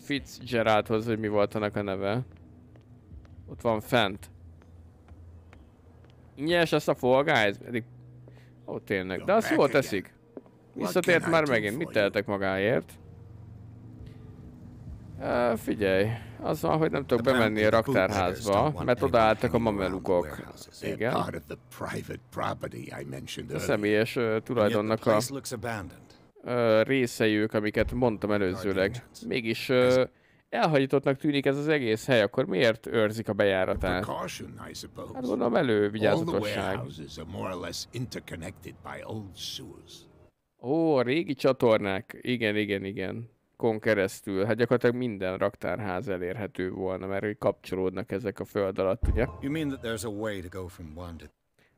Fitzgeraldhoz, hogy mi volt annak a neve. Ott van fent. Ingyenes ezt a Fall Guys? Eddig... Ó, tényleg. De azt jól teszik. Visszatért már megint. Mit tehetek magáért? Uh, figyelj azzal, hogy nem tudok bemenni a raktárházba, mert odaálltak a mamelukok. Igen. A személyes tulajdonnak a részei ők, amiket mondtam előzőleg. Mégis elhagyítottnak tűnik ez az egész hely, akkor miért őrzik a bejáratát? Hát gondolom vigyázatosság. Ó, a régi csatornák. Igen, igen, igen kon keresztül, hát gyakorlatilag minden raktárház elérhető volna, mert kapcsolódnak ezek a föld alatt, ugye? You mean that there's a way to go from one to...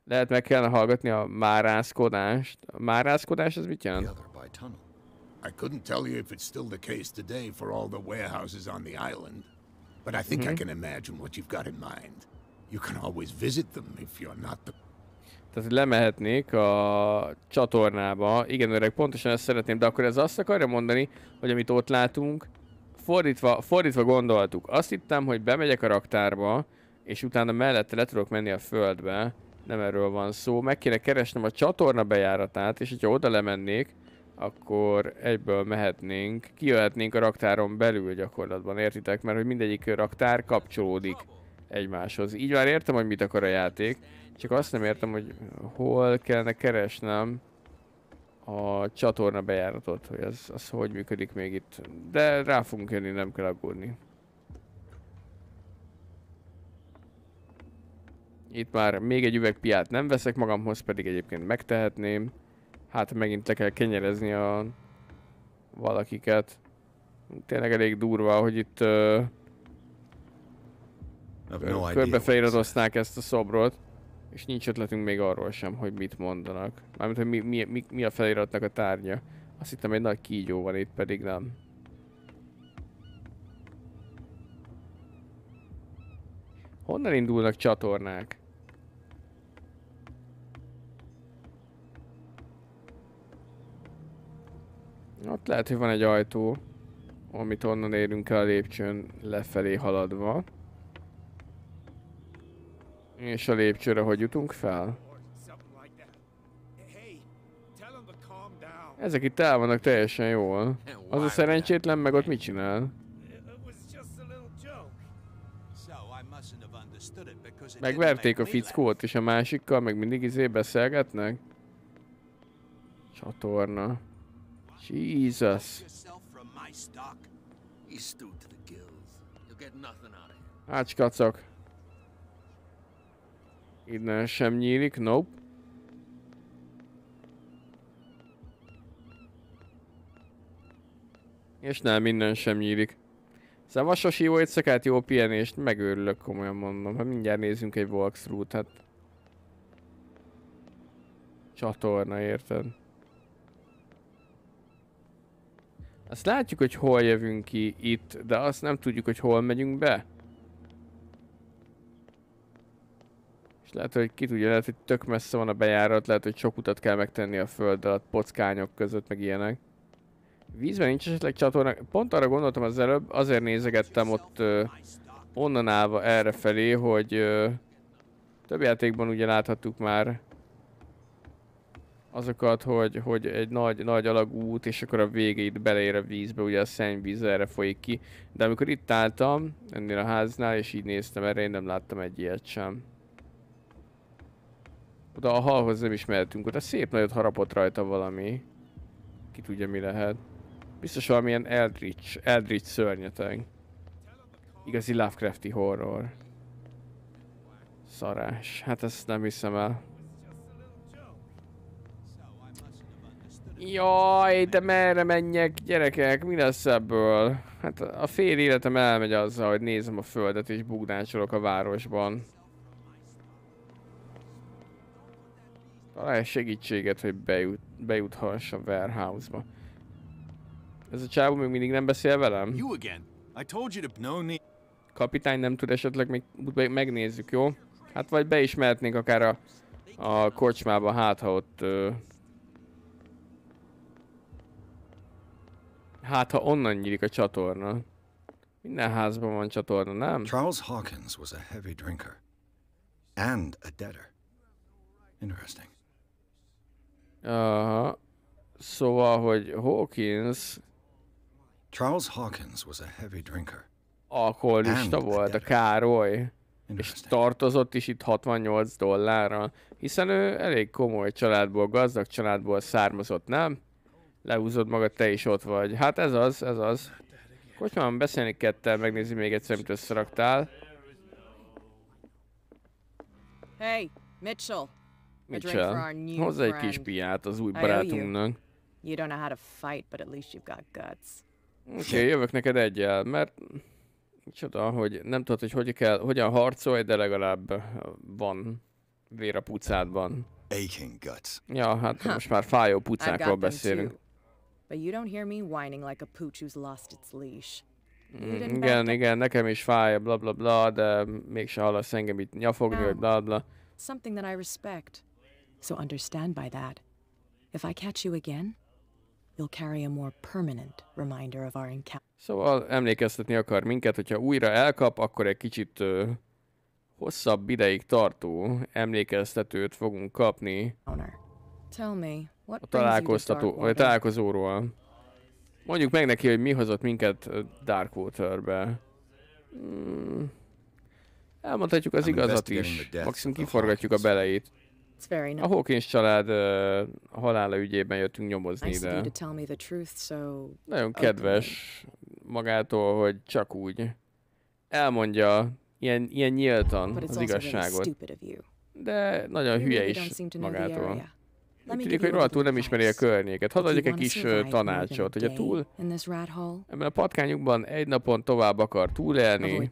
Lehet meg kellene hallgatni a márászkodást. A márászkodás az mit jelent? I couldn't tell you if it's still the case today for all the warehouses on the island, but I think mm -hmm. I mm-hmm. can imagine what you've got in mind. You can always visit them if you're not the tehát, lemehetnék a csatornába. Igen, öreg, pontosan ezt szeretném, de akkor ez azt akarja mondani, hogy amit ott látunk, fordítva, fordítva gondoltuk. Azt hittem, hogy bemegyek a raktárba, és utána mellette le tudok menni a földbe. Nem erről van szó. Meg kéne keresnem a csatorna bejáratát, és hogyha oda lemennék, akkor egyből mehetnénk, kijöhetnénk a raktáron belül gyakorlatban, értitek? Mert hogy mindegyik raktár kapcsolódik egymáshoz. Így már értem, hogy mit akar a játék. Csak azt nem értem, hogy hol kellene keresnem a csatorna bejáratot, hogy az, az hogy működik még itt. De rá fogunk jönni, nem kell aggódni. Itt már még egy üveg piát nem veszek magamhoz, pedig egyébként megtehetném. Hát megint le kell kenyerezni a valakiket. Tényleg elég durva, hogy itt uh, no körbefeiratozták ezt a szobrot és nincs ötletünk még arról sem, hogy mit mondanak. Mármint, hogy mi, mi, mi, mi a feliratnak a tárgya. Azt hittem egy nagy kígyó van itt, pedig nem. Honnan indulnak csatornák? Ott lehet, hogy van egy ajtó, amit onnan érünk el a lépcsőn lefelé haladva. És a lépcsőre hogy jutunk fel? Ezek itt el vannak teljesen jól. Az a szerencsétlen meg ott mit csinál? Megverték a fickót, és a másikkal meg mindig izé beszélgetnek? Csatorna. Jesus. Ácskacok. Innen sem nyílik, nope. És nem, minden sem nyílik. Szavasos jó éjszakát, jó pihenést, megőrülök, komolyan mondom. Ha hát mindjárt nézzünk egy walkthrough-t, hát... Csatorna, érted? Azt látjuk, hogy hol jövünk ki itt, de azt nem tudjuk, hogy hol megyünk be. lehet, hogy ki tudja, lehet, hogy tök messze van a bejárat, lehet, hogy sok utat kell megtenni a föld alatt, pockányok között, meg ilyenek. Vízben nincs esetleg csatorna. Pont arra gondoltam az előbb, azért nézegettem ott ö, onnan állva erre felé, hogy ö, több játékban ugye láthattuk már azokat, hogy, hogy egy nagy, nagy alagút, és akkor a végét beleér a vízbe, ugye a szennyvíz erre folyik ki. De amikor itt álltam, ennél a háznál, és így néztem erre, én nem láttam egy ilyet sem. Oda a halhoz nem is mehetünk, oda szép nagyot harapott rajta valami. Ki tudja mi lehet. Biztos valamilyen Eldritch, Eldritch szörnyeteg. Igazi Lovecrafti horror. Szarás. Hát ezt nem hiszem el. Jaj, de merre menjek, gyerekek, mi lesz ebből? Hát a fél életem elmegy azzal, hogy nézem a földet és bugdácsolok a városban. találj segítséget, hogy bejut, bejuthass a warehouse-ba. Ez a csávó még mindig nem beszél velem? You again. I told you to Kapitány nem tud esetleg még megnézzük, jó? Hát vagy be is mehetnénk akár a, a kocsmába, hát ha ott... Ö... Hát ha onnan nyílik a csatorna. Minden házban van csatorna, nem? Charles Hawkins was a heavy drinker. And a debtor. Interesting. Uh, szóval, hogy Hawkins... Charles Hawkins was a heavy drinker. Alkoholista volt a Károly. És tartozott is itt 68 dollárra, hiszen ő elég komoly családból, gazdag családból származott, nem? Lehúzod magad, te is ott vagy. Hát ez az, ez az. Kocsmában beszélni kettel, megnézi még egyszer, amit összeraktál. Hey, Mitchell, Mitchell, hozzá egy kis piát az új barátunknak. You don't know how to fight, but at least you've got guts. Oké, okay, jövök neked egyel, mert csoda, hogy nem tudod, hogy hogy kell, hogyan harcolj, de legalább eh, van vér a pucádban. Aching guts. Ja, hát huh. most már fájó pucákról beszélünk. Too. But you don't hear me whining like a pooch who's lost its leash. Mm, igen, igen, nekem is fáj, bla bla bla, de mégse hallasz engem itt nyafogni, no. vagy bla bla. Something that I respect. So understand by that, if I catch you again, you'll carry a more permanent reminder of our encounter. Szóval emlékeztetni akar minket, hogyha újra elkap, akkor egy kicsit ö, hosszabb ideig tartó emlékeztetőt fogunk kapni Tell me what a találkoztató, vagy találkozóról. Mondjuk meg neki, hogy mi hozott minket Darkwaterbe. Hmm. Elmondhatjuk az igazat is. Maximum kiforgatjuk a beleit. It's very nice. A Hawkins család uh, halála ügyében jöttünk nyomozni ide. Truth, so... Nagyon kedves magától, hogy csak úgy elmondja ilyen, ilyen nyíltan az igazságot. De nagyon hülye is magától. Úgy tűnik, hogy rohadtul nem ismeri a környéket. Hadd adjak egy kis tanácsot, hogy a túl ebben a patkányukban egy napon tovább akar túlélni,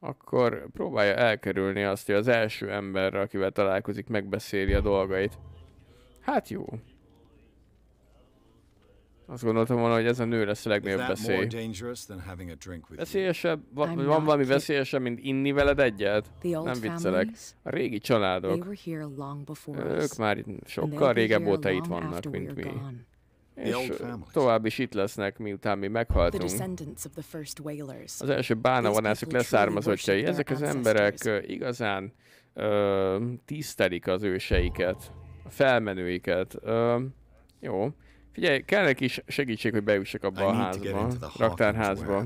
akkor próbálja elkerülni azt, hogy az első emberre, akivel találkozik, megbeszéli a dolgait. Hát jó. Azt gondoltam volna, hogy ez a nő lesz a legnagyobb veszély. Veszélyesebb, va van valami veszélyesebb, mint inni veled egyet? Nem viccelek. A régi családok. Ők már sokkal régebb óta itt vannak, mint mi és tovább is itt lesznek, miután mi meghaltunk. Az első bána bánavanászok leszármazottjai. Ezek az emberek igazán ö, tisztelik az őseiket, a felmenőiket. Ö, jó. Figyelj, kell neki segítség, hogy bejussak abba a házba, raktárházba.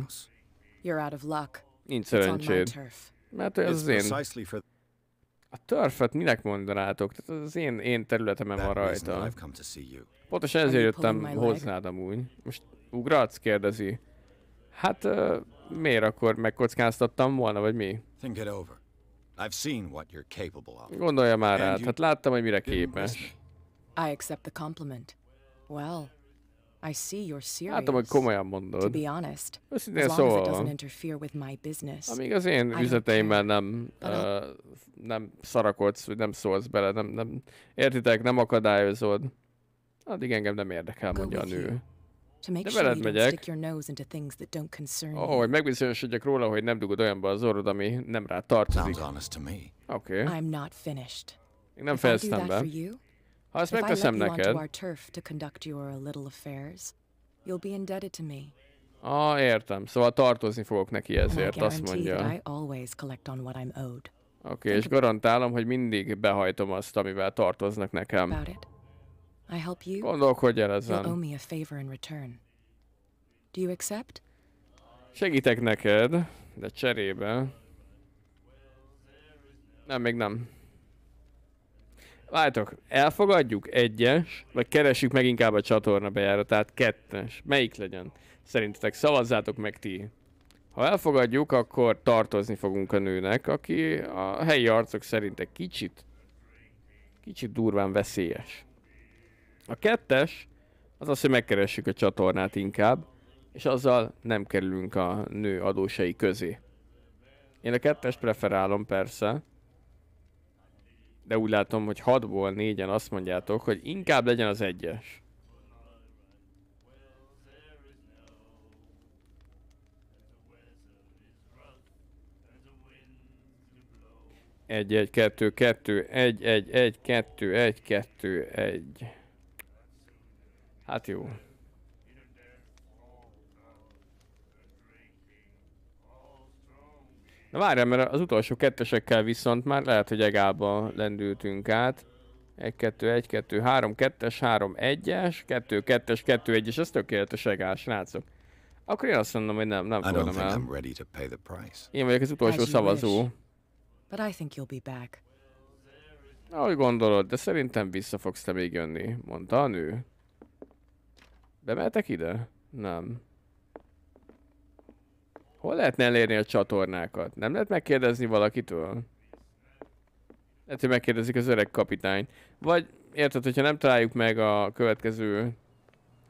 Nincs szerencséd. Mert ez az én... A törföt minek mondanátok? Tehát az én, én területemem van rajta. Pontosan ezért jöttem hozzád amúgy. Most ugratsz? kérdezi. Hát uh, miért akkor megkockáztattam volna, vagy mi? Gondolja már rá, hát láttam, hogy mire képes. I accept the compliment. Well, I see you're serious. Látom, hogy komolyan mondod. To be honest, amíg az én üzleteimmel nem, uh, nem szarakodsz, vagy nem szólsz bele, nem, nem, értitek, nem akadályozod. Addig hát engem nem érdekel, mondja a nő. De veled megyek. Oh, hogy megbizonyosodjak róla, hogy nem dugod olyanba az orrod, ami nem rá tartozik. Oké. Okay. Még nem fejeztem be. Ha ezt megteszem neked... Ah, értem. Szóval tartozni fogok neki ezért, azt mondja. Oké, okay, és garantálom, hogy mindig behajtom azt, amivel tartoznak nekem. I help you, el ezen. You owe me a favor in return. Do you accept? Segítek neked, de cserébe. Nem, még nem. Váltok, elfogadjuk egyes, vagy keressük meg inkább a csatorna bejáratát, kettes. Melyik legyen? Szerintetek szavazzátok meg ti. Ha elfogadjuk, akkor tartozni fogunk a nőnek, aki a helyi arcok szerint egy kicsit, kicsit durván veszélyes. A kettes az az, hogy megkeressük a csatornát inkább, és azzal nem kerülünk a nő adósai közé. Én a kettest preferálom persze, de úgy látom, hogy 6-ból 4-en azt mondjátok, hogy inkább legyen az egyes. Egy, egy, kettő, kettő, egy, egy, egy, kettő, egy, kettő, egy. Hát jó. Na várjál, mert az utolsó kettesekkel viszont már lehet, hogy egálba lendültünk át. 1, 2, 1, 2, 3, 2-es, 3, 1-es, 2, 2-es, 2, 1-es, ez tökéletes egál, srácok. Akkor én azt mondom, hogy nem, nem fogom el. Én vagyok az utolsó As szavazó. But I think you'll be back. Ahogy gondolod, de szerintem vissza fogsz te még jönni, mondta a nő. Bemeltek ide? Nem. Hol lehetne elérni a csatornákat? Nem lehet megkérdezni valakitől? Lehet, hogy megkérdezik az öreg kapitány. Vagy érted, hogyha nem találjuk meg a következő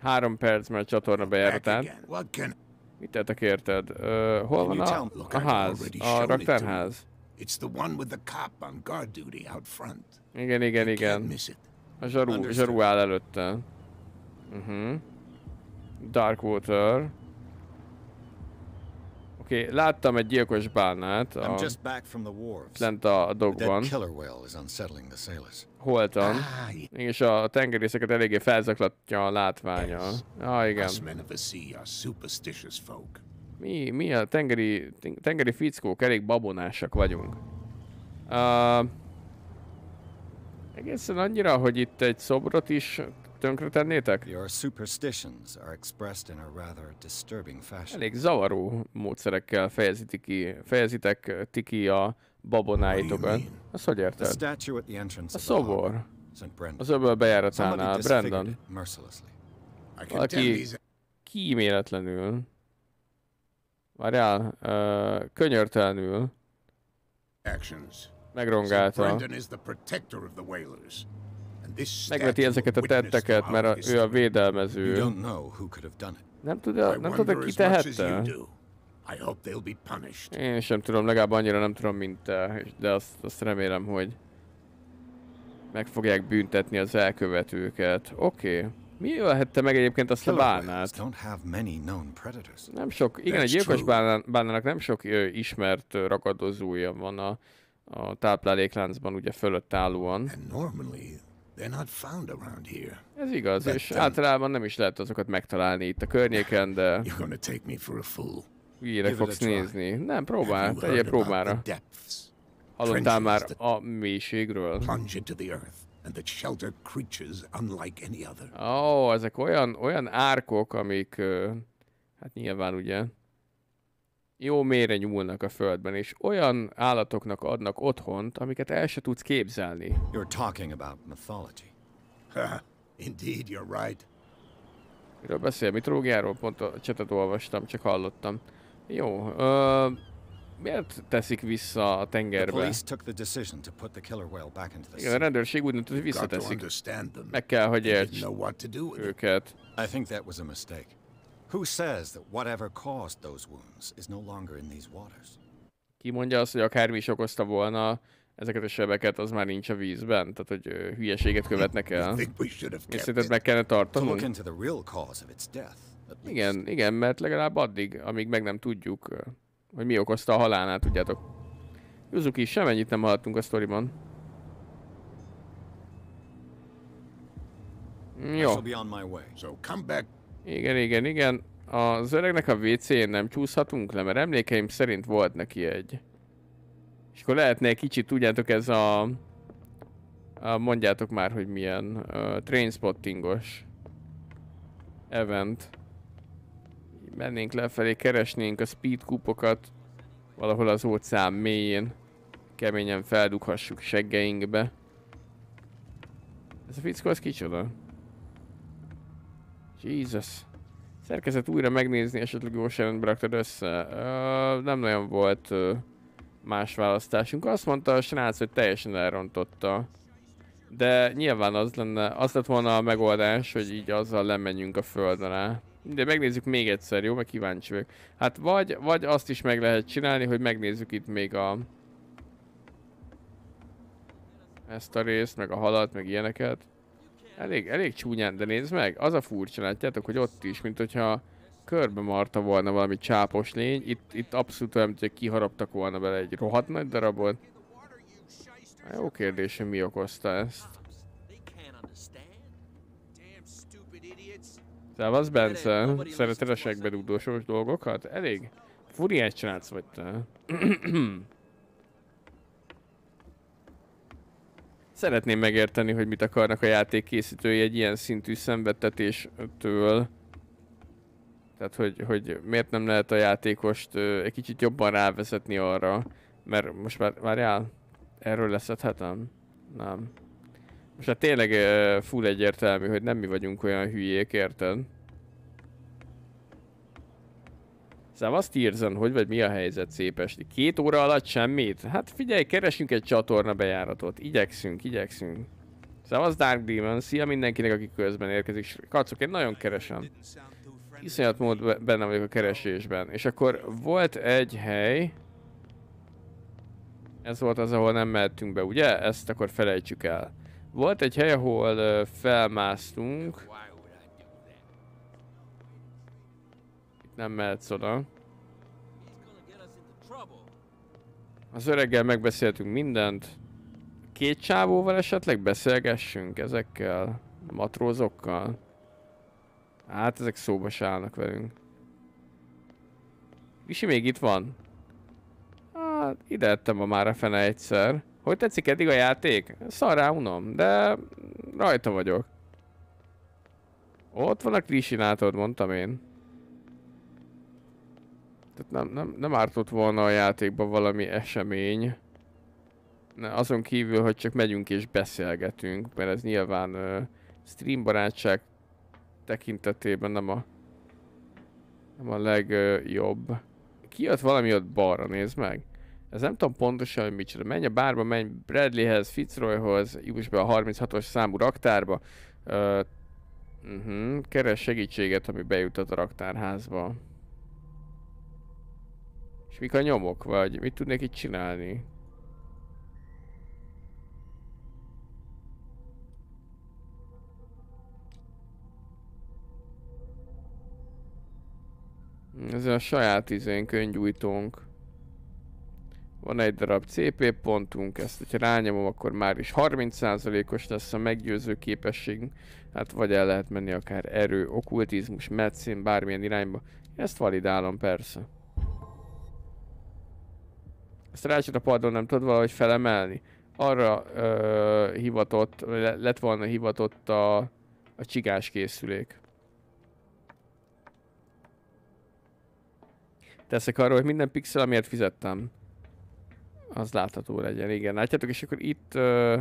három perc, mert a csatorna bejáratán. Mit tettek érted? Ö, hol van a, a ház? A raktárház? Igen, igen, igen. A zsaru, zsaru áll előtte. Uh mhm. -huh. Darkwater. Oké, okay, láttam egy gyilkos bánát. a... lent a dokban. Holtan. És a tengerészeket eléggé felzaklatja a látványa. Ah, igen. Mi, mi a tengeri, tengeri fickók, elég babonásak vagyunk. Uh, egészen annyira, hogy itt egy szobrot is tönkretennétek? Your superstitions are expressed in a rather disturbing fashion. Elég zavaró módszerekkel fejezíti ki, fejezitek eh, ti ki a babonáitokat. Azt hogy érted? A szobor. Az öböl bejáratánál, Brandon. Valaki kíméletlenül, várjál, uh, könyörtelenül megrongálta megveti ezeket a tetteket, mert a, ő a védelmező. Nem tudja, nem tudja, ki tehette? Én sem tudom, legalább annyira nem tudom, mint te, de azt, azt remélem, hogy meg fogják büntetni az elkövetőket. Oké. Okay. Mi jöhette meg egyébként azt a bánát? Nem sok, igen, egy gyilkos bánának nem sok ismert ragadozója van a, a táplálékláncban, ugye fölött állóan. They're not found around here. Ez igaz, és általában nem is lehet azokat megtalálni itt a környéken, de... You're gonna take me for a fool. Híre fogsz nézni. Nem, próbál, tegyél próbára. Hallottál már a mélységről? Plunge the shelter creatures unlike any other. Ó, oh, ezek olyan, olyan árkok, amik, hát nyilván ugye, jó mélyre nyúlnak a földben, és olyan állatoknak adnak otthont, amiket el se tudsz képzelni. You're talking about mythology. Ha, indeed, you're right. Miről beszél? Mitológiáról? Pont a csetet olvastam, csak hallottam. Jó, ö, miért teszik vissza a tengerbe? Igen, a rendőrség úgy döntött, hogy visszateszik. Meg kell, hogy érts őket. I think that was a mistake. Who says that whatever caused those wounds is no longer in these waters? Ki mondja azt, hogy akármi is okozta volna ezeket a sebeket, az már nincs a vízben? Tehát, hogy uh, hülyeséget követnek el. És szerinted meg kellene tartanunk? Igen, igen, mert legalább addig, amíg meg nem tudjuk, hogy mi okozta a halálát, tudjátok. Juzuki, semennyit nem hallottunk a sztoriban. Jó. Igen, igen, igen. Az öregnek a wc nem csúszhatunk le, mert emlékeim szerint volt neki egy. És akkor lehetne egy kicsit, tudjátok, ez a... a mondjátok már, hogy milyen uh, trainspottingos event. Mennénk lefelé, keresnénk a speed kupokat valahol az óceán mélyén. Keményen feldughassuk seggeinkbe. Ez a fickó, az kicsoda? Jesus. Szerkezet újra megnézni, esetleg jó serendbe raktad össze. Uh, nem nagyon volt uh, más választásunk. Azt mondta a srác, hogy teljesen elrontotta. De nyilván az lenne, az lett volna a megoldás, hogy így azzal lemenjünk a föld alá. De megnézzük még egyszer, jó? Mert kíváncsi vagyok. Hát vagy, vagy azt is meg lehet csinálni, hogy megnézzük itt még a... Ezt a részt, meg a halat, meg ilyeneket. Elég, elég csúnyán, de nézd meg, az a furcsa, látjátok, hogy ott is, mint hogyha körbe marta volna valami csápos lény, itt, itt abszolút olyan, hogy kiharaptak volna bele egy rohadt nagy darabot. A jó kérdés, mi okozta ezt. Szávasz, Bence. Szereted a segbe dolgokat? Elég furiát csinálsz vagy te. szeretném megérteni, hogy mit akarnak a játék készítői egy ilyen szintű szenvedtetéstől. Tehát, hogy, hogy miért nem lehet a játékost egy kicsit jobban rávezetni arra, mert most már, várjál, erről leszedhetem? Nem. Most hát tényleg full egyértelmű, hogy nem mi vagyunk olyan hülyék, érted? Szóval azt írzen, hogy vagy mi a helyzet esti. Két óra alatt semmit? Hát figyelj, keresünk egy csatorna bejáratot. Igyekszünk, igyekszünk. Szóval Dark Demon. Szia mindenkinek, aki közben érkezik. Kacok, én nagyon keresem. Iszonyat mód benne vagyok a keresésben. És akkor volt egy hely. Ez volt az, ahol nem mehetünk be, ugye? Ezt akkor felejtsük el. Volt egy hely, ahol felmásztunk. Nem mehetsz oda. Az öreggel megbeszéltünk mindent. Két csávóval esetleg beszélgessünk ezekkel? A matrózokkal? Hát ezek szóba se állnak velünk. Visi még itt van? Hát ide ettem a már a fene egyszer. Hogy tetszik eddig a játék? Szarrá unom, de rajta vagyok. Ott van a krisinátod, mondtam én. Tehát nem, nem, nem ártott volna a játékban valami esemény. Ne, azon kívül, hogy csak megyünk és beszélgetünk, mert ez nyilván ö, stream barátság tekintetében nem a, nem a legjobb. jött valami ott balra, nézd meg. Ez nem tudom pontosan, hogy micsoda. Menj a bárba, menj Bradleyhez, Fitzroyhoz, juss be a 36-os számú raktárba. Ö, uh, uh-huh, keres segítséget, ami bejutott a raktárházba. És mik a nyomok, vagy mit tudnék itt csinálni? Ez a saját izén könyvgyújtónk. Van egy darab CP pontunk, ezt hogyha rányomom, akkor már is 30%-os lesz a meggyőző képesség. Hát vagy el lehet menni akár erő, okkultizmus, medicine, bármilyen irányba. Ezt validálom persze ezt rácsot a padon nem tud valahogy felemelni. Arra ö, hivatott, lett volna hivatott a, a csigás készülék. Teszek arról, hogy minden pixel, amiért fizettem, az látható legyen. Igen, látjátok, és akkor itt, ö,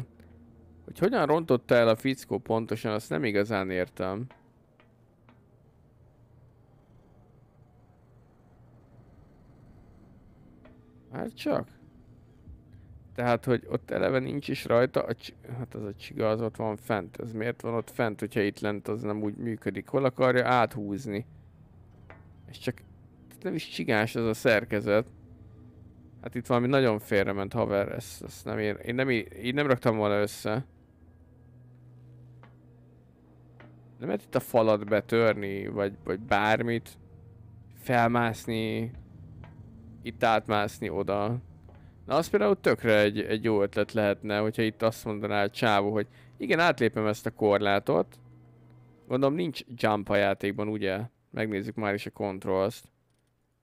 hogy hogyan rontotta el a fickó pontosan, azt nem igazán értem. Már csak? Tehát, hogy ott eleve nincs is rajta, a hát az a csiga az ott van fent. Ez miért van ott fent, hogyha itt lent az nem úgy működik? Hol akarja áthúzni? És csak nem is csigás ez a szerkezet. Hát itt valami nagyon félrement haver, ezt, ezt nem ér, én nem, így nem raktam volna össze. Nem lehet itt a falat betörni, vagy, vagy bármit. Felmászni, itt átmászni oda. Na az például tökre egy, egy jó ötlet lehetne, hogyha itt azt mondaná a csávó, hogy igen, átlépem ezt a korlátot. Gondolom nincs jump a játékban, ugye? Megnézzük már is a controls -t.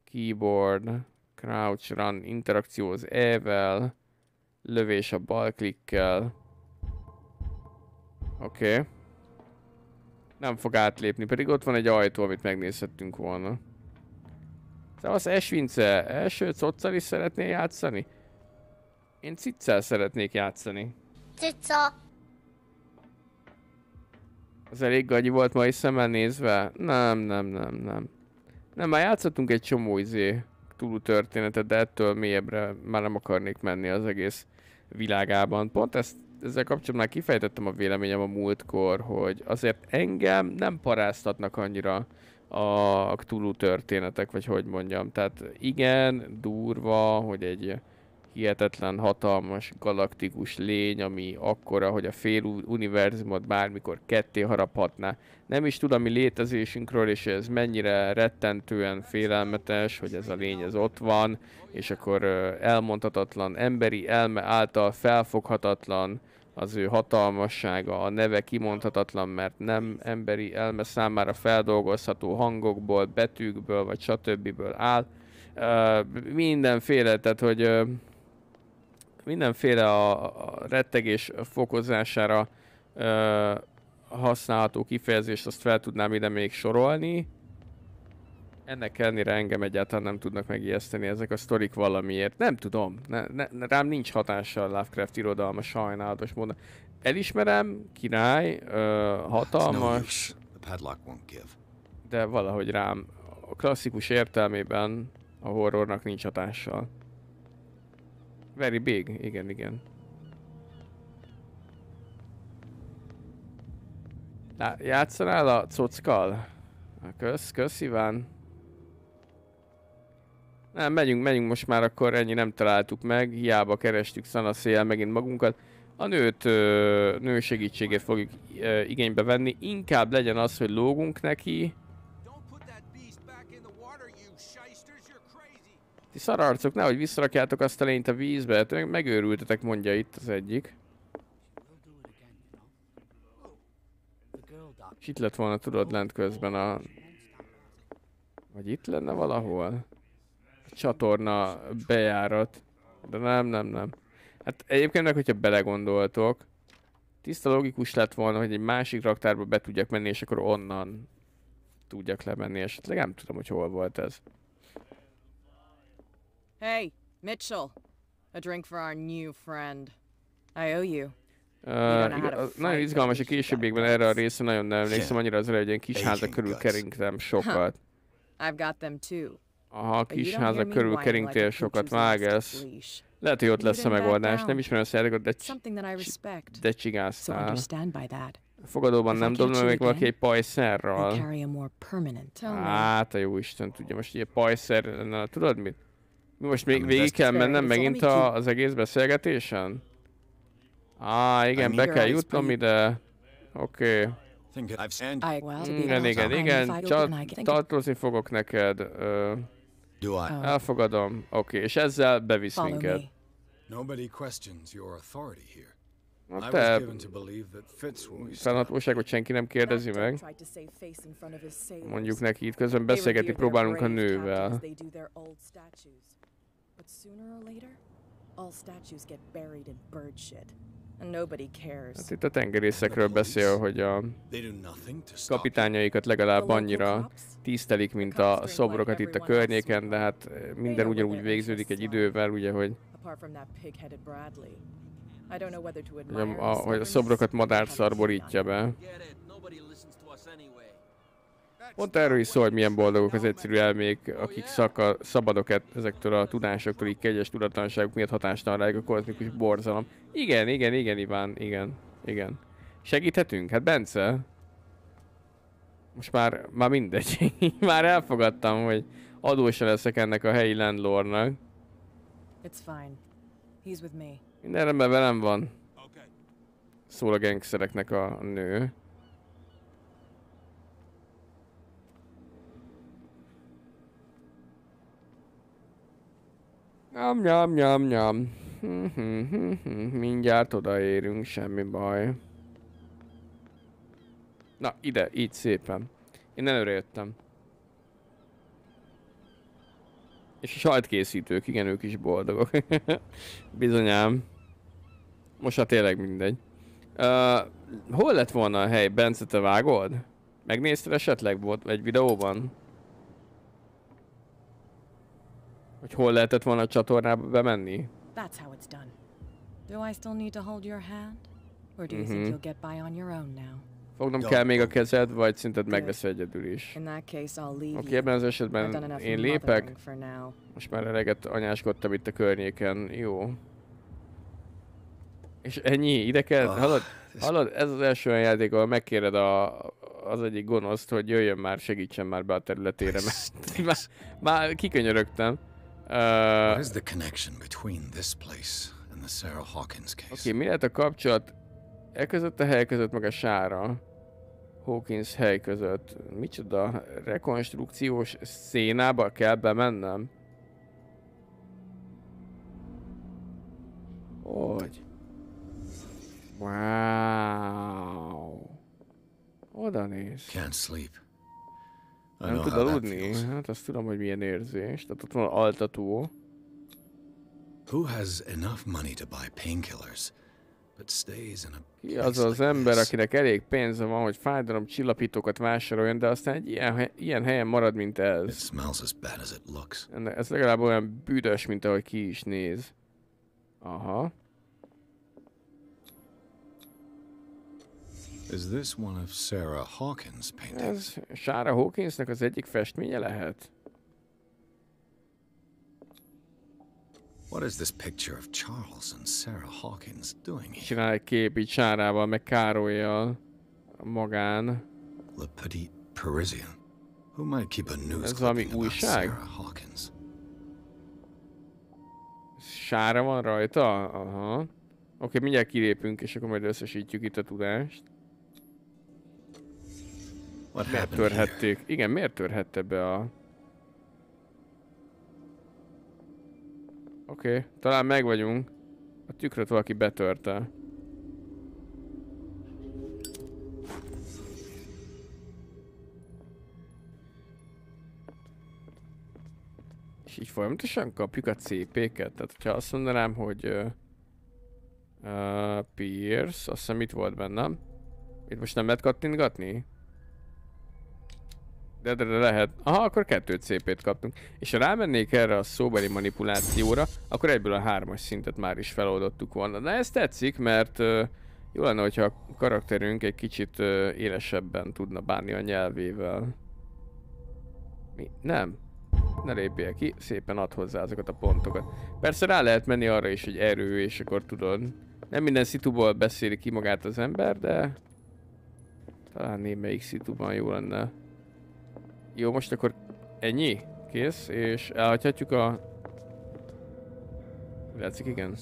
Keyboard, crouch run, interakció az E-vel, lövés a bal klikkel. Oké. Okay. Nem fog átlépni, pedig ott van egy ajtó, amit megnézhettünk volna az Esvince, első coccal is szeretnél játszani? Én ciccel szeretnék játszani. Cicca! Az elég gagyi volt mai szemmel nézve? Nem, nem, nem, nem. Nem, már játszottunk egy csomó izé túlú történetet, de ettől mélyebbre már nem akarnék menni az egész világában. Pont ezt, ezzel kapcsolatban már kifejtettem a véleményem a múltkor, hogy azért engem nem paráztatnak annyira a Cthulhu történetek, vagy hogy mondjam. Tehát igen, durva, hogy egy hihetetlen, hatalmas, galaktikus lény, ami akkora, hogy a fél univerzumot bármikor ketté haraphatná. Nem is tudom, mi létezésünkről, és ez mennyire rettentően félelmetes, hogy ez a lény ez ott van, és akkor elmondhatatlan, emberi elme által felfoghatatlan az ő hatalmassága, a neve kimondhatatlan, mert nem emberi elme számára feldolgozható hangokból, betűkből, vagy stb. áll. mindenféle, tehát hogy mindenféle a, rettegés fokozására használható kifejezést azt fel tudnám ide még sorolni ennek ellenére engem egyáltalán nem tudnak megijeszteni ezek a sztorik valamiért. Nem tudom, ne, ne, rám nincs hatással Lovecraft irodalma sajnálatos módon. Elismerem, király, ö, hatalmas, de valahogy rám a klasszikus értelmében a horrornak nincs hatással. Very big, igen, igen. játszanál a cockkal? Kösz, kösz Iván. Nem, menjünk, menjünk most már, akkor ennyi nem találtuk meg, hiába kerestük szanaszéjjel megint magunkat. A nőt, nő segítségét fogjuk igénybe venni, inkább legyen az, hogy lógunk neki. Ti szararcok, nehogy visszarakjátok azt a lényt a vízbe, hát megőrültetek, mondja itt az egyik. És itt lett volna, tudod, lent közben a... Vagy itt lenne valahol? csatorna bejárat. De nem, nem, nem. Hát egyébként meg, hogyha belegondoltok, tiszta logikus lett volna, hogy egy másik raktárba be tudjak menni, és akkor onnan tudjak lemenni. Esetleg nem tudom, hogy hol volt ez. Hey, Mitchell! A drink for our new friend. I owe you. Uh, igaz, nagyon izgalmas a későbbiekben erre a része nagyon nem emlékszem annyira az elején, hogy kis háza körül keringtem sokat. I've got them too a kis háza körül keringtél sokat, vágesz. Lehet, hogy ott lesz a megoldás. Nem ismerem a játékot, de, de csigáztál. Fogadóban nem dobna még valaki egy pajszerral. Hát a jó Isten tudja, most ilyen pajszer, na, tudod mit? Mi most még végig kell mennem megint a, az egész beszélgetésen? Á, igen, be kell jutnom ide. Oké. Okay. Igen, igen, igen, igen, tartozni fogok neked. Uh, Do I? Oh. Elfogadom. Oké, okay, és ezzel bevisz Follow minket. Me. Nobody questions your authority here. Na te fennhatóságot senki nem kérdezi meg. Mondjuk neki itt közben beszélgetni próbálunk a nővel. But sooner or later, all statues get buried in bird shit. Hát itt a tengerészekről beszél, hogy a kapitányaikat legalább annyira tisztelik, mint a szobrokat itt a környéken, de hát eh, minden ugyanúgy végződik egy idővel, ugye, hogy hogy a, a, hogy a szobrokat madárszar borítja be. Pont erről is szól, hogy milyen boldogok az egyszerű elmék, akik szaka, szabadok e- ezektől a tudásoktól, így kegyes tudatlanságuk miatt hatástalan rájuk a kozmikus borzalom. Igen, igen, igen, Iván, igen, igen. Segíthetünk? Hát Bence? Most már, már mindegy. már elfogadtam, hogy adósa leszek ennek a helyi landlordnak. It's fine. He's with me. Minden rendben velem van. Szól a gengszereknek a nő. Nyam, nyam, nyam, nyam. Hm, hm, hm, Mindjárt odaérünk, semmi baj. Na, ide, így szépen. Én előre jöttem. És a sajtkészítők, igen, ők is boldogok. Bizonyám. Most hát tényleg mindegy. Uh, hol lett volna a hely? Bence, te vágod? Megnézted esetleg volt egy videóban? hogy hol lehetett volna a csatornába bemenni. That's how it's done. Do I still need to hold your hand? Or do you think mhm. you'll get by on your own now? Fognom kell még a kezed, vagy szinted megvesz egyedül is. Oké, okay, ebben az esetben én lépek. Most már eleget anyáskodtam itt a környéken. Jó. És ennyi, ide kell, ah, hallod, hallod, ez az első olyan játék, ahol megkéred a, az egyik gonoszt, hogy jöjjön már, segítsen már be a területére, mert már, már kikönyörögtem. Uh, Oké, okay, mi lehet a kapcsolat e között a hely között, meg a sára? Hawkins hely között. Micsoda rekonstrukciós szénába kell bemennem? Hogy? Wow. Oda néz. Can't sleep. Nem tud aludni? Hát azt tudom, hogy milyen érzés. Tehát ott van altató. Who has enough money to buy painkillers, but stays in a Ki az az ember, akinek elég pénze van, hogy fájdalom csillapítókat vásároljon, de aztán egy ilyen, ilyen helyen marad, mint ez. It smells as bad as it looks. Ez legalább olyan büdös, mint ahogy ki is néz. Aha. Is this one of Sarah Hawkins paintings? Ez Sarah Hawkinsnak az egyik festménye lehet. What is this picture of Charles and Sarah Hawkins doing here? Csinál egy kép így meg Károlyjal magán. Le Petit Parisien. Who might keep a news clipping valami Sarah Hawkins. Sára van rajta? Aha. Oké, okay, mindjárt kilépünk, és akkor majd összesítjük itt a tudást miért törhették? Here? Igen, miért törhette be a... Oké, okay, talán meg vagyunk. A tükröt valaki betörte. És így folyamatosan kapjuk a CP-ket. Tehát, ha azt mondanám, hogy... uh, Pierce, azt hiszem itt volt bennem. Itt most nem lehet kattintgatni? De, de, de lehet. Aha, akkor kettőt CP-t kaptunk. És ha rámennék erre a szóbeli manipulációra, akkor egyből a hármas szintet már is feloldottuk volna. De ez tetszik, mert uh, jó lenne, hogyha a karakterünk egy kicsit uh, élesebben tudna bánni a nyelvével. Mi? Nem. Ne lépjél ki, szépen ad hozzá azokat a pontokat. Persze rá lehet menni arra is, hogy erő, és akkor tudod. Nem minden szituból beszéli ki magát az ember, de... Talán némelyik szituban jó lenne jó, most akkor ennyi? Kész, és elhagyhatjuk a... Látszik, igen.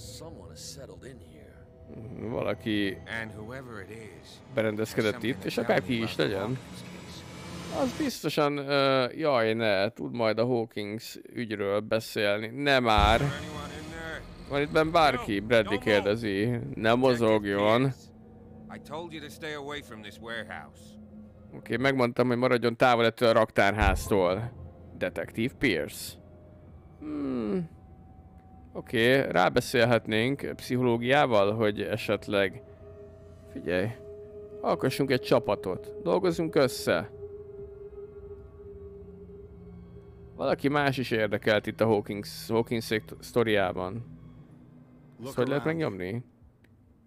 Valaki berendezkedett itt, és akárki is legyen. Az biztosan, uh, jaj ne, tud majd a Hawkins ügyről beszélni. Nem már. Van itt benn bárki, Bradley kérdezi. Nem mozogjon. I told you to stay away from this warehouse. Oké, okay, megmondtam, hogy maradjon távol ettől a raktárháztól. Detektív Pierce. Hmm. Oké, okay, rábeszélhetnénk pszichológiával, hogy esetleg... Figyelj. Alkossunk egy csapatot. Dolgozunk össze. Valaki más is érdekelt itt a Hawkins, Hawkins sztoriában. Ezt hogy lehet megnyomni?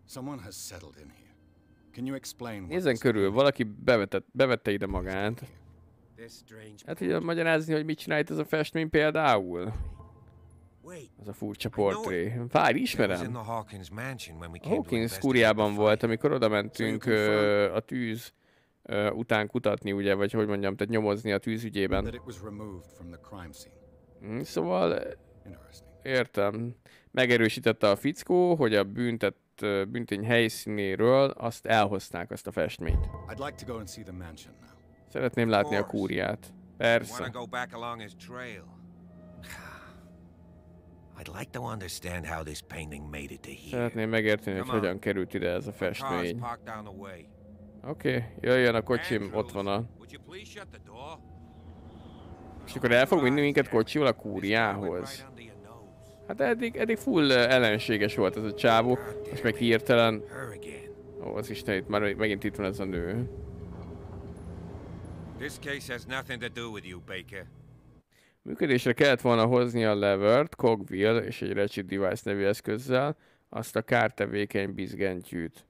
Someone has settled in here. Nézzen körül, valaki bevetett, bevette ide magát. Hát így magyarázni, hogy mit csinált ez a festmény például? Az a furcsa portré. Várj, ismerem. A Hawkins kúriában volt, amikor oda mentünk a tűz után kutatni, ugye, vagy hogy mondjam, tehát nyomozni a tűzügyében. Mm, szóval, értem. Megerősítette a fickó, hogy a büntet büntény helyszínéről azt elhozták, azt a festményt. Szeretném látni a kúriát. Persze. Szeretném megérteni, hogy hogyan került ide ez a festmény. Oké, okay, jöjjön a kocsim, ott van a... És akkor el fog vinni minket kocsival a kúriához. Hát eddig, eddig full ellenséges volt ez a csávó, most meg hirtelen... Ó, az Isten, itt már megint itt van ez a nő. This case has nothing to do with you, Baker. Működésre kellett volna hozni a levert, cogwheel és egy ratchet device nevű eszközzel, azt a kártevékeny bizgentyűt.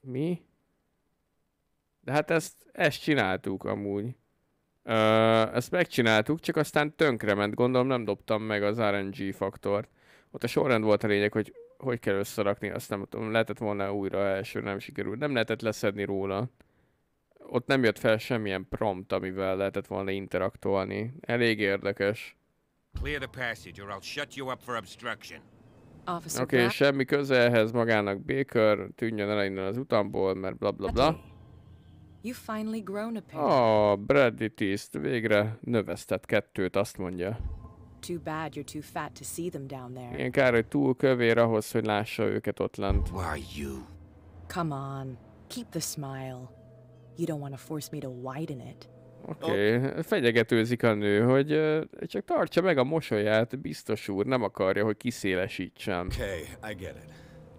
Mi? De hát ezt, ezt csináltuk amúgy ezt megcsináltuk, csak aztán ment. gondolom nem dobtam meg az RNG faktort. Ott a sorrend volt a lényeg, hogy hogy kell összerakni, azt nem tudom, lehetett volna újra első, nem sikerült. Nem lehetett leszedni róla. Ott nem jött fel semmilyen prompt, amivel lehetett volna interaktolni. Elég érdekes. Clear the passage, or I'll shut you up for obstruction. Oké, okay, semmi közelhez magának Baker, tűnjön el innen az utamból, mert bla bla bla. Okay. You finally grown a pair. Oh, ah, Brady Tiszt végre növesztett kettőt, azt mondja. Too bad you're too fat to see them down there. Én kár, hogy túl kövér ahhoz, hogy lássa őket ott lent. Why you? Come on, keep the smile. You don't want to force me to widen it. Oké, okay. fenyegetőzik a nő, hogy uh, csak tartsa meg a mosolyát, biztos úr, nem akarja, hogy kiszélesítsem. Oké, okay,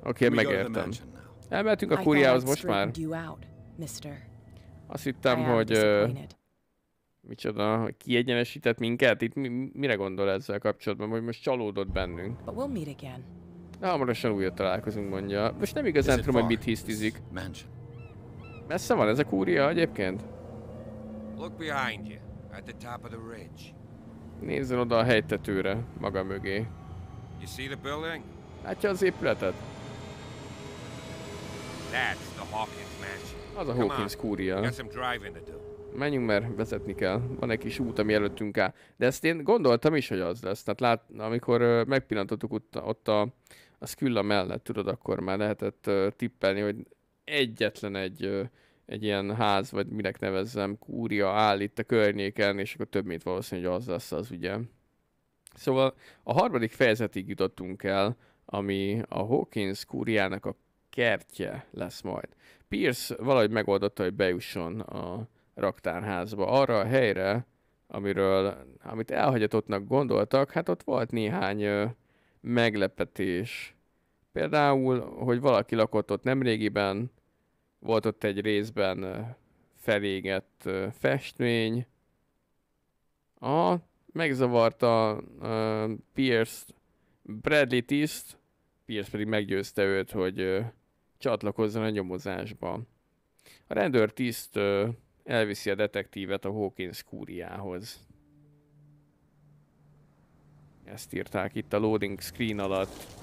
okay, megértem. Elmentünk a kuriához most már. Azt hittem, hogy... Micsoda, kiegyenesített minket? Itt mi, mire gondol ezzel kapcsolatban, hogy most csalódott bennünk? Na, hamarosan újra találkozunk, mondja. Most nem igazán tudom, hogy mit hisztizik. Messze van ez a kúria egyébként? Look behind you, at the top of the ridge. Nézzen oda a helytetőre, maga mögé. You see the building? Látja az épületet? That's the Hawkins az a Hawkins kúria. Menjünk, mert vezetni kell. Van egy kis út, ami előttünk áll. De ezt én gondoltam is, hogy az lesz. Tehát lát, amikor megpillantottuk ott, ott a, a Skylla mellett, tudod, akkor már lehetett tippelni, hogy egyetlen egy, egy ilyen ház, vagy minek nevezzem, kúria áll itt a környéken, és akkor több mint valószínű, hogy az lesz az, ugye. Szóval a harmadik fejezetig jutottunk el, ami a Hawkins kúriának a kertje lesz majd. Pierce valahogy megoldotta, hogy bejusson a raktárházba, arra a helyre, amiről, amit elhagyatottnak gondoltak, hát ott volt néhány ö, meglepetés. Például, hogy valaki lakott ott nemrégiben, volt ott egy részben ö, felégett ö, festmény. A megzavarta Pierce Bradley Tiszt, Pierce pedig meggyőzte őt, hogy csatlakozzon a nyomozásba. A rendőr tiszt elviszi a detektívet a Hawkins kúriához. Ezt írták itt a loading screen alatt.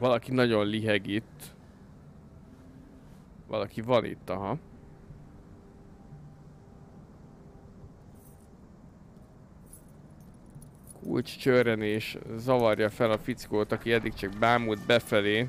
Valaki nagyon liheg itt. Valaki van itt, aha. Kulcs csörrenés zavarja fel a fickót, aki eddig csak bámult befelé.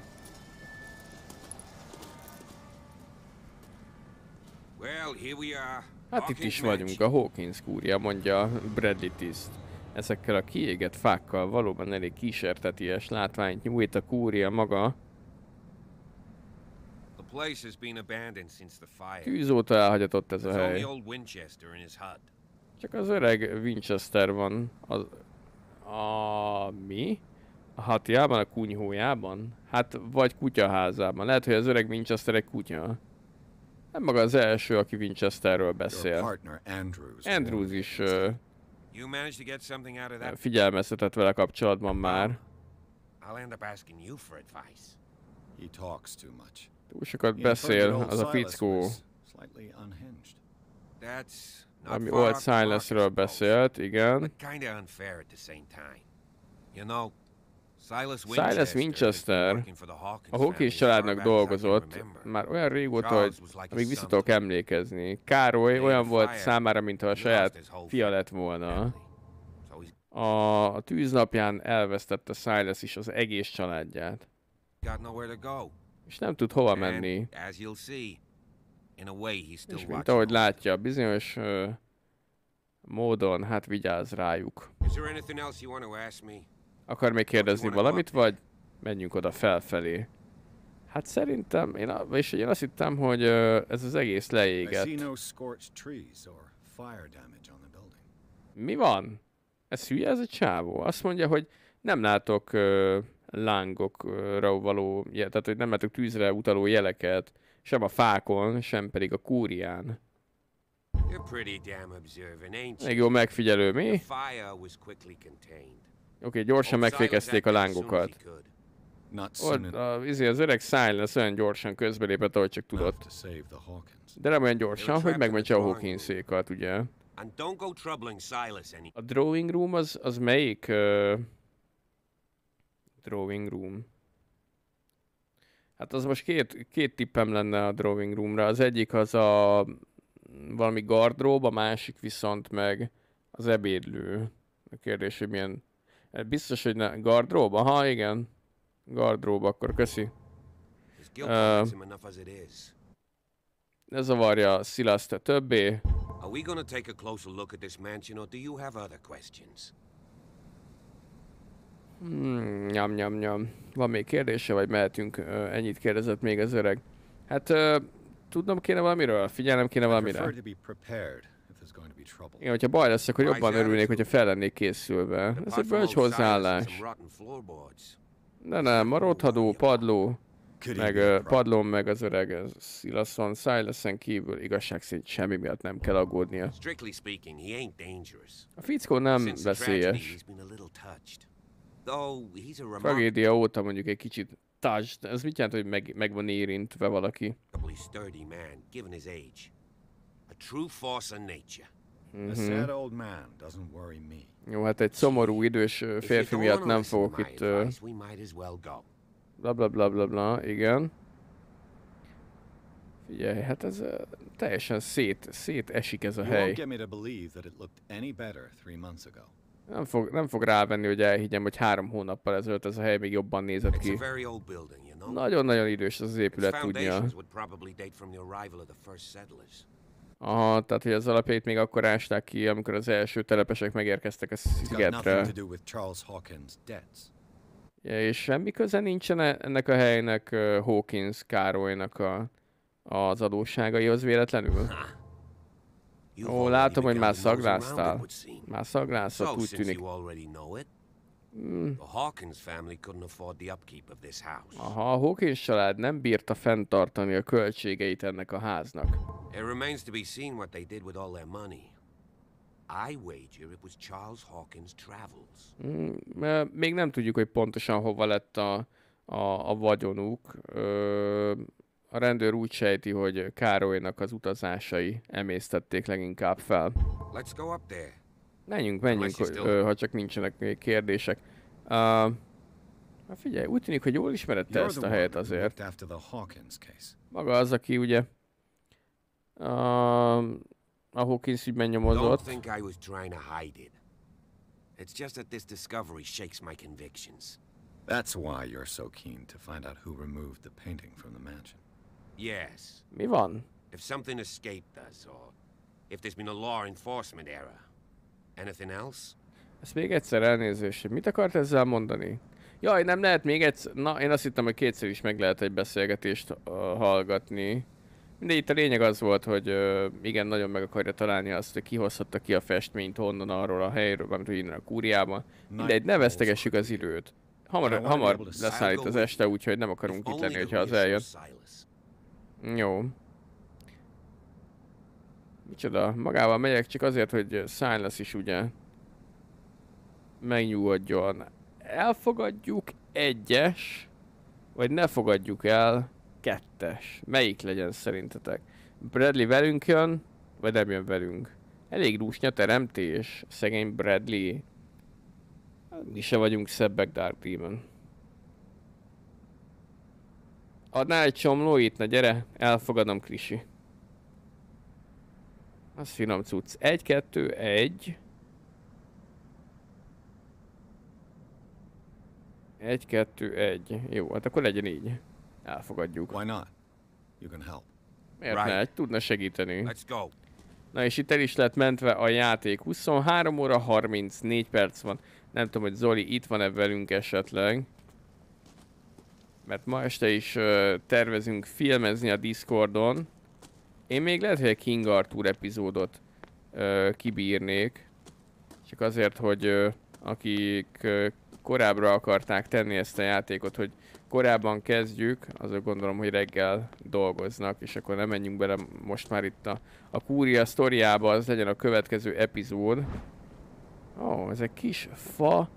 Hát itt is vagyunk, a Hawkins kúria, mondja Bradley Tiszt ezekkel a kiégett fákkal valóban elég kísérteties látványt nyújt a kúria maga. Tűz óta elhagyatott ez a hely. Csak az öreg Winchester van az... A... mi? A hatjában, a kunyhójában? Hát, vagy kutyaházában. Lehet, hogy az öreg Winchester egy kutya. Nem maga az első, aki Winchesterről beszél. Andrews is... Uh, Figyelmeztetett vele kapcsolatban már. I'll end up asking you for advice. He talks too much. Túl sokat beszél, az a fickó. Ami Old Silas-ről beszélt, igen. You know, Silas Winchester a Hawkins családnak dolgozott, már olyan régóta, hogy még visszatok emlékezni. Károly olyan volt számára, mintha a saját fia lett volna. A tűznapján elvesztette Silas is az egész családját. És nem tud hova menni. És mint ahogy látja, bizonyos uh, módon hát vigyáz rájuk. Is there anything else you want to ask me? Akar még kérdezni valamit, vagy menjünk oda felfelé? Hát szerintem, én, és én azt hittem, hogy ez az egész leégett. Mi van? Ez hülye, ez a csávó. Azt mondja, hogy nem látok ö, lángokra való, tehát hogy nem látok tűzre utaló jeleket, sem a fákon, sem pedig a kúrián. Még jó megfigyelő, mi? Oké, okay, gyorsan megfékezték a lángokat. Ott a, izé, az öreg Silence olyan gyorsan közbelépett, ahogy csak tudott. De nem olyan gyorsan, hogy megmentse a Hawkinsékat, ugye? A drawing room az, az melyik? Uh, drawing room. Hát az most két, két tippem lenne a drawing roomra. Az egyik az a valami gardrób, a másik viszont meg az ebédlő. A kérdés, hogy milyen Eh, biztos, hogy ne. Gardrób? Aha, igen. Gardrób, akkor köszi. Eh, ne zavarja Silas te többé. Are we gonna take a closer look at this mansion, or do you have other questions? Hmm, nyam, nyam, nyam. Van még kérdése, vagy mehetünk? Uh, ennyit kérdezett még az öreg. Hát uh, tudnom kéne valamiről, figyelnem kéne valamire. Igen, hogyha baj lesz, akkor jobban örülnék, hogyha fel lennék készülve. Ez egy bölcs hozzáállás. Ne, nem, rothadó padló, meg padlón, meg az öreg Silason, Silason kívül igazság szerint semmi miatt nem kell aggódnia. A fickó nem veszélyes. Tragédia óta mondjuk egy kicsit touched. Ez mit jelent, hogy meg, meg van érintve valaki? true force of nature. A mhm. sad Jó, hát egy szomorú idős férfi miatt nem fogok itt... Bla bla bla bla bla, igen. Figyelj, hát ez uh, teljesen szét, esik ez a hely. Nem fog, nem fog rávenni, hogy elhiggyem, hogy három hónappal ezelőtt ez a hely még jobban nézett ki. Nagyon-nagyon idős az, az épület, tudja. Aha, tehát hogy az alapjait még akkor ásták ki, amikor az első telepesek megérkeztek a szigetre. Ja, és semmi köze nincsen ennek a helynek Hawkins Károlynak a, az adósságaihoz véletlenül? Ó, látom, hogy már szaglásztál. Már szagláztál, úgy tűnik. Hmm. The Hawkins family couldn't afford the upkeep of this house. Aha, a Hawkins család nem bírta fenntartani a költségeit ennek a háznak. It remains to be seen what they did with all their money. I wager it was Charles Hawkins Travels. Mm, még nem tudjuk, hogy pontosan hova lett a, a, a vagyonuk. Ö, a rendőr úgy sejti, hogy Károlynak az utazásai emésztették leginkább fel. Let's go up there. Menjünk, menjünk, hogy, ha csak nincsenek még kérdések. Uh, hát figyelj, úgy tűnik, hogy jól ismered te ezt a helyet azért. Maga az, aki ugye uh, a Hawkins ügyben nyomozott. That's why you're so keen to find out who removed the painting from the mansion. Yes. Mi van? If something escaped us, or if there's been a law enforcement error, Anything else? Ezt még egyszer elnézést. Mit akart ezzel mondani? Jaj, nem lehet még egyszer... Na, én azt hittem, hogy kétszer is meg lehet egy beszélgetést uh, hallgatni. De itt a lényeg az volt, hogy uh, igen, nagyon meg akarja találni azt, hogy kihozhatta ki a festményt honnan arról a helyről, amit innen a kúriában. Mindegy, ne vesztegessük az időt. Hamar, hamar leszállít az este, úgyhogy nem akarunk itt lenni, hogyha az eljön. Jó. Micsoda, magával megyek csak azért, hogy Silas is ugye megnyugodjon. Elfogadjuk egyes, vagy ne fogadjuk el kettes. Melyik legyen szerintetek? Bradley velünk jön, vagy nem jön velünk? Elég rúsnya teremtés, szegény Bradley. Mi se vagyunk szebbek Dark Demon. Adnál egy csomlóit? na gyere, elfogadom Krisi. Az finom cucc. Egy, kettő, egy. Egy, kettő, egy. Jó, hát akkor legyen így. Elfogadjuk. Why not? You can help. Miért right. ne? Tudna segíteni. Let's go. Na és itt el is lett mentve a játék. 23 óra 34 perc van. Nem tudom, hogy Zoli itt van-e velünk esetleg. Mert ma este is uh, tervezünk filmezni a Discordon. Én még lehet, hogy a King Arthur epizódot ö, kibírnék. Csak azért, hogy ö, akik ö, korábbra akarták tenni ezt a játékot, hogy korábban kezdjük, azok gondolom, hogy reggel dolgoznak, és akkor nem menjünk bele most már itt a, a kúria sztoriába, az legyen a következő epizód. Ó, oh, ez egy kis fa.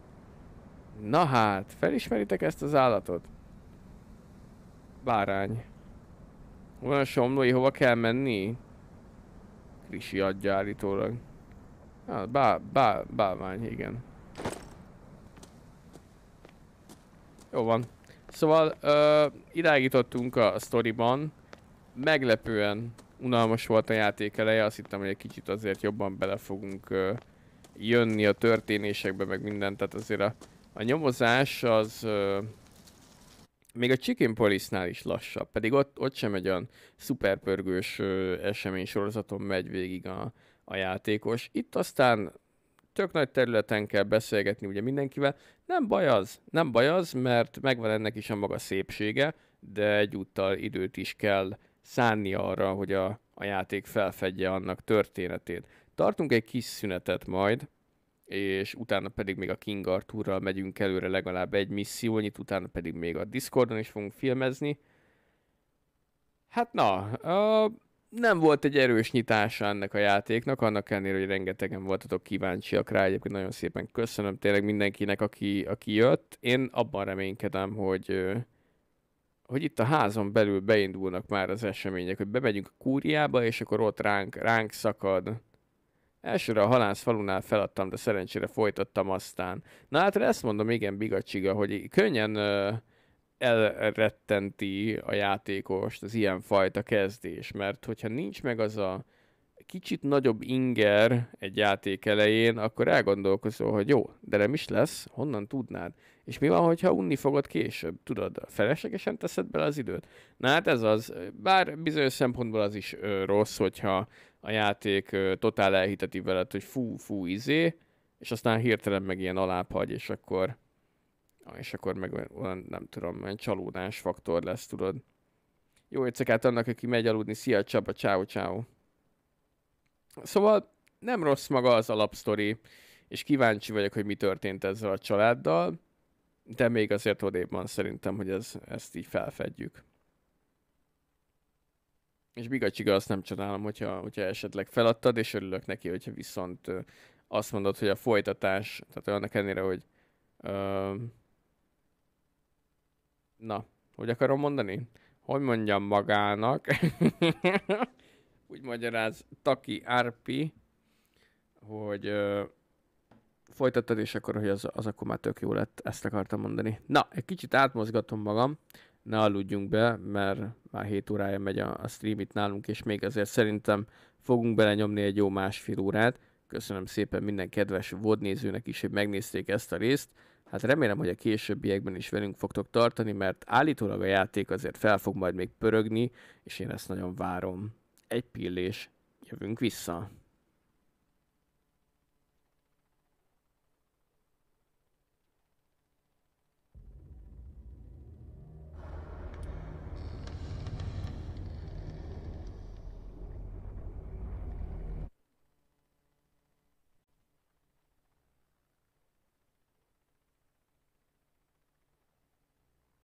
Na hát, felismeritek ezt az állatot? Bárány. Van a somlói, hova kell menni? Krisi adja állítólag. Ah, bá, bá, bávány, igen. Jó van. Szóval uh, a sztoriban. Meglepően unalmas volt a játék eleje, azt hittem, hogy egy kicsit azért jobban bele fogunk ö, jönni a történésekbe, meg mindent. Tehát azért a, a nyomozás az... Ö, még a Chicken Police-nál is lassabb, pedig ott, ott sem egy olyan szuperpörgős esemény sorozaton megy végig a, a játékos. Itt aztán tök nagy területen kell beszélgetni ugye mindenkivel. Nem baj az, nem baj az, mert megvan ennek is a maga szépsége, de egyúttal időt is kell szánni arra, hogy a, a játék felfedje annak történetét. Tartunk egy kis szünetet majd, és utána pedig még a King Arthurral megyünk előre legalább egy missziónyit, utána pedig még a Discordon is fogunk filmezni. Hát na, uh, nem volt egy erős nyitása ennek a játéknak, annak ellenére, hogy rengetegen voltatok kíváncsiak rá, egyébként nagyon szépen köszönöm tényleg mindenkinek, aki, aki jött. Én abban reménykedem, hogy, hogy itt a házon belül beindulnak már az események, hogy bemegyünk a kúriába, és akkor ott ránk, ránk szakad Elsőre a halász falunál feladtam, de szerencsére folytattam aztán. Na hát ezt mondom, igen, bigacsiga, hogy könnyen ö, elrettenti a játékost az fajta kezdés, mert hogyha nincs meg az a kicsit nagyobb inger egy játék elején, akkor elgondolkozol, hogy jó, de nem is lesz, honnan tudnád? És mi van, hogyha unni fogod később? Tudod, feleslegesen teszed bele az időt? Na hát ez az, bár bizonyos szempontból az is ö, rossz, hogyha a játék totál elhiteti veled, hogy fú, fú, izé, és aztán hirtelen meg ilyen alábbhagy, és akkor és akkor meg olyan, nem tudom, olyan csalódás faktor lesz, tudod. Jó éjszakát annak, aki megy aludni. Szia Csaba, ciao ciao. Szóval nem rossz maga az alapsztori, és kíváncsi vagyok, hogy mi történt ezzel a családdal, de még azért odébb van szerintem, hogy ez, ezt így felfedjük és bigacsiga azt nem csodálom, hogyha, hogyha esetleg feladtad, és örülök neki, hogyha viszont azt mondod, hogy a folytatás, tehát annak ennyire, hogy ö, na, hogy akarom mondani? Hogy mondjam magának? Úgy magyaráz Taki Arpi, hogy ö, folytattad, és akkor, hogy az, az akkor már tök jó lett, ezt akartam mondani. Na, egy kicsit átmozgatom magam, ne aludjunk be, mert már 7 órája megy a, a stream itt nálunk, és még azért szerintem fogunk belenyomni egy jó másfél órát. Köszönöm szépen minden kedves vodnézőnek is, hogy megnézték ezt a részt. Hát remélem, hogy a későbbiekben is velünk fogtok tartani, mert állítólag a játék azért fel fog majd még pörögni, és én ezt nagyon várom. Egy pillés, jövünk vissza.